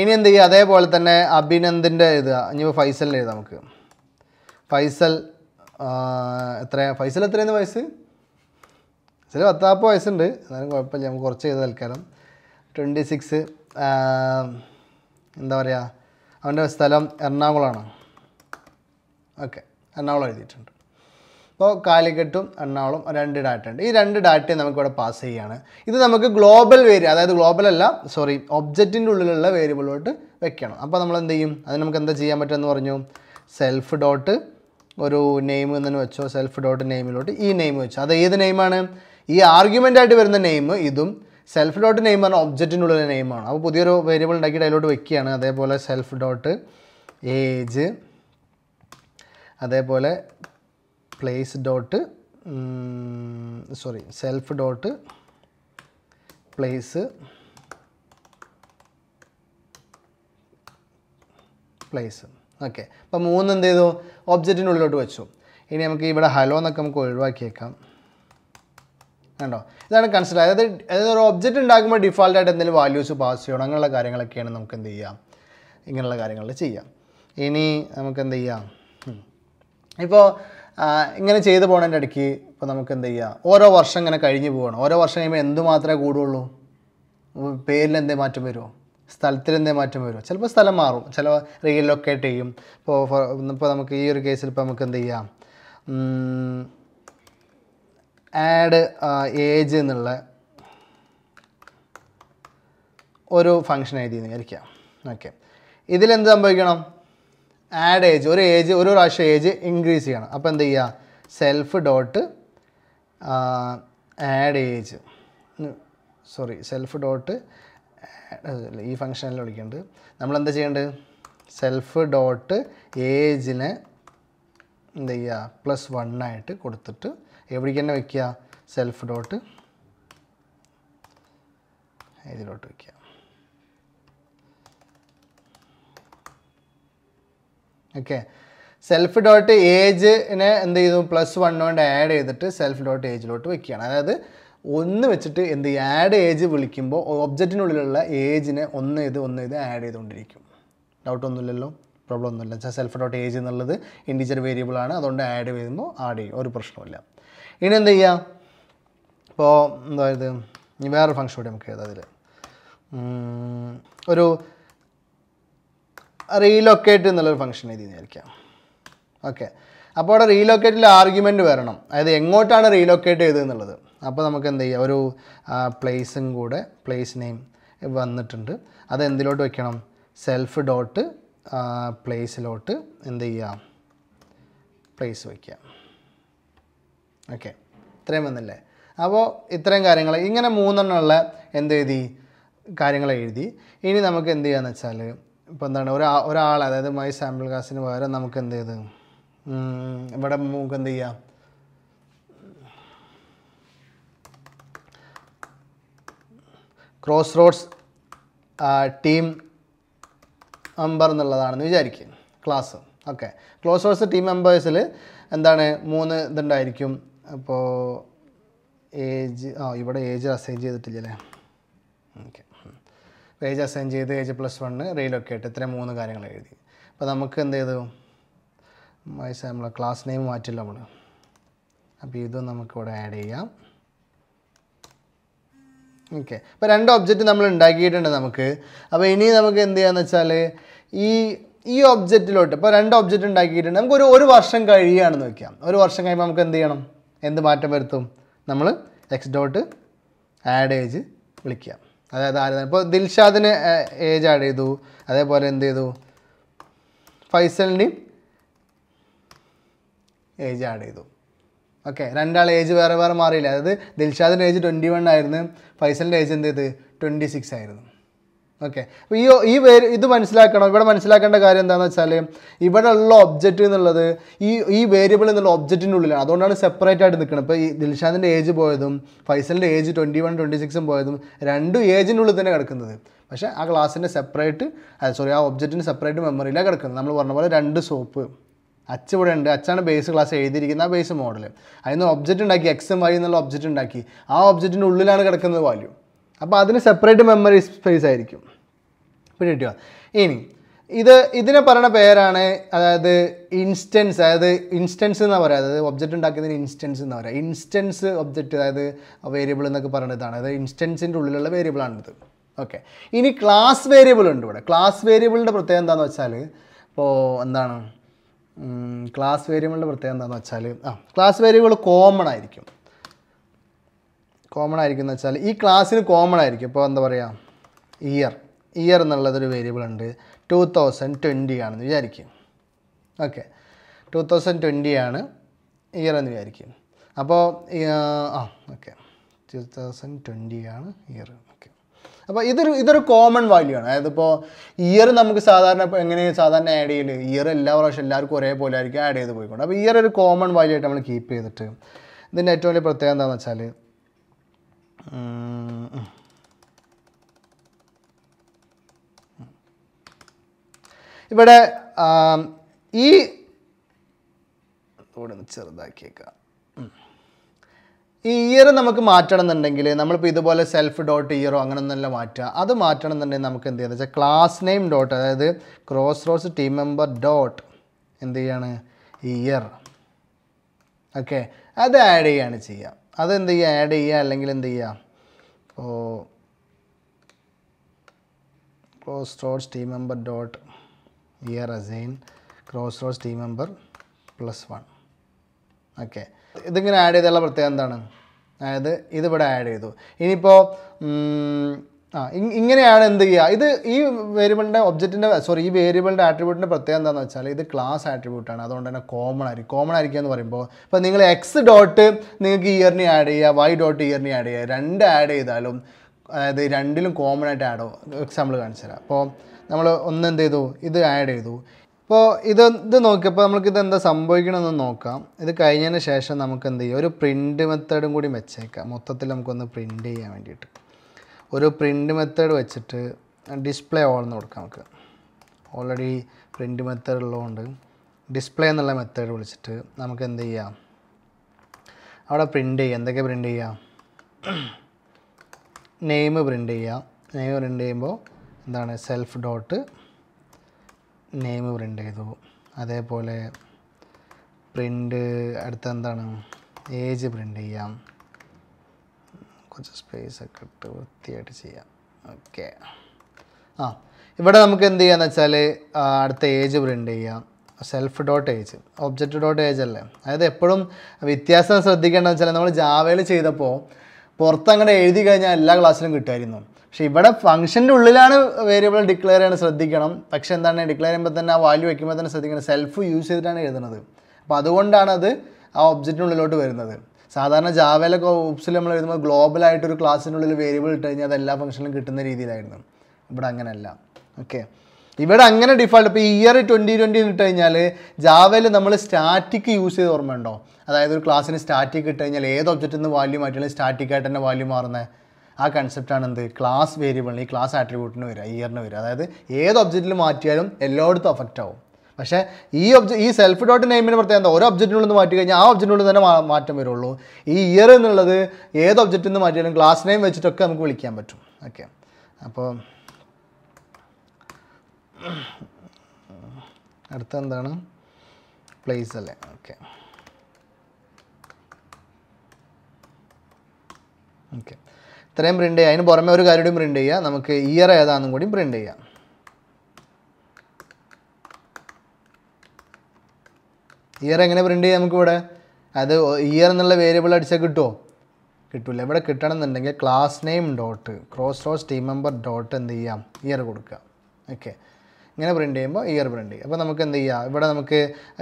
ഇനി എന്ത് ചെയ്യുക അതേപോലെ തന്നെ അഭിനന്ദിൻ്റെ എഴുതുക ഇനി ഫൈസലിൻ്റെ എഴുതാം നമുക്ക് ഫൈസൽ എത്രയാണ് ഫൈസൽ എത്രയാണ് വയസ്സ് ചില പത്താപ്പ് വയസ്സുണ്ട് എന്നാലും കുഴപ്പമില്ല നമുക്ക് കുറച്ച് ചെയ്ത് തൽക്കാലം ട്വൻറ്റി സിക്സ് എന്താ പറയുക അവൻ്റെ സ്ഥലം എറണാകുളമാണ് ഓക്കെ എറണാകുളം എഴുതിയിട്ടുണ്ട് അപ്പോൾ കാലിക്കട്ടും എറണാകുളം രണ്ട് ഡാറ്റ ഉണ്ട് ഈ രണ്ട് ഡാറ്റയും നമുക്കിവിടെ പാസ് ചെയ്യുകയാണ് ഇത് നമുക്ക് ഗ്ലോബൽ വേരി അതായത് ഗ്ലോബൽ അല്ല സോറി ഒബ്ജക്റ്റിൻ്റെ ഉള്ളിലുള്ള വേരിയബിളോട്ട് വെക്കണം അപ്പോൾ നമ്മൾ എന്ത് ചെയ്യും അതിന് നമുക്ക് എന്താ ചെയ്യാൻ പറ്റുമെന്ന് പറഞ്ഞു സെൽഫ് ഡോട്ട് ഒരു നെയിം എന്ന് വെച്ചോ സെൽഫ് ഡോട്ട് നെയിമിലോട്ട് ഈ നെയിം വെച്ചോ അത് ഏത് നെയിമാണ് ഈ ആയിട്ട് വരുന്ന നെയിം ഇതും സെൽഫ് ഡോട്ട് നെയിം പറഞ്ഞ ഒബ്ജക്റ്റിനുള്ള നെയിമാണ് അപ്പോൾ പുതിയൊരു വേരിയബിൾ ഉണ്ടാക്കിയിട്ട് അതിലോട്ട് വെക്കുകയാണ് അതേപോലെ സെൽഫ് ഡോട്ട് ഏജ് അതേപോലെ place dot sorry self dot place place okay അപ്പോൾ മൂന്ന് എന്ത് ചെയ്തു ഒബ്ജക്റ്റിനുള്ളിലോട്ട് വെച്ചു ഇനി നമുക്ക് ഇവിടെ ഹലോ എന്നൊക്കെ നമുക്ക് ഒഴിവാക്കിയേക്കാം കണ്ടോ ഇതാണ് കൺസിഡർ അതായത് അതായത് ഒരു ഒബ്ജക്റ്റ് ഉണ്ടാക്കുമ്പോൾ ഡിഫാൾട്ടായിട്ട് എന്തെങ്കിലും വാല്യൂസ് പാസ് ചെയ്യണം അങ്ങനെയുള്ള കാര്യങ്ങളൊക്കെയാണ് നമുക്ക് എന്ത് ചെയ്യാം ഇങ്ങനെയുള്ള കാര്യങ്ങൾ ചെയ്യാം ഇനി നമുക്ക് എന്ത് ചെയ്യാം ഇപ്പോൾ ഇങ്ങനെ ചെയ്തു പോകണതിൻ്റെ ഇടയ്ക്ക് ഇപ്പോൾ നമുക്ക് എന്ത് ചെയ്യാം ഓരോ വർഷം ഇങ്ങനെ കഴിഞ്ഞു പോകണം ഓരോ വർഷം കഴിയുമ്പോൾ എന്ത് മാത്രമേ കൂടുള്ളൂ പേരിൽ എന്തേ മാറ്റം വരുമോ സ്ഥലത്തിൽ എന്തേ മാറ്റം വരുമോ ചിലപ്പോൾ സ്ഥലം മാറും ചില റീലൊക്കേറ്റ് ചെയ്യും ഇപ്പോൾ ഇപ്പോൾ നമുക്ക് ഈ ഒരു കേസിൽ ഇപ്പോൾ നമുക്ക് എന്ത് ചെയ്യാം ആഡ് ഏജ് എന്നുള്ള ഒരു ഫങ്ഷൻ എഴുതി വിചാരിക്കാം ഓക്കെ ഇതിലെന്ത് സംഭവിക്കണം ആഡ് ഏജ് ഒരു ഏജ് ഒരു പ്രാവശ്യം ഏജ് ഇൻക്രീസ് ചെയ്യണം അപ്പോൾ എന്ത് ചെയ്യുക self dot add age sorry self dot ഈ ഫങ്ഷനിൽ വിളിക്കുന്നുണ്ട് നമ്മളെന്താ ചെയ്യേണ്ടത് സെൽഫ് ഡോട്ട് ഏജിനെ എന്ത് ചെയ്യുക പ്ലസ് വണ്ണായിട്ട് കൊടുത്തിട്ട് എവിടേക്ക് തന്നെ വയ്ക്കുക സെൽഫ് ഡോട്ട് ഇതിലോട്ട് വയ്ക്കുക ഓക്കെ സെൽഫ് ഡോട്ട് ഏജിനെ എന്ത് ചെയ്തു പ്ലസ് വൺ കൊണ്ട് ആഡ് ചെയ്തിട്ട് സെൽഫ് ഡോട്ട് ഏജിലോട്ട് വെക്കുകയാണ് അതായത് ഒന്ന് വെച്ചിട്ട് എന്ത് ചെയ്യുക ആഡ് ഏജ് വിളിക്കുമ്പോൾ ഒബ്ജക്റ്റിനുള്ളിലുള്ള ഏജിനെ ഒന്ന് ചെയ്ത് ഒന്ന് ചെയ്ത് ആഡ് ചെയ്തുകൊണ്ടിരിക്കും ഡൗട്ടൊന്നുമില്ലല്ലോ പ്രോബ്ലം ഒന്നുമില്ല സെൽഫ് ഡോട്ട് ഏജ് എന്നുള്ളത് ഇൻഡിജർ വേരിയബിളാണ് അതുകൊണ്ട് ആഡ് ചെയ്യുമ്പോൾ ആഡ് ചെയ്യും ഒരു പ്രശ്നമില്ല ഇനി എന്ത് ചെയ്യുക ഇപ്പോൾ എന്താ ഇത് ഇനി വേറൊരു ഫംഗ്ഷൻ കൂടി നമുക്ക് ഏതാ അതിൽ ഒരു റീലൊക്കേറ്റ് എന്നുള്ളൊരു ഫംഗ്ഷൻ എഴുതി വിചാരിക്കാം ഓക്കെ അപ്പോൾ അവിടെ റീലൊക്കേറ്റിൽ ആർഗ്യുമെൻ്റ് വരണം അതായത് എങ്ങോട്ടാണ് റീലൊക്കേറ്റ് ചെയ്തതെന്നുള്ളത് അപ്പോൾ നമുക്ക് എന്ത് ചെയ്യാം ഒരു പ്ലേസും കൂടെ പ്ലേസ് നെയിം വന്നിട്ടുണ്ട് അത് എന്തിലോട്ട് വെക്കണം സെൽഫ് ഡോട്ട് പ്ലേസിലോട്ട് എന്ത് ചെയ്യാം പ്ലേസ് വയ്ക്കാം ഓക്കെ ഇത്രയും വന്നല്ലേ അപ്പോൾ ഇത്രയും കാര്യങ്ങൾ ഇങ്ങനെ മൂന്നെണ്ണമുള്ള എന്ത് എഴുതി കാര്യങ്ങൾ എഴുതി ഇനി നമുക്ക് എന്ത് ചെയ്യാന്ന് വെച്ചാൽ ഇപ്പോൾ എന്താണ് ഒരാ ഒരാൾ അതായത് മൈ സാമ്പിൾ കാസിന് പകരം നമുക്ക് എന്ത് ചെയ്ത് ഇവിടെ നമുക്ക് എന്ത് ചെയ്യാം ക്രോസ് റോഡ്സ് ടീം മെമ്പർ എന്നുള്ളതാണെന്ന് വിചാരിക്കും class okay cross roads team മെമ്പേഴ്സിൽ എന്താണ് മൂന്ന് ഇതുണ്ടായിരിക്കും അപ്പോൾ ഏജ് ആ ഇവിടെ ഏജ് അസൈൻ ചെയ്തിട്ടില്ലേ ഓക്കെ ഏജ് അസൈൻ ചെയ്ത് ഏജ് പ്ലസ് വണ്ണ് റീലൊക്കേറ്റ് ഇത്രയും മൂന്ന് കാര്യങ്ങൾ എഴുതി അപ്പോൾ നമുക്ക് എന്ത് ചെയ്തു വയസ്സ് നമ്മളെ ക്ലാസ് നെയിം മാറ്റില്ല നമ്മൾ അപ്പോൾ ഇതും നമുക്കിവിടെ ആഡ് ചെയ്യാം ഓക്കെ അപ്പോൾ രണ്ട് ഒബ്ജക്റ്റ് നമ്മൾ ഉണ്ടാക്കിയിട്ടുണ്ട് നമുക്ക് അപ്പോൾ ഇനി നമുക്ക് എന്ത് ചെയ്യാന്ന് വെച്ചാൽ ഈ ഈ ഒബ്ജക്റ്റിലോട്ട് ഇപ്പോൾ രണ്ട് ഒബ്ജക്റ്റ് ഉണ്ടാക്കിയിട്ടുണ്ട് നമുക്കൊരു ഒരു വർഷം കഴിയുകയാണെന്ന് വയ്ക്കാം ഒരു വർഷം കഴിയുമ്പോൾ നമുക്ക് എന്ത് ചെയ്യണം എന്ത് മാറ്റം വരുത്തും നമ്മൾ എക്സ് ഡോട്ട് ആഡ് ഏജ് വിളിക്കുക അതായത് ആര് ഇപ്പോൾ ദിൽഷാദിന് ഏജ് ആഡ് ചെയ്തു അതേപോലെ എന്ത് ചെയ്തു ഫൈസലിൻ്റെയും ഏജ് ആഡ് ചെയ്തു ഓക്കെ രണ്ടാൾ ഏജ് വേറെ വേറെ മാറിയില്ല അതായത് ദിൽഷാദിൻ്റെ ഏജ് ട്വൻറ്റി വൺ ആയിരുന്നു ഫൈസലിൻ്റെ ഏജ് എന്ത് ചെയ്ത് ട്വൻറ്റി സിക്സ് ആയിരുന്നു ഓക്കെ അപ്പോൾ ഈ ഈ പേര് ഇത് മനസ്സിലാക്കണം ഇവിടെ മനസ്സിലാക്കേണ്ട കാര്യം എന്താണെന്ന് വെച്ചാൽ ഇവിടെ ഉള്ള ഒബ്ജക്റ്റ് എന്നുള്ളത് ഈ ഈ വേരിയബിൾ എന്നുള്ള ഒബ്ജക്റ്റിൻ്റെ ഉള്ളിലാണ് അതുകൊണ്ടാണ് സെപ്പറേറ്റ് ആയിട്ട് നിൽക്കുന്നത് ഇപ്പോൾ ഈ ദിൽഷാദിൻ്റെ ഏജ് പോയതും ഫൈസലിൻ്റെ ഏജ് ട്വൻറ്റി വൺ ട്വൻറ്റി സിക്സും പോയതും രണ്ടും ഏജിൻ്റെ ഉള്ളിൽ തന്നെ കിടക്കുന്നത് പക്ഷേ ആ ക്ലാസ്സിൻ്റെ സെപ്പറേറ്റ് സോറി ആ ഒബ്ജക്റ്റിന് സെപ്പറേറ്റ് മെമ്മറിയിലാണ് കിടക്കുന്നത് നമ്മൾ പറഞ്ഞ പോലെ രണ്ട് സോപ്പ് അച്ച് ഇവിടെ ഉണ്ട് അച്ചാണ് ബേസ് ക്ലാസ് എഴുതിയിരിക്കുന്ന ആ ബേസ് മോഡൽ അതിന് ഒബ്ജക്റ്റ് ഉണ്ടാക്കി എം വൈ എന്നുള്ള ഒബ്ജക്റ്റ് ഉണ്ടാക്കി ആ ഒബ്ജക്റ്റിൻ്റെ ഉള്ളിലാണ് കിടക്കുന്നത് വാല്യൂ അപ്പോൾ അതിന് സെപ്പറേറ്റ് മെമ്മറി സ്പേസ് ആയിരിക്കും കിട്ടുക ഇനി ഇത് ഇതിനെ പറയുന്ന പേരാണ് അതായത് ഇൻസ്റ്റൻസ് അതായത് ഇൻസ്റ്റൻസ് എന്നാണ് പറയുക അതായത് ഒബ്ജക്റ്റ് ഉണ്ടാക്കിയതിന് ഇൻസ്റ്റൻസ് എന്ന് പറയുക ഇൻസ്റ്റൻസ് ഒബ്ജക്റ്റ് അതായത് വേരിയബിൾ എന്നൊക്കെ പറയുന്നതാണ് അതായത് ഇൻസ്റ്റൻസിൻ്റെ ഉള്ളിലുള്ള വേരിയബിളാണിത് ഓക്കെ ഇനി ക്ലാസ് വേരിയബിൾ ഉണ്ട് ഇവിടെ ക്ലാസ് വേരിയബിളിൻ്റെ പ്രത്യേകത എന്താണെന്ന് വെച്ചാൽ ഇപ്പോൾ എന്താണ് ക്ലാസ് വേരിയബിളിൻ്റെ പ്രത്യേകത എന്താണെന്ന് വെച്ചാൽ ആ ക്ലാസ് വേരിയബിൾ കോമൺ ആയിരിക്കും കോമൺ ആയിരിക്കും എന്ന് വെച്ചാൽ ഈ ക്ലാസ്സിന് കോമൺ ആയിരിക്കും ഇപ്പോൾ എന്താ പറയുക ഇയർ ഇയർ എന്നുള്ളതൊരു വേരിയബിൾ ഉണ്ട് ടു തൗസൻഡ് ട്വൻറ്റി ആണെന്ന് വിചാരിക്കും ഓക്കെ ടു തൗസൻഡ് ട്വൻറ്റി ആണ് ഇയർ എന്ന് വിചാരിക്കും അപ്പോൾ ആ ഓക്കെ ടു തൗസൻഡ് ട്വൻറ്റി ആണ് ഇയർ ഓക്കെ അപ്പോൾ ഇതൊരു ഇതൊരു കോമൺ വാല്യൂ ആണ് അതായത് ഇപ്പോൾ ഇയർ നമുക്ക് സാധാരണ എങ്ങനെ സാധാരണ ആഡ് ചെയ്യില്ല ഇയർ എല്ലാ പ്രാവശ്യം എല്ലാവർക്കും ഒരേപോലെ ആയിരിക്കും ആഡ് ചെയ്ത് പോയിക്കൊണ്ട് അപ്പോൾ ഇയർ ഒരു കോമൺ വാല്യൂ ആയിട്ട് നമ്മൾ കീപ്പ് ചെയ്തിട്ട് ഇതിൻ്റെ ഏറ്റവും വലിയ പ്രത്യേകത എന്താണെന്ന് വെച്ചാൽ ഇവിടെ ഈ തോടൊന്ന് ചെറുതാക്കിയേക്കാം ഈ ഇയർ നമുക്ക് മാറ്റണം എന്നുണ്ടെങ്കിൽ നമ്മളിപ്പോൾ ഇതുപോലെ സെൽഫ് ഡോട്ട് ഇയറോ അങ്ങനെ ഒന്നല്ല മാറ്റുക അത് മാറ്റണം എന്നുണ്ടെങ്കിൽ നമുക്ക് എന്ത് ചെയ്യാന്ന് വെച്ചാൽ ക്ലാസ് നെയിം ഡോട്ട് അതായത് cross roads team member dot എന്ത് ചെയ്യാണ് ഇയർ ഓക്കെ അത് ആഡ് ചെയ്യാണ് ചെയ്യാം അതെന്ത് ചെയ്യുക ആഡ് ചെയ്യുക അല്ലെങ്കിൽ എന്ത് ചെയ്യുക ഇപ്പോൾ cross roads team member dot year assign cross roads team member plus one okay ഇതിങ്ങനെ ആഡ് ചെയ്തുള്ള പ്രത്യേകം എന്താണ് അതായത് ഇതിവിടെ ആഡ് ചെയ്തു ഇനിയിപ്പോൾ ആ ഇങ്ങനെയാണ് എന്ത് ചെയ്യുക ഇത് ഈ വേരിയബിളിൻ്റെ ഒബ്ജക്റ്റിൻ്റെ സോറി ഈ വേരിയബിളിൻ്റെ ആട്രിബ്യൂട്ടിൻ്റെ പ്രത്യേകത എന്താണെന്ന് വെച്ചാൽ ഇത് ക്ലാസ് ആട്രിബ്യൂട്ടാണ് അതുകൊണ്ട് തന്നെ കോമൺ ആയിരിക്കും കോമൺ ആയിരിക്കുക എന്ന് പറയുമ്പോൾ ഇപ്പോൾ നിങ്ങൾ എക്സ് ഡോട്ട് നിങ്ങൾക്ക് ഇയറിനെ ആഡ് ചെയ്യുക വൈ ഡോട്ട് ഇയറിനെ ആഡ് ചെയ്യുക രണ്ട് ആഡ് ചെയ്താലും അതായത് രണ്ടിലും കോമൺ ആയിട്ട് ആഡ് എക്സാമ്പിൾ കാണിച്ചു തരാം അപ്പോൾ നമ്മൾ ഒന്ന് എന്ത് ചെയ്തു ഇത് ആഡ് ചെയ്തു ഇപ്പോൾ ഇത് ഇത് നോക്കിയപ്പോൾ നമുക്കിത് എന്താ സംഭവിക്കണമെന്ന് നോക്കാം ഇത് കഴിഞ്ഞതിന് ശേഷം നമുക്ക് എന്ത് ചെയ്യാം ഒരു പ്രിൻറ്റ് മെത്തേഡും കൂടി വെച്ചേക്കാം മൊത്തത്തിൽ നമുക്കൊന്ന് പ്രിൻറ്റ് ചെയ്യാൻ വേണ്ടിയിട്ട് ഒരു പ്രിൻറ്റ് മെത്തേഡ് വെച്ചിട്ട് ഡിസ്പ്ലേ ഓൾ എന്ന് കൊടുക്കാം നമുക്ക് ഓൾറെഡി പ്രിൻറ്റ് മെത്തേഡ് ഉള്ളതുകൊണ്ട് ഡിസ്പ്ലേ എന്നുള്ള മെത്തേഡ് വിളിച്ചിട്ട് നമുക്ക് എന്ത് ചെയ്യാം അവിടെ പ്രിൻ്റ് ചെയ്യാം എന്തൊക്കെ പ്രിൻ്റ് ചെയ്യാം നെയിം പ്രിൻ്റ് ചെയ്യാം നെയിം പ്രിൻ്റ് ചെയ്യുമ്പോൾ എന്താണ് സെൽഫ് ഡോട്ട് നെയിം പ്രിൻ്റ് ചെയ്തു അതേപോലെ പ്രിൻ്റ് അടുത്ത എന്താണ് ഏജ് പ്രിൻ്റ് ചെയ്യാം കുറച്ച് സ്പേസ് ഒക്കെ ഇട്ട് വൃത്തിയായിട്ട് ചെയ്യാം ഓക്കെ ആ ഇവിടെ നമുക്ക് എന്ത് ചെയ്യാന്ന് വെച്ചാൽ അടുത്ത ഏജ് പ്രിൻ്റ് ചെയ്യാം self dot age object dot age അല്ലേ അതായത് എപ്പോഴും വ്യത്യാസം ശ്രദ്ധിക്കേണ്ടത് വെച്ചാൽ നമ്മൾ ജാവയിൽ ചെയ്തപ്പോൾ പുറത്ത് അങ്ങനെ എഴുതി കഴിഞ്ഞാൽ എല്ലാ ക്ലാസ്സിലും കിട്ടുമായിരുന്നു പക്ഷേ ഇവിടെ ഫംഗ്ഷൻ്റെ ഉള്ളിലാണ് വേരിയബിൾ ഡിക്ലെയർ ചെയ്യാൻ ശ്രദ്ധിക്കണം പക്ഷെ എന്താണ് ഡിക്ലെയർ ചെയ്യുമ്പോൾ തന്നെ ആ വാല്യൂ വയ്ക്കുമ്പോൾ തന്നെ ശ്രദ്ധിക്കണം സെൽഫ് യൂസ് ചെയ്തിട്ടാണ് എഴുതുന്നത് അപ്പോൾ അതുകൊണ്ടാണ് അത് ആ ഒബ്ജക്റ്റിനുള്ളിലോട്ട് വരുന്നത് സാധാരണ ജാവയിലൊക്കെ ഓപ്സിൽ നമ്മൾ എഴുതുമ്പോൾ ഗ്ലോബലായിട്ടൊരു ക്ലാസ്സിനുള്ളിൽ വേരിയബിൾ ഇട്ട് കഴിഞ്ഞാൽ അത് എല്ലാ ഫംഗ്ഷനിലും കിട്ടുന്ന രീതിയിലായിരുന്നു ഇവിടെ അങ്ങനെയല്ല ഓക്കെ ഇവിടെ അങ്ങനെ ഡിഫാൾട്ട് ഇപ്പോൾ ഇയർ ട്വൻറ്റി ട്വൻറ്റി ഇട്ട് കഴിഞ്ഞാൽ ജാവയിൽ നമ്മൾ സ്റ്റാറ്റിക് യൂസ് ചെയ്ത് ഓർമ്മയുണ്ടോ അതായത് ഒരു ക്ലാസ്സിന് സ്റ്റാറ്റിക് ഇട്ട് കഴിഞ്ഞാൽ ഏത് ഒബ്ജക്റ്റിൽ നിന്ന് വാല്യൂ മാറ്റിയാലും സ്റ്റാറ്റിക് ആയിട്ട് തന്നെ വാല്യൂ മാറുന്നത് ആ കൺസെപ്റ്റാണ് എന്ത് ക്ലാസ് വേരിയബിളിന് ഈ ക്ലാസ് ആട്രിബ്യൂട്ടിന് വരിക ഇയറിന് വരിക അതായത് ഏത് ഒബ്ജക്റ്റിൽ മാറ്റിയാലും എല്ലായിടത്തും അഫക്റ്റ് ആവും പക്ഷേ ഈ ഒബ്ജക്റ്റ് ഈ സെൽഫ് ഡോട്ട് നെയിമിന് പ്രത്യേകം എന്താ ഓരോ ഒബ്ജക്റ്റിനുള്ളിൽ നിന്ന് മാറ്റി കഴിഞ്ഞാൽ ആ ഒബ്ജക്റ്റിനുള്ളിൽ തന്നെ മാറ്റം വരുള്ളൂ ഈ ഇയർ എന്നുള്ളത് ഏത് ഒബ്ജക്റ്റിൽ നിന്ന് മാറ്റിയാലും ക്ലാസ് നെയിം വെച്ചിട്ടൊക്കെ നമുക്ക് വിളിക്കാൻ പറ്റും ഓക്കെ അപ്പോൾ അടുത്ത എന്താണ് പ്ലേസ് അല്ലേ ഓക്കെ ഓക്കെ ഇത്രയും പ്രിൻ്റ് ചെയ്യാം അതിന് പുറമെ ഒരു കാര്യം പ്രിൻ്റ് ചെയ്യുക നമുക്ക് ഇയർ ഏതാണെന്നും കൂടി പ്രിൻ്റ് ചെയ്യാം ഇയർ എങ്ങനെ പ്രിൻറ്റ് ചെയ്യാം നമുക്കിവിടെ അത് ഇയർ എന്നുള്ള വേരിയബിൾ അടിച്ചാൽ കിട്ടുമോ കിട്ടില്ല ഇവിടെ എന്നുണ്ടെങ്കിൽ class name dot cross roads team member dot എന്ത് ചെയ്യാം ഇയർ കൊടുക്കുക ഓക്കെ ഇങ്ങനെ പ്രിൻറ്റ് ചെയ്യുമ്പോൾ ഇയർ പ്രിൻറ്റ് ചെയ്യും അപ്പോൾ നമുക്ക് എന്ത് ചെയ്യാം ഇവിടെ നമുക്ക്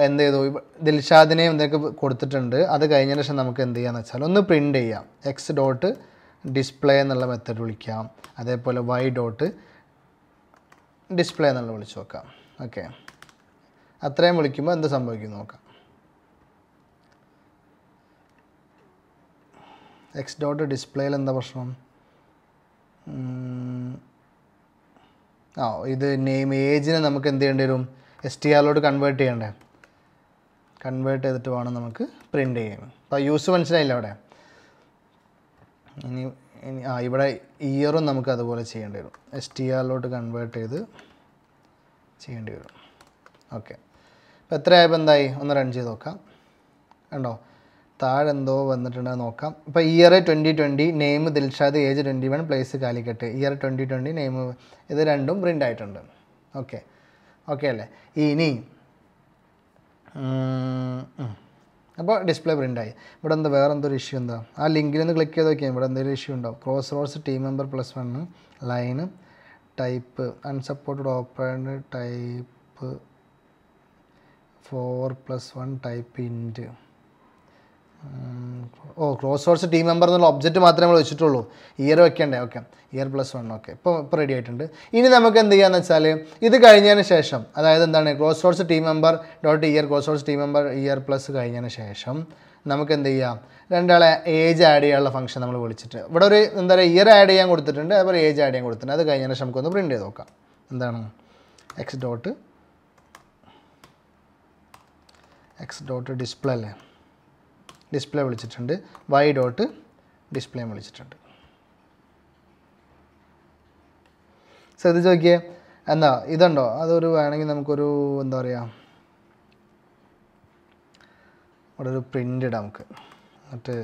എന്ത് ചെയ്തു ദിൽഷാദിനെയും എന്തൊക്കെ കൊടുത്തിട്ടുണ്ട് അത് കഴിഞ്ഞ ശേഷം നമുക്ക് എന്ത് ചെയ്യാന്ന് വെച്ചാൽ ഒന്ന് പ്രിൻറ്റ് ചെയ്യാം എക്സ് ഡോട്ട് ഡിസ്പ്ലേ എന്നുള്ള മെത്തേഡ് വിളിക്കാം അതേപോലെ വൈ ഡോട്ട് ഡിസ്പ്ലേ എന്നുള്ള വിളിച്ച് നോക്കാം ഓക്കെ അത്രയും വിളിക്കുമ്പോൾ എന്ത് സംഭവിക്കും നോക്കാം എക്സ് ഡോട്ട് ഡിസ്പ്ലേയിൽ എന്താ പ്രശ്നം ആ ഇത് നെയിം ഏജിനെ നമുക്ക് എന്ത് ചെയ്യേണ്ടി വരും എസ് ടി ആറിലോട്ട് കൺവേർട്ട് ചെയ്യണ്ടേ കൺവേർട്ട് ചെയ്തിട്ട് വേണം നമുക്ക് പ്രിൻ്റ് ചെയ്യാൻ അപ്പോൾ യൂസ് മനസ്സിലായില്ല അവിടെ ഇനി ഇനി ആ ഇവിടെ ഇയറും നമുക്ക് അതുപോലെ ചെയ്യേണ്ടി വരും എസ് ടി ആറിലോട്ട് കൺവേർട്ട് ചെയ്ത് ചെയ്യേണ്ടി വരും ഓക്കെ അപ്പോൾ എത്രയായപ്പോൾ എന്തായി ഒന്ന് റൺ ചെയ്ത് നോക്കാം കണ്ടോ താഴെ എന്തോ വന്നിട്ടുണ്ടെന്ന് നോക്കാം ഇപ്പോൾ year twenty twenty name Dilshad age twenty one place Calicut year twenty twenty name ഇത് രണ്ടും പ്രിൻ്റ് ആയിട്ടുണ്ട് ഓക്കെ ഓക്കെ അല്ലേ ഇനി അപ്പോൾ ഡിസ്പ്ലേ പ്രിൻ്റായി ഇവിടെ എന്താ വേറെ എന്തൊരു ഇഷ്യൂ എന്താ ആ ലിങ്കിൽ നിന്ന് ക്ലിക്ക് ചെയ്ത് നോക്കിയാൽ ഇവിടെ എന്തെങ്കിലും ഇഷ്യൂ ഉണ്ടാവും cross roads team member plus one line type unsupported open type for plus one type int oh cross source team member എന്നുള്ള ഒബ്ജക്റ്റ് മാത്രമേ നമ്മൾ വെച്ചിട്ടുള്ളൂ ഇയർ വെക്കേണ്ടേ okay year plus one okay ഇപ്പോൾ ഇപ്പോൾ റെഡി ആയിട്ടുണ്ട് ഇനി നമുക്ക് എന്ത് ചെയ്യാന്ന് വെച്ചാൽ ഇത് കഴിഞ്ഞതിന് ശേഷം അതായത് എന്താണ് cross source team member dot year cross source team member year plus കഴിഞ്ഞതിന് ശേഷം നമുക്ക് എന്ത് ചെയ്യാം രണ്ടാളെ ഏജ് ആഡ് ചെയ്യാനുള്ള ഫംഗ്ഷൻ നമ്മൾ വിളിച്ചിട്ട് ഇവിടെ ഒരു എന്താ പറയുക ഇയർ ആഡ് ചെയ്യാൻ കൊടുത്തിട്ടുണ്ട് അതുപോലെ ഏജ് ആഡ് ചെയ്യാൻ കൊടുത്തിട്ടുണ്ട് അത് കഴിഞ്ഞതിന് ശേഷം നമുക്കൊന്ന് പ്രിൻറ്റ് ചെയ്ത് നോക്കാം എന്താണ് x dot x dot display അല്ലേ ഡിസ്പ്ലേ വിളിച്ചിട്ടുണ്ട് വൈ ഡോട്ട് ഡിസ്പ്ലേ വിളിച്ചിട്ടുണ്ട് ശ്രദ്ധിച്ച് നോക്കിയേ എന്താ ഇതുണ്ടോ അതൊരു വേണമെങ്കിൽ നമുക്കൊരു എന്താ പറയുക ഇവിടെ ഒരു പ്രിൻ്റ് ഇടാം നമുക്ക് എന്നിട്ട്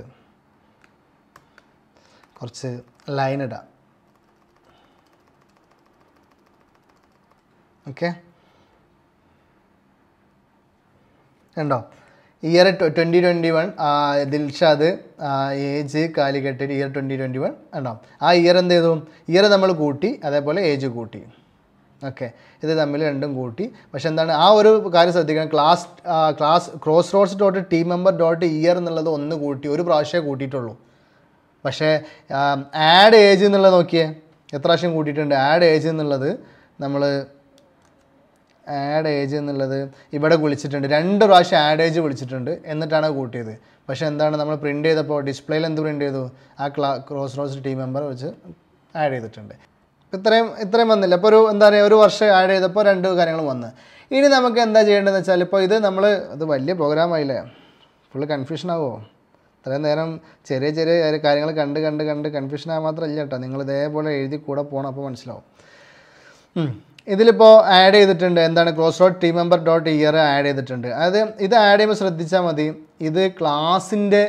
കുറച്ച് ലൈൻ ഇടാം ഓക്കെ ഉണ്ടോ year twenty twenty one Dilshad age Calicut year twenty twenty one ഉണ്ടോ ആ ഇയർ എന്ത് ചെയ്തു ഇയർ നമ്മൾ കൂട്ടി അതേപോലെ ഏജ് കൂട്ടി ഓക്കെ ഇത് തമ്മിൽ രണ്ടും കൂട്ടി പക്ഷെ എന്താണ് ആ ഒരു കാര്യം ശ്രദ്ധിക്കണം class class cross roads dot team member dot year എന്നുള്ളത് ഒന്ന് കൂട്ടി ഒരു പ്രാവശ്യമേ കൂട്ടിയിട്ടുള്ളൂ പക്ഷേ ആഡ് ഏജ് എന്നുള്ളത് നോക്കിയേ എത്ര പ്രാവശ്യം കൂട്ടിയിട്ടുണ്ട് ആഡ് ഏജ് എന്നുള്ളത് നമ്മൾ ആഡ് ഏജ് എന്നുള്ളത് ഇവിടെ വിളിച്ചിട്ടുണ്ട് രണ്ട് പ്രാവശ്യം ആഡ് ഏജ് വിളിച്ചിട്ടുണ്ട് എന്നിട്ടാണ് കൂട്ടിയത് പക്ഷേ എന്താണ് നമ്മൾ പ്രിൻ്റ് ചെയ്തപ്പോൾ ഡിസ്പ്ലേയിൽ എന്ത് പ്രിൻ്റ് ചെയ്തു ആ ക്ലാ ക്രോസ് റോസ് ടീം മെമ്പർ വെച്ച് ആഡ് ചെയ്തിട്ടുണ്ട് ഇത്രയും ഇത്രയും വന്നില്ല അപ്പോൾ ഒരു എന്താ പറയുക ഒരു വർഷം ആഡ് ചെയ്തപ്പോൾ രണ്ട് കാര്യങ്ങൾ വന്ന് ഇനി നമുക്ക് എന്താ ചെയ്യേണ്ടതെന്ന് വെച്ചാൽ ഇപ്പോൾ ഇത് നമ്മൾ അത് വലിയ പ്രോഗ്രാമായില്ലേ ഫുള്ള് കൺഫ്യൂഷൻ ആവുമോ ഇത്രയും നേരം ചെറിയ ചെറിയ കാര്യങ്ങൾ കണ്ട് കണ്ട് കണ്ട് കൺഫ്യൂഷൻ ആകാൻ മാത്രമല്ല കേട്ടോ നിങ്ങൾ ഇതേപോലെ എഴുതി കൂടെ പോകണം അപ്പോൾ മനസ്സിലാവും ഇതിലിപ്പോൾ ആഡ് ചെയ്തിട്ടുണ്ട് എന്താണ് close dot team member dot year add ചെയ്തിട്ടുണ്ട് അതായത് ഇത് ആഡ് ചെയ്യുമ്പോൾ ശ്രദ്ധിച്ചാൽ മതി ഇത് ക്ലാസിൻ്റെ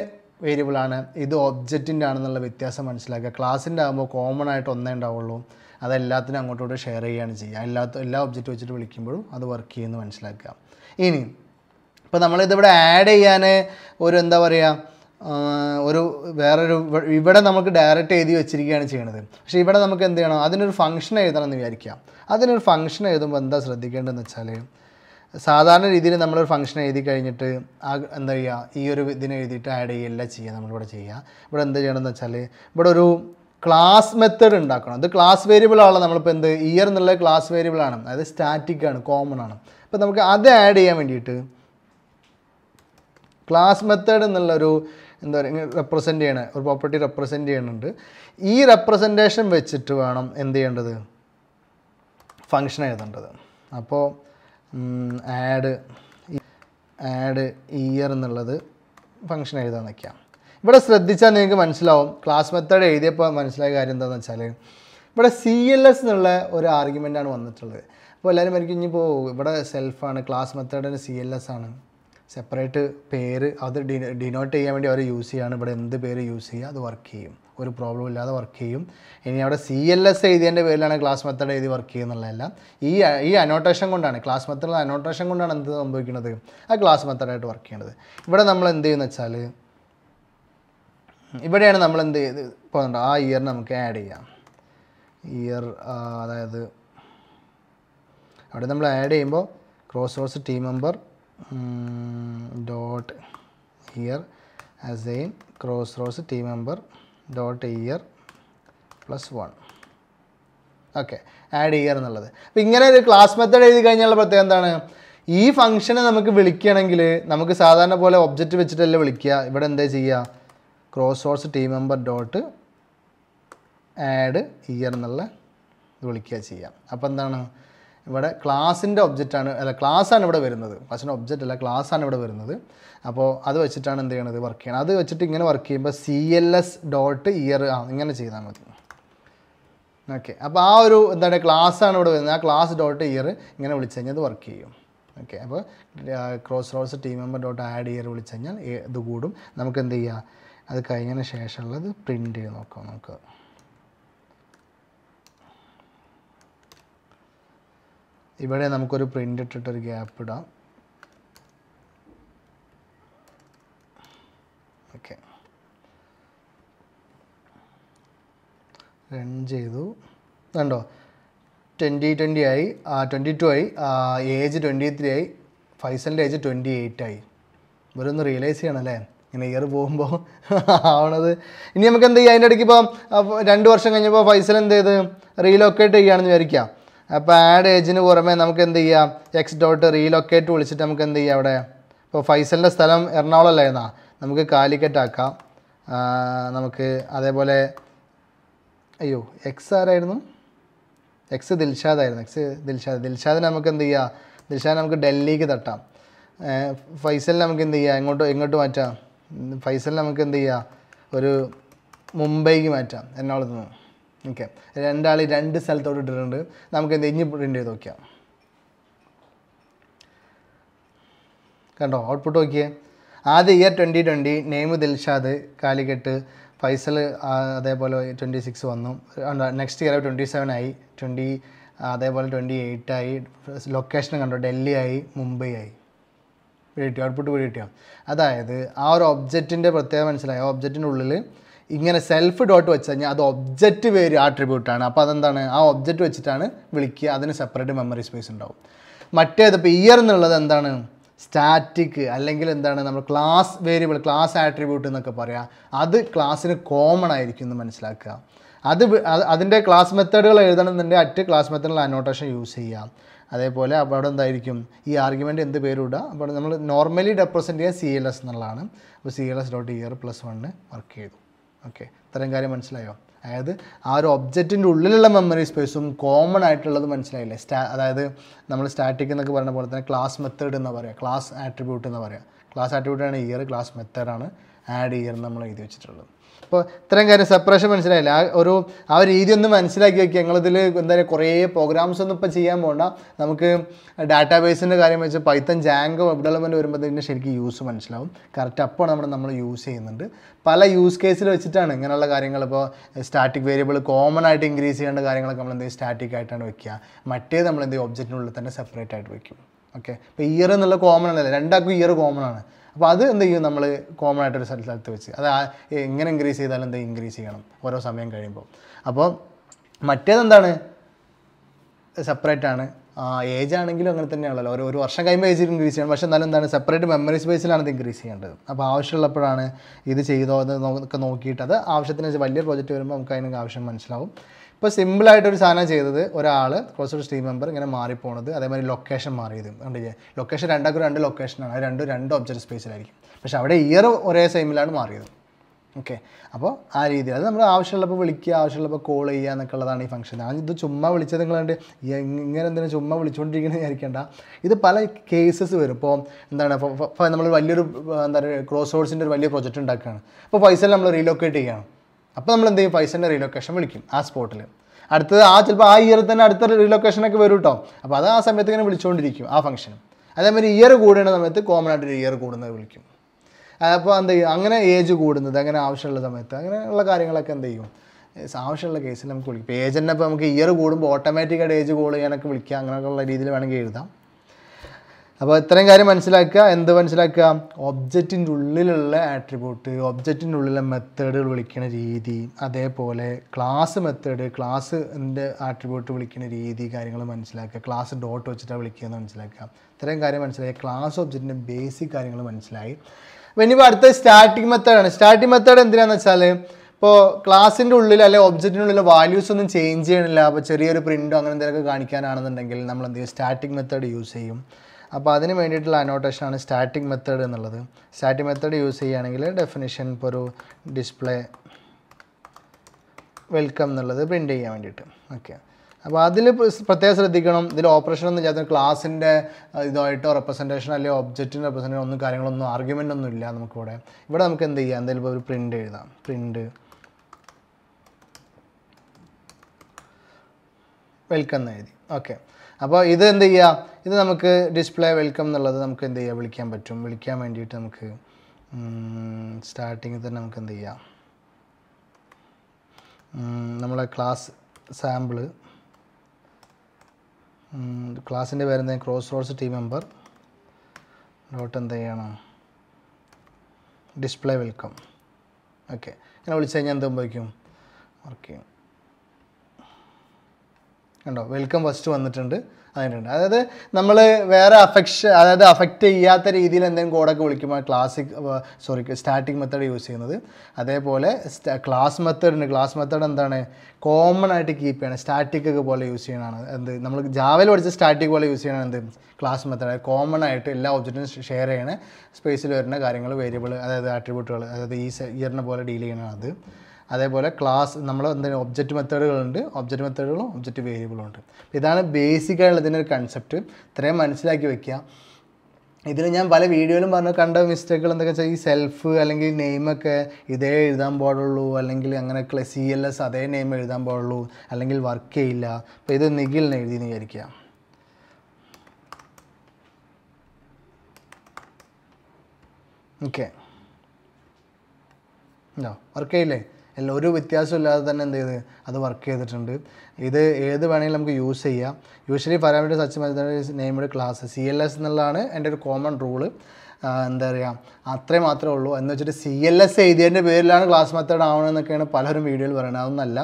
വേരിയബിളാണ് ഇത് ഒബ്ജക്റ്റിൻ്റെ ആണെന്നുള്ള വ്യത്യാസം മനസ്സിലാക്കുക ക്ലാസിൻ്റെ ആകുമ്പോൾ കോമൺ ആയിട്ട് ഒന്നേ ഉണ്ടാവുള്ളൂ അതെല്ലാത്തിനും അങ്ങോട്ടും ഇങ്ങോട്ടും ഷെയർ ചെയ്യുകയാണ് ചെയ്യുക എല്ലാ എല്ലാ ഒബ്ജക്റ്റ് വെച്ചിട്ട് വിളിക്കുമ്പോഴും അത് വർക്ക് ചെയ്യുമെന്ന് മനസ്സിലാക്കുക ഇനി ഇപ്പോൾ നമ്മളിതിവിടെ ആഡ് ചെയ്യാൻ ഒരു എന്താ പറയുക ഒരു വേറൊരു ഇവിടെ നമുക്ക് ഡയറക്റ്റ് എഴുതി വെച്ചിരിക്കുകയാണ് ചെയ്യണത് പക്ഷെ ഇവിടെ നമുക്ക് എന്ത് ചെയ്യണം അതിനൊരു ഫംഗ്ഷൻ എഴുതണം എന്ന് വിചാരിക്കുക അതിനൊരു ഫംഗ്ഷൻ എഴുതുമ്പോൾ എന്താ ശ്രദ്ധിക്കേണ്ടതെന്ന് വെച്ചാൽ സാധാരണ രീതിയിൽ നമ്മളൊരു ഫംഗ്ഷൻ എഴുതി കഴിഞ്ഞിട്ട് ആ എന്താ ചെയ്യുക ഈ ഒരു ഇതിന് എഴുതിയിട്ട് ആഡ് ചെയ്യല്ല ചെയ്യുക നമ്മളിവിടെ ചെയ്യുക ഇവിടെ എന്ത് ചെയ്യണമെന്ന് വെച്ചാൽ ഇവിടെ ഒരു ക്ലാസ് മെത്തേഡ് ഉണ്ടാക്കണം ഇത് ക്ലാസ് വേരിയബിൾ ആണല്ലോ നമ്മളിപ്പോൾ എന്ത് ഇയർ എന്നുള്ള ക്ലാസ് വേരിയബിൾ ആണ് അതായത് സ്റ്റാറ്റിക് ആണ് കോമൺ ആണ് അപ്പം നമുക്ക് അത് ആഡ് ചെയ്യാൻ വേണ്ടിയിട്ട് ക്ലാസ് മെത്തേഡ് എന്നുള്ളൊരു എന്താ പറയുക റെപ്രസെൻ്റ് ചെയ്യണ ഒരു പ്രോപ്പർട്ടി റെപ്രസെൻ്റ് ചെയ്യുന്നുണ്ട് ഈ റെപ്രസെൻറ്റേഷൻ വെച്ചിട്ട് വേണം എന്ത് ചെയ്യേണ്ടത് ഫങ്ഷൻ എഴുതേണ്ടത് അപ്പോൾ ആഡ് ആഡ് ഇയർ എന്നുള്ളത് ഫങ്ഷൻ എഴുതാൻ നിൽക്കാം ഇവിടെ ശ്രദ്ധിച്ചാൽ നിങ്ങൾക്ക് മനസ്സിലാവും ക്ലാസ് മെത്തേഡ് എഴുതിയപ്പോൾ മനസ്സിലായ കാര്യം എന്താണെന്ന് വെച്ചാൽ ഇവിടെ സി എൽ എസ് എന്നുള്ള ഒരു ആർഗ്യുമെൻ്റാണ് വന്നിട്ടുള്ളത് അപ്പോൾ എല്ലാവരും എനിക്ക് ഇനിയിപ്പോൾ ഇവിടെ സെൽഫാണ് ക്ലാസ് മെത്തേഡിന് സി എൽ എസ് ആണ് സെപ്പറേറ്റ് പേര് അത് ഡിനോട്ട് ചെയ്യാൻ വേണ്ടി അവർ യൂസ് ചെയ്യുകയാണ് ഇവിടെ എന്ത് പേര് യൂസ് ചെയ്യുക അത് വർക്ക് ചെയ്യും ഒരു പ്രോബ്ലം ഇല്ലാതെ വർക്ക് ചെയ്യും ഇനി അവിടെ സി എൽ എസ് എഴുതിയതിൻ്റെ പേരിലാണ് ക്ലാസ് മെത്തേഡ് എഴുതി വർക്ക് ചെയ്യുന്നുള്ളതെല്ലാം ഈ ഈ അനോട്ടേഷൻ കൊണ്ടാണ് ക്ലാസ് മെത്തേഡ് അനോട്ടേഷൻ കൊണ്ടാണ് എന്ത് സംഭവിക്കുന്നത് ആ ക്ലാസ് മെത്തേഡായിട്ട് വർക്ക് ചെയ്യുന്നത് ഇവിടെ നമ്മൾ എന്ത് ചെയ്യുന്ന വെച്ചാൽ ഇവിടെയാണ് നമ്മൾ എന്ത് ചെയ്ത് പോകുന്നുണ്ട് ആ ഇയർ നമുക്ക് ആഡ് ചെയ്യാം ഇയർ അതായത് അവിടെ നമ്മൾ ആഡ് ചെയ്യുമ്പോൾ cross cross team member dot dot here cross roads team member dot year plus one okay add year എന്നുള്ളത് അപ്പം ഇങ്ങനെ ഒരു ക്ലാസ് മെത്തേഡ് എഴുതി കഴിഞ്ഞാലുള്ള പ്രത്യേകം എന്താണ് ഈ ഫംഗ്ഷനെ നമുക്ക് വിളിക്കുകയാണെങ്കിൽ നമുക്ക് സാധാരണ പോലെ ഒബ്ജക്റ്റ് വെച്ചിട്ടല്ലേ വിളിക്കുക ഇവിടെ എന്താ ചെയ്യുക cross roads team member dot add year എന്നുള്ള വിളിക്കുക ചെയ്യാം അപ്പോൾ എന്താണ് ഇവിടെ ക്ലാസിൻ്റെ ഒബ്ജക്റ്റാണ് അല്ല ക്ലാസ്സാണ് ഇവിടെ വരുന്നത് ക്ലാസ്സിൻ്റെ ഒബ്ജക്റ്റ് അല്ല ക്ലാസ്സാണ് ഇവിടെ വരുന്നത് അപ്പോൾ അത് വെച്ചിട്ടാണ് എന്ത് ചെയ്യണത് വർക്ക് ചെയ്യണം അത് വെച്ചിട്ട് ഇങ്ങനെ വർക്ക് ചെയ്യുമ്പോൾ C L S dot year ആ ഇങ്ങനെ ചെയ്താൽ മതി ഓക്കെ അപ്പോൾ ആ ഒരു എന്താണ് ക്ലാസ്സാണ് ഇവിടെ വരുന്നത് ആ ക്ലാസ് ഡോട്ട് ഇയർ ഇങ്ങനെ വിളിച്ചു കഴിഞ്ഞാൽ അത് വർക്ക് ചെയ്യും ഓക്കെ അപ്പോൾ cross roads team member dot add year വിളിച്ചു കഴിഞ്ഞാൽ ഇത് കൂടും നമുക്ക് എന്ത് ചെയ്യുക അത് കഴിഞ്ഞതിന് ശേഷമുള്ളത് പ്രിൻ്റ് ചെയ്ത് നോക്കാം നമുക്ക് ഇവിടെ നമുക്കൊരു പ്രിൻ്റ് ഇട്ടിട്ടൊരു ഗ്യാപ്പ് ഇടാം ഓക്കെ റൺ ചെയ്തു കണ്ടോ ട്വൻറ്റി ട്വൻറ്റി ആയി ട്വൻറ്റി ടു ആയി ഏജ് ട്വൻറ്റി ത്രീ ആയി ഫൈസലിൻ്റെ ഏജ് ട്വൻറ്റി എയ്റ്റ് ആയി ഇവരൊന്ന് റിയലൈസ് ചെയ്യണം അല്ലേ ഇങ്ങനെ ഇയർ പോകുമ്പോൾ ആവണത് ഇനി നമുക്ക് എന്ത് ചെയ്യാം അതിൻ്റെ ഇടയ്ക്ക് ഇപ്പം രണ്ട് വർഷം കഴിഞ്ഞപ്പോൾ ഫൈസൽ എന്ത് ചെയ്ത് റീലൊക്കേറ്റ് ചെയ്യുകയാണെന്ന് വിചാരിക്കാം അപ്പോൾ ആഡ് ഏജിന് പുറമെ നമുക്ക് എന്ത് ചെയ്യാം എക്സ് ഡോട്ട് റീലൊക്കേറ്റ് വിളിച്ചിട്ട് നമുക്ക് എന്ത് ചെയ്യാം അവിടെ ഇപ്പോൾ ഫൈസലിൻ്റെ സ്ഥലം എറണാകുളം അല്ലായിരുന്നാ നമുക്ക് കാലിക്കറ്റ് ആക്കാം നമുക്ക് അതേപോലെ അയ്യോ എക്സ് ആരായിരുന്നു എക്സ് ദിൽഷാദായിരുന്നു എക്സ് ദിൽഷാദ് ദിൽഷാദിനെ നമുക്ക് എന്ത് ചെയ്യാം ദിൽഷാദ് നമുക്ക് ഡൽഹിക്ക് തട്ടാം ഫൈസലിനെ നമുക്ക് എന്ത് ചെയ്യാം എങ്ങോട്ട് എങ്ങോട്ട് മാറ്റാം ഫൈസലിനെ നമുക്ക് എന്ത് ചെയ്യാം ഒരു മുംബൈക്ക് മാറ്റാം എറണാകുളത്ത് നിന്ന് ഓക്കെ രണ്ടാൾ രണ്ട് സ്ഥലത്തോട്ട് ഇട്ടിട്ടുണ്ട് നമുക്ക് എന്ത് ഇനി പ്രിൻ്റ് ചെയ്ത് നോക്കാം കണ്ടോ ഔട്ട്പുട്ട് നോക്കിയേ ആദ്യ year twenty twenty name Dilshad Calicut Faisal അതേപോലെ ട്വൻറ്റി സിക്സ് വന്നു നെക്സ്റ്റ് ഇയർ ട്വൻറ്റി സെവൻ ആയി ട്വൻറ്റി അതേപോലെ ട്വൻറ്റി എയ്റ്റ് ആയി ലൊക്കേഷൻ കണ്ടോ ഡൽഹി ആയി മുംബൈ ആയി വീട്ടിയോ ഔട്ട്പുട്ട് വീട്ടിയോ അതായത് ആ ഒരു ഒബ്ജക്റ്റിൻ്റെ പ്രത്യേകത മനസ്സിലായി ആ ഒബ്ജക്റ്റിൻ്റെ ഉള്ളിൽ ഇങ്ങനെ സെൽഫ് ഡോട്ട് വെച്ച് കഴിഞ്ഞാൽ അത് ഒബ്ജക്റ്റ് പേര് ആട്രിബ്യൂട്ടാണ് അപ്പോൾ അതെന്താണ് ആ ഒബ്ജക്റ്റ് വെച്ചിട്ടാണ് വിളിക്കുക അതിന് സെപ്പറേറ്റ് മെമ്മറി സ്പേസ് ഉണ്ടാവും മറ്റേത് ഇപ്പോൾ ഇയർ എന്നുള്ളത് എന്താണ് സ്റ്റാറ്റിക് അല്ലെങ്കിൽ എന്താണ് നമ്മൾ ക്ലാസ് വേരിയബിൾ ക്ലാസ് ആട്രിബ്യൂട്ട് എന്നൊക്കെ പറയാം അത് ക്ലാസ്സിന് കോമൺ ആയിരിക്കും എന്ന് മനസ്സിലാക്കുക അത് അതിൻ്റെ ക്ലാസ് മെത്തേഡുകൾ എഴുതണമെന്നുണ്ടെങ്കിൽ അറ്റ് ക്ലാസ് മെത്തേഡിൽ അനോട്ടേഷൻ യൂസ് ചെയ്യാം അതേപോലെ അവിടെ എന്തായിരിക്കും ഈ ആർഗ്യുമെൻ്റ് എന്ത് പേരിടുക അപ്പോൾ നമ്മൾ നോർമലി റെപ്രസെൻറ്റ് ചെയ്യുക സി എൽ എസ് എന്നുള്ളതാണ് അപ്പോൾ C L S dot year plus one work ചെയ്തു ഓക്കെ ഇത്രയും കാര്യം മനസ്സിലായോ അതായത് ആ ഒരു ഒബ്ജക്റ്റിൻ്റെ ഉള്ളിലുള്ള മെമ്മറി സ്പേസും കോമൺ ആയിട്ടുള്ളത് മനസ്സിലായില്ലേ സ്റ്റാ അതായത് നമ്മൾ സ്റ്റാറ്റിക് എന്നൊക്കെ പറഞ്ഞ പോലെ തന്നെ ക്ലാസ് മെത്തേഡ് എന്ന് പറയുക ക്ലാസ് ആട്രിബ്യൂട്ട് എന്ന് പറയുക ക്ലാസ് ആട്രിബ്യൂട്ടാണ് ഇയർ ക്ലാസ് മെത്തേഡാണ് ആഡ് ഇയർ നമ്മൾ എഴുതി വെച്ചിട്ടുള്ളത് അപ്പോൾ ഇത്രയും കാര്യം സെപ്പറേഷൻ മനസ്സിലായില്ല ആ ഒരു ആ ഒരു രീതി ഒന്ന് മനസ്സിലാക്കി വെക്കുക ഞങ്ങളിതിൽ എന്താ പറയുക കുറേ പ്രോഗ്രാംസ് ഒന്നും ഇപ്പോൾ ചെയ്യാൻ പോകണ്ട നമുക്ക് ഡാറ്റാ ബേസിൻ്റെ കാര്യം വെച്ച് പൈത്തൻ ജാങ്കോ വെബ് ഡെവലപ്മെൻറ്റ് വരുമ്പോഴത്തേക്കും ശരിക്കും യൂസ് മനസ്സിലാവും കറക്റ്റ് അപ്പോൾ നമ്മൾ നമ്മൾ യൂസ് ചെയ്യുന്നുണ്ട് പല യൂസ് കേസിൽ വെച്ചിട്ടാണ് ഇങ്ങനെയുള്ള കാര്യങ്ങൾ ഇപ്പോൾ സ്റ്റാറ്റിക് വേരിയബിൾ കോമൺ ആയിട്ട് ഇൻക്രീസ് ചെയ്യേണ്ട കാര്യങ്ങളൊക്കെ നമ്മൾ എന്ത് സ്റ്റാറ്റിക് ആയിട്ടാണ് വെക്കുക മറ്റേത് നമ്മൾ എന്ത് ഒബ്ജക്റ്റിനുള്ളിൽ തന്നെ സെപ്പറേറ്റ് ആയിട്ട് വെക്കും ഓക്കെ ഇപ്പോൾ ഇയർ എന്നുള്ള കോമൺ ആണല്ലോ രണ്ടാക്കും ഇയർ കോമൺ ആണ് അപ്പോൾ അത് എന്ത് ചെയ്യും നമ്മൾ കോമൺ ആയിട്ടൊരു സ്ഥലത്ത് വെച്ച് അത് എങ്ങനെ ഇൻക്രീസ് ചെയ്താലും എന്ത് ഇൻക്രീസ് ചെയ്യണം ഓരോ സമയം കഴിയുമ്പോൾ അപ്പോൾ മറ്റേതെന്താണ് സെപ്പറേറ്റ് ആണ് ഏജ് ആണെങ്കിലും അങ്ങനെ തന്നെയാണല്ലോ ഒരു ഒരു വർഷം കഴിയുമ്പോൾ ഏജ് ഇൻക്രീസ് ചെയ്യണം പക്ഷേ എന്നാലും എന്താണ് സെപ്പറേറ്റ് മെമ്മറി സ്പേസിലാണ് ഇത് ഇൻക്രീസ് ചെയ്യേണ്ടത് അപ്പോൾ ആവശ്യമുള്ളപ്പോഴാണ് ഇത് ചെയ്തോ അത് ഒക്കെ നോക്കിയിട്ട് അത് ആവശ്യത്തിന് വലിയ പ്രോജക്റ്റ് വരുമ്പോൾ നമുക്ക് അതിനൊക്കെ ആവശ്യം മനസ്സിലാവും ഇപ്പോൾ സിമ്പിളായിട്ടൊരു സാധനം ചെയ്തത് ഒരാൾ കുറച്ച് ഒരു സ്ട്രീം മെമ്പർ ഇങ്ങനെ മാറിപ്പോണത് അതേമാതിരി ലൊക്കേഷൻ മാറിയത് കണ്ടില്ലേ ലൊക്കേഷൻ രണ്ടാക്കും രണ്ട് ലൊക്കേഷനാണ് അത് രണ്ടും രണ്ട് ഒബ്ജക്റ്റ് സ്പേസിലായിരിക്കും പക്ഷെ അവിടെ ഇയർ ഒരേ സെയിമിലാണ് മാറിയത് ഓക്കെ അപ്പോൾ ആ രീതിയിൽ അത് നമ്മൾ ആവശ്യമുള്ളപ്പോൾ വിളിക്കുക ആവശ്യമുള്ളപ്പോൾ കോൾ ചെയ്യുക എന്നൊക്കെയുള്ളതാണ് ഈ ഫംഗ്ഷൻ ഞാൻ ഇത് ചുമ്മാ വിളിച്ചത് നിങ്ങൾ കണ്ട് ഇങ്ങനെ എന്തിനും ചുമ്മാ വിളിച്ചുകൊണ്ടിരിക്കുന്നത് വിചാരിക്കേണ്ട ഇത് പല കേസസ് വരും ഇപ്പോൾ എന്താണ് നമ്മൾ വലിയൊരു എന്താ പറയുക ക്രോസ് റോഡ്സിൻ്റെ ഒരു വലിയ പ്രൊജക്റ്റ് ഉണ്ടാക്കുകയാണ് അപ്പോൾ പൈസ നമ്മൾ റീലൊക്കേറ്റ് ചെയ്യുകയാണ് അപ്പോൾ നമ്മൾ എന്ത് ചെയ്യും പൈസൻ്റെ റീലൊക്കേഷൻ വിളിക്കും ആ സ്പോട്ടിൽ അടുത്തത് ആ ചിലപ്പോൾ ആ ഇയർ തന്നെ അടുത്ത റീലൊക്കേഷനൊക്കെ വരും കേട്ടോ അപ്പോൾ അത് ആ സമയത്ത് ഇങ്ങനെ വിളിച്ചുകൊണ്ടിരിക്കും ആ ഫംഗ്ഷനും അതേമാതിരി ഇയർ കൂടുന്ന സമയത്ത് കോമൺ ഒരു ഇയർ കൂടുന്നത് വിളിക്കും അപ്പോൾ എന്ത് ചെയ്യും അങ്ങനെ ഏജ് കൂടുന്നത് അങ്ങനെ ആവശ്യമുള്ള സമയത്ത് അങ്ങനെയുള്ള കാര്യങ്ങളൊക്കെ എന്ത് ചെയ്യും ആവശ്യമുള്ള കേസിൽ നമുക്ക് വിളിക്കും ഇപ്പോൾ ഏജ് തന്നെ ഇപ്പോൾ നമുക്ക് ഇയർ കൂടുമ്പോൾ ഓട്ടോമാറ്റിക്കായിട്ട് ഏജ് കോൾ ചെയ്യാനൊക്കെ വിളിക്കുക അങ്ങനെയൊക്കെയുള്ള രീതിയിൽ വേണമെങ്കിൽ എഴുതാം അപ്പോൾ ഇത്രയും കാര്യം മനസ്സിലാക്കുക എന്ത് മനസ്സിലാക്കുക ഒബ്ജക്റ്റിൻ്റെ ഉള്ളിലുള്ള ആട്രിബ്യൂട്ട് ഒബ്ജക്റ്റിൻ്റെ ഉള്ളിലെ മെത്തേഡുകൾ വിളിക്കുന്ന രീതി അതേപോലെ ക്ലാസ് മെത്തേഡ് ക്ലാസ് എൻ്റെ ആട്രിബ്യൂട്ട് വിളിക്കുന്ന രീതി കാര്യങ്ങൾ മനസ്സിലാക്കുക ക്ലാസ് ഡോട്ട് വെച്ചിട്ടാണ് വിളിക്കുകയെന്ന് മനസ്സിലാക്കുക ഇത്രയും കാര്യം മനസ്സിലായി ക്ലാസ് ഒബ്ജക്റ്റിൻ്റെ ബേസിക് കാര്യങ്ങൾ മനസ്സിലായി അപ്പോൾ ഇനിയിപ്പോൾ അടുത്ത സ്റ്റാർട്ടിങ് മെത്തേഡാണ് സ്റ്റാർട്ടിങ് മെത്തേഡ് എന്തിനാണെന്ന് വെച്ചാൽ ഇപ്പോൾ ക്ലാസ്സിൻ്റെ ഉള്ളിൽ അല്ലെങ്കിൽ ഒബ്ജക്റ്റിൻ്റെ ഉള്ളിൽ വാല്യൂസ് ഒന്നും ചേഞ്ച് ചെയ്യണില്ല അപ്പോൾ ചെറിയൊരു പ്രിൻറ്റോ അങ്ങനെ എന്തെങ്കിലുമൊക്കെ കാണിക്കാനാണെന്നുണ്ടെങ്കിൽ നമ്മൾ എന്ത് ചെയ്യും സ്റ്റാറ്റിക് മെത്തേഡ് യൂസ് ചെയ്യും അപ്പോൾ അതിന് വേണ്ടിയിട്ടുള്ള അനോട്ടേഷനാണ് സ്റ്റാറ്റിക് മെത്തേഡ് എന്നുള്ളത് സ്റ്റാറ്റിക് മെത്തേഡ് യൂസ് ചെയ്യുകയാണെങ്കിൽ ഡെഫിനിഷൻ ഇപ്പോൾ ഒരു ഡിസ്പ്ലേ വെൽക്കം എന്നുള്ളത് പ്രിൻ്റ് ചെയ്യാൻ വേണ്ടിയിട്ട് ഓക്കെ അപ്പോൾ അതിൽ പ്രത്യേകം ശ്രദ്ധിക്കണം ഇതിൽ ഓപ്പറേഷൻ ഒന്നും ചെയ്യാത്ത ക്ലാസിൻ്റെ ഇതായിട്ടോ റെപ്രസെൻറ്റേഷൻ അല്ലെങ്കിൽ ഒബ്ജക്റ്റിൻ്റെ റെപ്രസെൻറ്റേഷൻ ഒന്നും കാര്യങ്ങളൊന്നും ആർഗ്യുമെൻ്റ് ഒന്നും ഇല്ല നമുക്കിവിടെ ഇവിടെ നമുക്ക് എന്ത് ചെയ്യാം എന്തായാലും ഒരു പ്രിൻ്റ് എഴുതാം പ്രിൻ്റ് വെൽക്കം എന്ന് എഴുതി ഓക്കെ അപ്പോൾ ഇത് എന്ത് ചെയ്യുക ഇത് നമുക്ക് ഡിസ്പ്ലേ വെൽക്കം എന്നുള്ളത് നമുക്ക് എന്ത് ചെയ്യുക വിളിക്കാൻ പറ്റും വിളിക്കാൻ വേണ്ടിയിട്ട് നമുക്ക് സ്റ്റാർട്ടിങ് തന്നെ നമുക്ക് എന്ത് ചെയ്യാം നമ്മളെ ക്ലാസ് സാമ്പിള് ക്ലാസ്സിൻ്റെ എന്തെങ്കിലും cross roads team member dot എന്ത് ചെയ്യണം ഡിസ്പ്ലേ വെൽക്കം ഓക്കെ ഇങ്ങനെ വിളിച്ചു കഴിഞ്ഞാൽ എന്ത് സംഭവിക്കും വർക്ക് ചെയ്യും കണ്ടോ വെൽക്കം ഫസ്റ്റ് വന്നിട്ടുണ്ട് അതിനുണ്ട് അതായത് നമ്മൾ വേറെ അഫക്ഷ അതായത് അഫക്റ്റ് ചെയ്യാത്ത രീതിയിൽ എന്തെങ്കിലും കോഡൊക്കെ വിളിക്കുമ്പോൾ classic sorry static method use ചെയ്യുന്നത് അതേപോലെ ക്ലാസ് മെത്തേഡ് ഉണ്ട് ക്ലാസ് മെത്തേഡ് എന്താണ് കോമൺ ആയിട്ട് കീപ്പ് ചെയ്യണം സ്റ്റാറ്റിക് ഒക്കെ പോലെ യൂസ് ചെയ്യണമാണ് എന്ത് നമ്മൾ ജാവൽ പഠിച്ച സ്റ്റാറ്റിക് പോലെ യൂസ് ചെയ്യണം എന്ത് ക്ലാസ് മെത്തേഡ് കോമൺ ആയിട്ട് എല്ലാ ഒബ്ജക്റ്റും ഷെയർ ചെയ്യണ സ്പേസിൽ വരുന്ന കാര്യങ്ങൾ വേരിയബിൾ അതായത് ആട്രിബ്യൂട്ടുകൾ അതായത് ഈ ഇയറിനെ പോലെ ഡീൽ ചെയ്യണം അത് അതേപോലെ ക്ലാസ് നമ്മൾ എന്തെങ്കിലും ഒബ്ജക്റ്റ് മെത്തേഡുകളുണ്ട് ഒബ്ജക്റ്റ് മെത്തേഡുകളും ഒബ്ജക്റ്റ് വേരിയബിളും ഉണ്ട് ഇതാണ് ബേസിക് ആയിട്ടുള്ള ഇതിൻ്റെ ഒരു കൺസെപ്റ്റ് ഇത്രയും മനസ്സിലാക്കി വെക്കുക ഇതിൽ ഞാൻ പല വീഡിയോയിലും പറഞ്ഞു കണ്ട മിസ്റ്റേക്കുകൾ എന്തൊക്കെ വെച്ചാൽ ഈ സെൽഫ് അല്ലെങ്കിൽ നെയിമൊക്കെ ഇതേ എഴുതാൻ പാടുള്ളൂ അല്ലെങ്കിൽ അങ്ങനെയൊക്കെയുള്ള സി എൽ എസ് അതേ നെയിം എഴുതാൻ പാടുള്ളൂ അല്ലെങ്കിൽ വർക്ക് ചെയ്യില്ല അപ്പോൾ ഇത് നിഖിൽ എഴുതി എന്ന് വിചാരിക്കുക ഓക്കെ ഉണ്ടോ വർക്ക് ചെയ്യില്ലേ എല്ലാം ഒരു വ്യത്യാസമില്ലാതെ തന്നെ എന്ത് ചെയ്ത് അത് വർക്ക് ചെയ്തിട്ടുണ്ട് ഇത് ഏത് വേണമെങ്കിലും നമുക്ക് യൂസ് ചെയ്യാം യൂഷ്വലി ഫരാമിഡ് such method named class C L S എന്നുള്ളതാണ് എൻ്റെ ഒരു കോമൺ റൂള് എന്താ പറയുക അത്രേ മാത്രമേ ഉള്ളൂ എന്ന് വെച്ചിട്ട് സി എൽ എസ് എഴുതിയതിൻ്റെ പേരിലാണ് ക്ലാസ് മെത്തേഡ് ആവണമെന്നൊക്കെയാണ് പലരും വീഡിയോയിൽ പറയുന്നത് അതൊന്നല്ല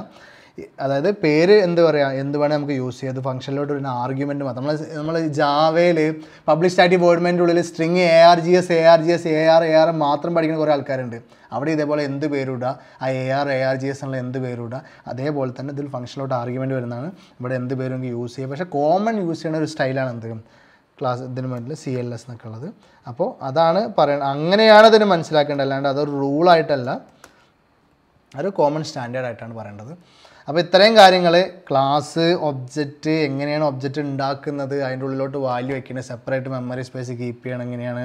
അതായത് പേര് എന്ത് പറയുക എന്ത് വേണേൽ നമുക്ക് യൂസ് ചെയ്യാം അത് ഫംഗ്ഷനിലോട്ട് ഒരു ആർഗ്യുമെൻ്റ് മാത്രം നമ്മൾ നമ്മൾ ജാവയിൽ പബ്ലിക് സ്റ്റാറ്റിക് വേർഡ്മെൻ്റ് ഉള്ളിൽ string A R G S A R G S A R A R മാത്രം പഠിക്കുന്ന കുറേ ആൾക്കാരുണ്ട് അവിടെ ഇതേപോലെ എന്ത് പേരിടുക ആ A R A R G S എന്നുള്ള എന്ത് പേരിടുക അതേപോലെ തന്നെ ഇതിൽ ഫംഗ്ഷനിലോട്ട് ആർഗ്യുമെൻ്റ് വരുന്നതാണ് ഇവിടെ എന്ത് പേരും നമുക്ക് യൂസ് ചെയ്യുക പക്ഷേ കോമൺ യൂസ് ചെയ്യുന്ന ഒരു സ്റ്റൈലാണ് എന്തെങ്കിലും ക്ലാസ് ഇതിന് വേണ്ടി സി എൽ എസ് എന്നൊക്കെ ഉള്ളത് അപ്പോൾ അതാണ് പറയുന്നത് അങ്ങനെയാണ് ഇതിന് മനസ്സിലാക്കേണ്ടത് അല്ലാണ്ട് അതൊരു റൂളായിട്ടല്ല അതൊരു കോമൺ സ്റ്റാൻഡേർഡ് ആയിട്ടാണ് പറയേണ്ടത് അപ്പോൾ ഇത്രയും കാര്യങ്ങൾ ക്ലാസ് ഒബ്ജക്റ്റ് എങ്ങനെയാണ് ഒബ്ജക്റ്റ് ഉണ്ടാക്കുന്നത് അതിൻ്റെ ഉള്ളിലോട്ട് വാല്യൂ വയ്ക്കുന്നത് സെപ്പറേറ്റ് മെമ്മറി സ്പേസ് കീപ്പ് ചെയ്യണം എങ്ങനെയാണ്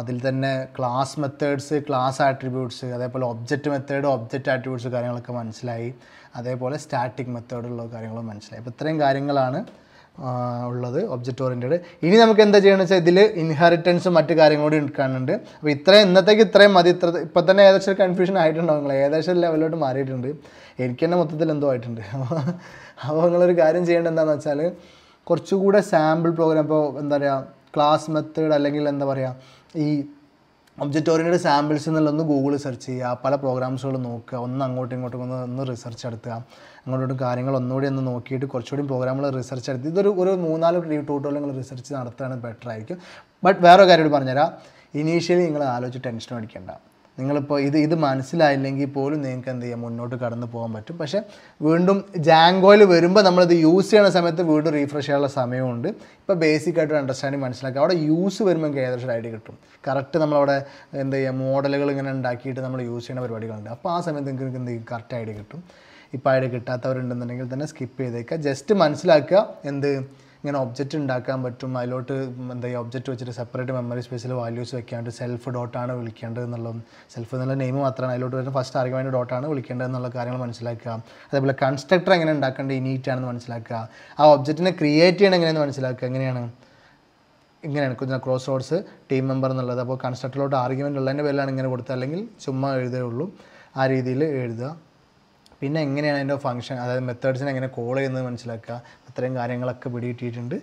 അതിൽ തന്നെ ക്ലാസ് മെത്തേഡ്സ് ക്ലാസ് ആട്രിബ്യൂട്ട്സ് അതേപോലെ ഒബ്ജക്റ്റ് മെത്തേഡ് ഒബ്ജക്റ്റ് ആട്രിബ്യൂട്ട്സ് കാര്യങ്ങളൊക്കെ മനസ്സിലായി അതേപോലെ സ്റ്റാറ്റിക് മെത്തേഡുള്ള കാര്യങ്ങളും മനസ്സിലായി അപ്പോൾ ഇത്രയും കാര്യങ്ങളാണ് ഉള്ളത് ഒബ്ജക്റ്റ് ഓറിയൻറ്റഡ് ഇനി നമുക്ക് എന്താ ചെയ്യണമെന്ന് വെച്ചാൽ ഇതിൽ ഇൻഹെറിറ്റൻസും മറ്റു കാര്യങ്ങളും കൂടി എടുക്കാനുണ്ട് അപ്പോൾ ഇത്രയും ഇന്നത്തേക്ക് ഇത്രയും മതി ഇത്ര ഇപ്പം തന്നെ ഏകദേശം കൺഫ്യൂഷൻ ആയിട്ടുണ്ടാവും നിങ്ങൾ ഏകദേശം ലെവലിലോട്ട് മാറിയിട്ടുണ്ട് എനിക്ക് തന്നെ മൊത്തത്തിൽ എന്തോ ആയിട്ടുണ്ട് അപ്പോൾ അപ്പോൾ നിങ്ങളൊരു കാര്യം ചെയ്യേണ്ടത് എന്താണെന്ന് വെച്ചാൽ കുറച്ചുകൂടെ സാമ്പിൾ പ്രോഗ്രാം ഇപ്പോൾ എന്താ പറയുക ക്ലാസ് മെത്തേഡ് അല്ലെങ്കിൽ എന്താ പറയുക ഈ ഒബ്ജക്റ്റ് ഓറിയൻറ്റഡ് സാമ്പിൾസ് ഒന്ന് ഗൂഗിൾ സെർച്ച് ചെയ്യുക പല പ്രോഗ്രാംസുകൾ നോക്കുക ഒന്ന് അങ്ങോട്ടും ഇങ്ങോട്ടും ഒന്ന് ഒന്ന് റിസർച്ച് എടുത്തുക അങ്ങോട്ടും കാര്യങ്ങൾ ഒന്നുകൂടി ഒന്ന് നോക്കിയിട്ട് കുറച്ചുകൂടി പ്രോഗ്രാമുകൾ റിസർച്ച് എടുത്ത് ഇതൊരു ഒരു മൂന്നാല് നിങ്ങൾ റിസർച്ച് നടത്തുകയാണ് ബെറ്റർ ആയിരിക്കും ബട്ട് വേറെ കാര്യമായിട്ട് പറഞ്ഞുതരാം ഇനീഷ്യലി നിങ്ങൾ ആലോചിച്ച് ടെൻഷൻ അടിക്കേണ്ട നിങ്ങളിപ്പോൾ ഇത് ഇത് മനസ്സിലായില്ലെങ്കിൽ പോലും നിങ്ങൾക്ക് എന്ത് ചെയ്യാം മുന്നോട്ട് കടന്നു പോകാൻ പറ്റും പക്ഷേ വീണ്ടും ജാങ്കോയിൽ വരുമ്പോൾ നമ്മളിത് യൂസ് ചെയ്യുന്ന സമയത്ത് വീണ്ടും റീഫ്രഷ് ചെയ്യാനുള്ള സമയമുണ്ട് ഇപ്പോൾ ബേസിക് ആയിട്ട് ഒരു അണ്ടർസ്റ്റാൻഡിങ് മനസ്സിലാക്കുക അവിടെ യൂസ് വരുമ്പോൾ നമുക്ക് ഏകദേശം ഐഡിയ കിട്ടും കറക്റ്റ് നമ്മളവിടെ എന്ത് ചെയ്യുക മോഡലുകൾ ഇങ്ങനെ ഉണ്ടാക്കിയിട്ട് നമ്മൾ യൂസ് ചെയ്യുന്ന പരിപാടികളുണ്ട് അപ്പോൾ ആ സമയത്ത് നിങ്ങൾക്ക് എന്ത് ചെയ്യും കറക്റ്റ് ഐഡിയ കിട്ടും ഇപ്പോൾ ഐഡിയ കിട്ടാത്തവരുണ്ടെന്നുണ്ടെങ്കിൽ തന്നെ സ്കിപ്പ് ചെയ്തേക്കുക ജസ്റ്റ് മനസ്സിലാക്കുക എന്ത് ഇങ്ങനെ ഒബ്ജക്റ്റ് ഉണ്ടാക്കാൻ പറ്റും അതിലോട്ട് എന്താ ഈ ഒബ്ജക്റ്റ് വെച്ചിട്ട് സെപ്പറേറ്റ് മെമ്മറി സ്പേസിൽ വാല്യൂസ് വെക്കാണ്ട് സെൽഫ് ഡോട്ടാണ് വിളിക്കേണ്ടത് എന്നുള്ളതും സെൽഫ് എന്നുള്ള നെയിം മാത്രമാണ് അതിലോട്ട് വരുന്നത് ഫസ്റ്റ് ആർഗ്യുമെൻറ്റ് ഡോട്ടാണ് വിളിക്കേണ്ടത് എന്നുള്ള കാര്യങ്ങൾ മനസ്സിലാക്കുക അതേപോലെ കൺസ്ട്രക്ടർ എങ്ങനെ ഉണ്ടാക്കേണ്ട ഇനീറ്റ് ആണെന്ന് മനസ്സിലാക്കുക ആ ഒബ്ജക്റ്റിനെ ക്രിയേറ്റ് ചെയ്യണം എങ്ങനെയാണെന്ന് മനസ്സിലാക്കുക എങ്ങനെയാണ് ഇങ്ങനെയാണ് കുഞ്ഞ ക്രോസ് റോഡ്സ് ടീം മെമ്പർ എന്നുള്ളത് അപ്പോൾ കൺസ്ട്രക്ടറിലോട്ട് ആർഗ്യുമെൻ്റ് ഉള്ളതിൻ്റെ പേരിലാണ് ഇങ്ങനെ കൊടുത്തത് അല്ലെങ്കിൽ ചുമ്മാ എഴുതേ ഉള്ളൂ ആ രീതിയിൽ എഴുതുക പിന്നെ എങ്ങനെയാണ് അതിൻ്റെ ഫംഗ്ഷൻ അതായത് മെത്തേഡ്സിനെ എങ്ങനെ കോൾ ചെയ്യുന്നത് മനസ്സിലാക്കുക അത്രയും കാര്യങ്ങളൊക്കെ പിടികിട്ടിയിട്ടുണ്ട്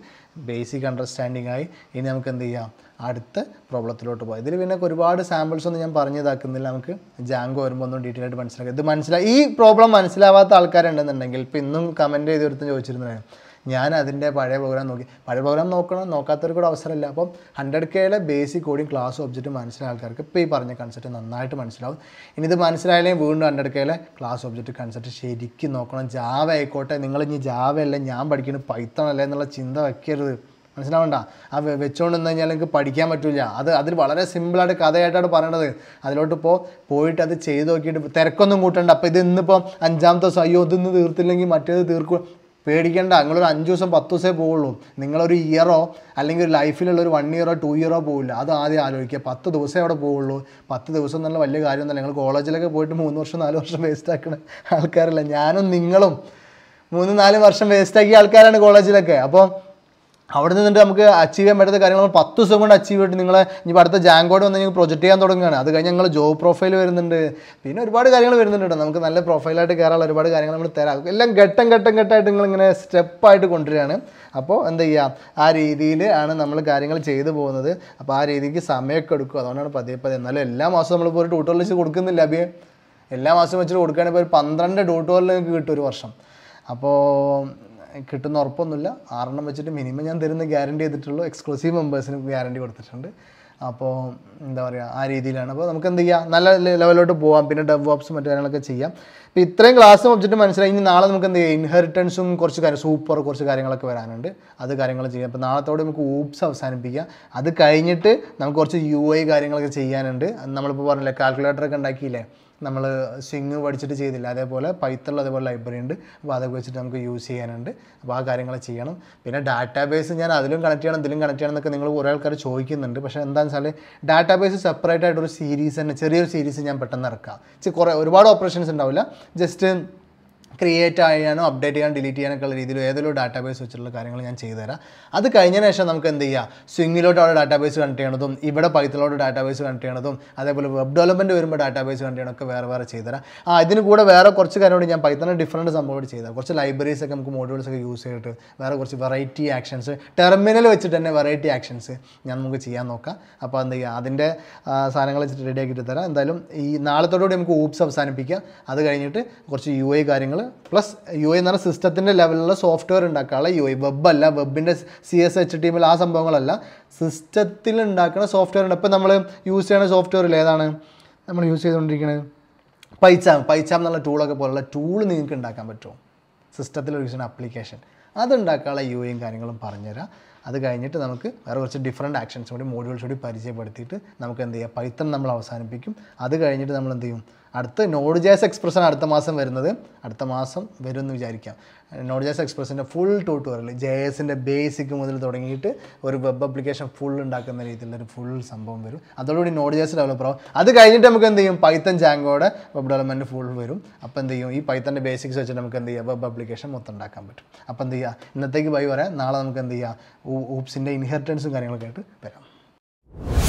ബേസിക് അണ്ടർസ്റ്റാൻഡിംഗ് ആയി ഇനി നമുക്ക് എന്ത് ചെയ്യാം അടുത്ത പ്രോബ്ലത്തിലോട്ട് പോകാം ഇതിൽ പിന്നെ ഒരുപാട് സാമ്പിൾസ് ഒന്നും ഞാൻ പറഞ്ഞു ഇതാക്കുന്നില്ല നമുക്ക് ജാങ്കോ വരുമ്പോൾ ഒന്നും ഡീറ്റെയിൽ ആയിട്ട് മനസ്സിലാക്കുക ഇത് മനസ്സിലായി ഈ പ്രോബ്ലം മനസ്സിലാവാത്ത ആൾക്കാരുണ്ടെന്നുണ്ടെങ്കിൽ ഇപ്പം ഇന്നും കമൻറ്റ് ചെയ്ത് ഒരുത്തും ചോദിച്ചിരുന്നതാണ് ഞാൻ അതിൻ്റെ പഴയ പ്രോഗ്രാം നോക്കി പഴയ പ്രോഗ്രാം നോക്കണം നോക്കാത്തവർക്ക് കൂടെ അവസരമില്ല അപ്പം ഹൺഡ്രഡ് കെയിലെ ബേസിക് കോഡിങ് ക്ലാസ് ഒബ്ജക്റ്റ് മനസ്സിലായ ആൾക്കാർക്ക് ഇപ്പോൾ ഈ പറഞ്ഞ കൺസെപ്റ്റ് നന്നായിട്ട് മനസ്സിലാവും ഇനി ഇത് മനസ്സിലായാലും വീണ്ടും ഹൺഡ്രഡ് കെയിലെ ക്ലാസ് ഒബ്ജക്റ്റ് കൺസെപ്റ്റ് ശരിക്കും നോക്കണം ജാവ ആയിക്കോട്ടെ നിങ്ങൾ ഇനി ജാവ അല്ല ഞാൻ പഠിക്കുന്നത് പൈത്തൺ അല്ലേ എന്നുള്ള ചിന്ത വയ്ക്കരുത് മനസ്സിലാവണ്ട ആ വെച്ചുകൊണ്ട് നിന്ന് കഴിഞ്ഞാൽ നിങ്ങൾക്ക് പഠിക്കാൻ പറ്റില്ല അത് അതിൽ വളരെ സിമ്പിളായിട്ട് കഥയായിട്ടാണ് പറയണത് അതിലോട്ട് ഇപ്പോൾ പോയിട്ട് അത് ചെയ്ത് നോക്കിയിട്ട് തിരക്കൊന്നും കൂട്ടണ്ട അപ്പോൾ ഇത് ഇന്നിപ്പോൾ അഞ്ചാമത്തെ ദിവസം അയ്യോ ഇതൊന്ന് തീർത്തില്ലെങ്കിൽ മറ്റേത് തീർക്കും പേടിക്കേണ്ട നിങ്ങളൊരു അഞ്ച് ദിവസം പത്ത് ദിവസമേ പോവുള്ളൂ നിങ്ങളൊരു ഇയറോ അല്ലെങ്കിൽ ഒരു ലൈഫിലുള്ള ഒരു വൺ ഇയറോ ടു ഇയറോ പോവില്ല അത് ആദ്യം ആലോചിക്കുക പത്ത് ദിവസമേ അവിടെ പോവുള്ളൂ പത്ത് ദിവസം എന്നുള്ള വലിയ കാര്യമൊന്നുമില്ല നിങ്ങൾ കോളേജിലൊക്കെ പോയിട്ട് മൂന്ന് വർഷം നാല് വർഷം വേസ്റ്റ് ആക്കുന്ന ആൾക്കാരല്ല ഞാനും നിങ്ങളും മൂന്ന് നാല് വർഷം വേസ്റ്റ് ആക്കിയ ആൾക്കാരാണ് കോളേജിലൊക്കെ അപ്പോൾ അവിടെ നിന്നിട്ട് നമുക്ക് അച്ചീവ് ചെയ്യാൻ പറ്റുന്ന കാര്യങ്ങൾ പത്ത് ദിവസം കൊണ്ട് അച്ചീവ് ചെയ്തിട്ട് നിങ്ങളെ ഇനി അടുത്ത ജാങ്കോട് വന്ന് ഞങ്ങൾ പ്രൊജക്റ്റ് ചെയ്യാൻ തുടങ്ങുകയാണ് അത് കഴിഞ്ഞ് ഞങ്ങൾ ജോബ് പ്രൊഫൈൽ വരുന്നുണ്ട് പിന്നെ ഒരുപാട് കാര്യങ്ങൾ വരുന്നുണ്ട് കേട്ടോ നമുക്ക് നല്ല പ്രൊഫൈലായിട്ട് കയറാനുള്ള ഒരുപാട് കാര്യങ്ങൾ നമ്മൾ തരാം എല്ലാം ഘട്ടം ഘട്ടം ഘട്ടമായിട്ട് നിങ്ങളിങ്ങനെ സ്റ്റെപ്പായിട്ട് കൊണ്ടുവരികയാണ് അപ്പോൾ എന്ത് ചെയ്യുക ആ രീതിയിൽ ആണ് നമ്മൾ കാര്യങ്ങൾ ചെയ്തു പോകുന്നത് അപ്പോൾ ആ രീതിക്ക് സമയമൊക്കെ എടുക്കും അതുകൊണ്ടാണ് പതിയെ പതിയെ എന്നാലും എല്ലാ മാസവും നമ്മളിപ്പോൾ ഒരു ട്യൂട്ടോറിയൽ വെച്ച് കൊടുക്കുന്നില്ല അഭിയെ എല്ലാ മാസവും വെച്ചിട്ട് കൊടുക്കുകയാണെങ്കിൽ ഒരു പന്ത്രണ്ട് ട്യൂട്ടോറിൽ നിങ്ങൾക്ക് കിട്ടും ഒരു വർഷം അപ്പോൾ കിട്ടുന്ന ഉറപ്പൊന്നുമില്ല ആറെണ്ണം വെച്ചിട്ട് മിനിമം ഞാൻ തരുന്ന ഗ്യാരണ്ടി ചെയ്തിട്ടുള്ളൂ എക്സ്ക്ലൂസീവ് മെമ്പേഴ്സിന് ഗ്യാരണ്ടി കൊടുത്തിട്ടുണ്ട് അപ്പോൾ എന്താ പറയുക ആ രീതിയിലാണ് അപ്പോൾ നമുക്ക് എന്ത് ചെയ്യാം നല്ല ലെവലിലോട്ട് പോകാം പിന്നെ ഡബ് ഓപ്സ് മറ്റു കാര്യങ്ങളൊക്കെ ചെയ്യാം ഇപ്പോൾ ഇത്രയും ക്ലാസ്സും ഒബ്ജക്റ്റ് മനസ്സിലായി ഇനി നാളെ നമുക്ക് എന്ത് ചെയ്യാം ഇൻഹെറിറ്റൻസും കുറച്ച് കാര്യം സൂപ്പർ കുറച്ച് കാര്യങ്ങളൊക്കെ വരാനുണ്ട് അത് കാര്യങ്ങൾ ചെയ്യാം അപ്പോൾ നാളത്തോടെ നമുക്ക് ഊപ്സ് അവസാനിപ്പിക്കാം അത് കഴിഞ്ഞിട്ട് നമുക്ക് കുറച്ച് യു ഐ കാര്യങ്ങളൊക്കെ ചെയ്യാനുണ്ട് നമ്മളിപ്പോൾ പറഞ്ഞില്ലേ കാൽക്കുലേറ്ററൊക്കെ ഉണ്ടാക്കിയില്ലേ നമ്മൾ സ്വിങ് പഠിച്ചിട്ട് ചെയ്തില്ല അതേപോലെ പൈത്തുള്ള അതേപോലെ ലൈബ്രറി ഉണ്ട് അപ്പോൾ അതൊക്കെ വെച്ചിട്ട് നമുക്ക് യൂസ് ചെയ്യാനുണ്ട് അപ്പോൾ ആ കാര്യങ്ങൾ ചെയ്യണം പിന്നെ ഡാറ്റാബേസ് ഞാൻ അതിലും കണക്ട് ചെയ്യണം ഇതിലും കണക്ട് ചെയ്യണം എന്നൊക്കെ നിങ്ങൾ കുറേ ആൾക്കാർ ചോദിക്കുന്നുണ്ട് പക്ഷേ എന്താണെന്ന് വെച്ചാൽ ഡാറ്റാബേസ് സെപ്പറേറ്റ് ആയിട്ടൊരു സീരീസ് തന്നെ ചെറിയൊരു സീരീസ് ഞാൻ പെട്ടെന്ന് ഇറക്കാം കുറേ ഒരുപാട് ഓപ്പറേഷൻസ് ഉണ്ടാവില്ല ജസ്റ്റ് ക്രിയേറ്റ് ചെയ്യാനോ അപ്ഡേറ്റ് ചെയ്യാനോ ഡിലീറ്റ് ചെയ്യാനൊക്കെയുള്ള രീതിയിൽ ഏതെങ്കിലും ഡാറ്റാബേസ് വെച്ചിട്ടുള്ള കാര്യങ്ങൾ ഞാൻ ചെയ്തുതരാം അത് കഴിഞ്ഞ ശേഷം നമുക്ക് എന്ത് ചെയ്യാം സ്വിങ്ങിലോട്ട് അവിടെ ഡാറ്റാബേസ് കണക്ട് ചെയ്യണതും ഇവിടെ പൈത്തലോട്ട് ഡാറ്റാബേസ് കണക്ട് ചെയ്യണതും അതേപോലെ വെബ് ഡെവലപ്മെൻറ്റ് വരുമ്പോൾ ഡാറ്റാബേസ് കണക്ട് ചെയ്യണമൊക്കെ വേറെ വേറെ ചെയ്തുതരാം ആ ഇതിന് കൂടെ വേറെ കുറച്ച് കാര്യങ്ങളോട് ഞാൻ പൈത്തലിന് ഡിഫറൻറ്റ് സംഭവം ചെയ്താൽ കുറച്ച് ലൈബ്രറീസ് ഒക്കെ നമുക്ക് മോഡ്യൂൾസ് ഒക്കെ യൂസ് ചെയ്തിട്ട് വേറെ കുറച്ച് വെറൈറ്റി ആക്ഷൻസ് ടെർമിനൽ വെച്ചിട്ട് തന്നെ വെറൈറ്റി ആക്ഷൻസ് ഞാൻ നമുക്ക് ചെയ്യാൻ നോക്കാം അപ്പോൾ എന്ത് ചെയ്യുക അതിൻ്റെ സാധനങ്ങൾ വെച്ചിട്ട് റെഡിയാക്കിയിട്ട് തരാം എന്തായാലും ഈ നാളത്തോടുകൂടി നമുക്ക് ഊപ്സ് അവസാനിപ്പിക്കാം അത് കഴിഞ്ഞിട്ട് കുറച്ച് യു ഐ കാര്യങ്ങൾ പ്ലസ് യു ഐ എന്ന് പറഞ്ഞ സിസ്റ്റത്തിൻ്റെ ലെവലിലുള്ള സോഫ്റ്റ്വെയർ ഉണ്ടാക്കാനുള്ള യു ഐ വെബല്ല വെബിൻ്റെ സി എസ് എച്ച് ടീമിൽ ആ സംഭവങ്ങളല്ല സിസ്റ്റത്തിൽ ഉണ്ടാക്കുന്ന സോഫ്റ്റ്വെയർ ഉണ്ട് ഇപ്പം നമ്മൾ യൂസ് ചെയ്യുന്ന സോഫ്റ്റ്വെയർ ഏതാണ് നമ്മൾ യൂസ് ചെയ്തുകൊണ്ടിരിക്കുന്നത് പൈച്ചാം പൈച്ചാം എന്നുള്ള ടൂളൊക്കെ പോലുള്ള ടൂൾ നിങ്ങൾക്ക് ഉണ്ടാക്കാൻ പറ്റുമോ സിസ്റ്റത്തിൽ ഒരു അപ്ലിക്കേഷൻ അതുണ്ടാക്കാനുള്ള യു ഐയും കാര്യങ്ങളും പറഞ്ഞുതരാം അത് കഴിഞ്ഞിട്ട് നമുക്ക് വേറെ കുറച്ച് ഡിഫറെൻറ്റ് ആക്ഷൻസ് കൂടി മോഡ്യൂൾസ് കൂടി പരിചയപ്പെടുത്തിയിട്ട് നമുക്ക് എന്ത് ചെയ്യാം പൈത്തൺ നമ്മൾ അവസാനിപ്പിക്കും അത് കഴിഞ്ഞിട്ട് നമ്മൾ എന്ത് ചെയ്യും അടുത്ത നോഡ് ജേസ് എക്സ്പ്രസ്സാണ് അടുത്ത മാസം വരുന്നത് അടുത്ത മാസം വരും എന്ന് വിചാരിക്കാം നോഡ് ജേസ് എക്സ്പ്രസിൻ്റെ ഫുൾ ട്യൂട്ടോറിയൽ ജെ എസിൻ്റെ ബേസിക് മുതൽ തുടങ്ങിയിട്ട് ഒരു വെബ് അപ്ലിക്കേഷൻ ഫുൾ ഉണ്ടാക്കുന്ന രീതിയിലൊരു ഫുൾ സംഭവം വരും അതോടുകൂടി നോഡ് ജേസ് ഡെവലപ്പർ ആവും അത് കഴിഞ്ഞിട്ട് നമുക്ക് എന്ത് ചെയ്യും പൈത്തൻ ജാങ്കോടെ വെബ് ഡെവലപ്മെൻറ്റ് ഫുൾ വരും അപ്പോൾ എന്ത് ചെയ്യും ഈ പൈത്തൻ്റെ ബേസിക്സ് വെച്ചിട്ട് നമുക്ക് എന്ത് ചെയ്യാം വെബ് അപ്ലിക്കേഷൻ മൊത്തം ഉണ്ടാക്കാൻ പറ്റും അപ്പോൾ എന്ത് ചെയ്യുക ഇന്നത്തേക്ക് ബൈ പറയാം നാളെ നമുക്ക് എന്ത് ചെയ്യാം ഊപ്സിൻ്റെ ഇൻഹെറിറ്റൻസും കാര്യങ്ങളൊക്കെ ആയിട്ട് വരാം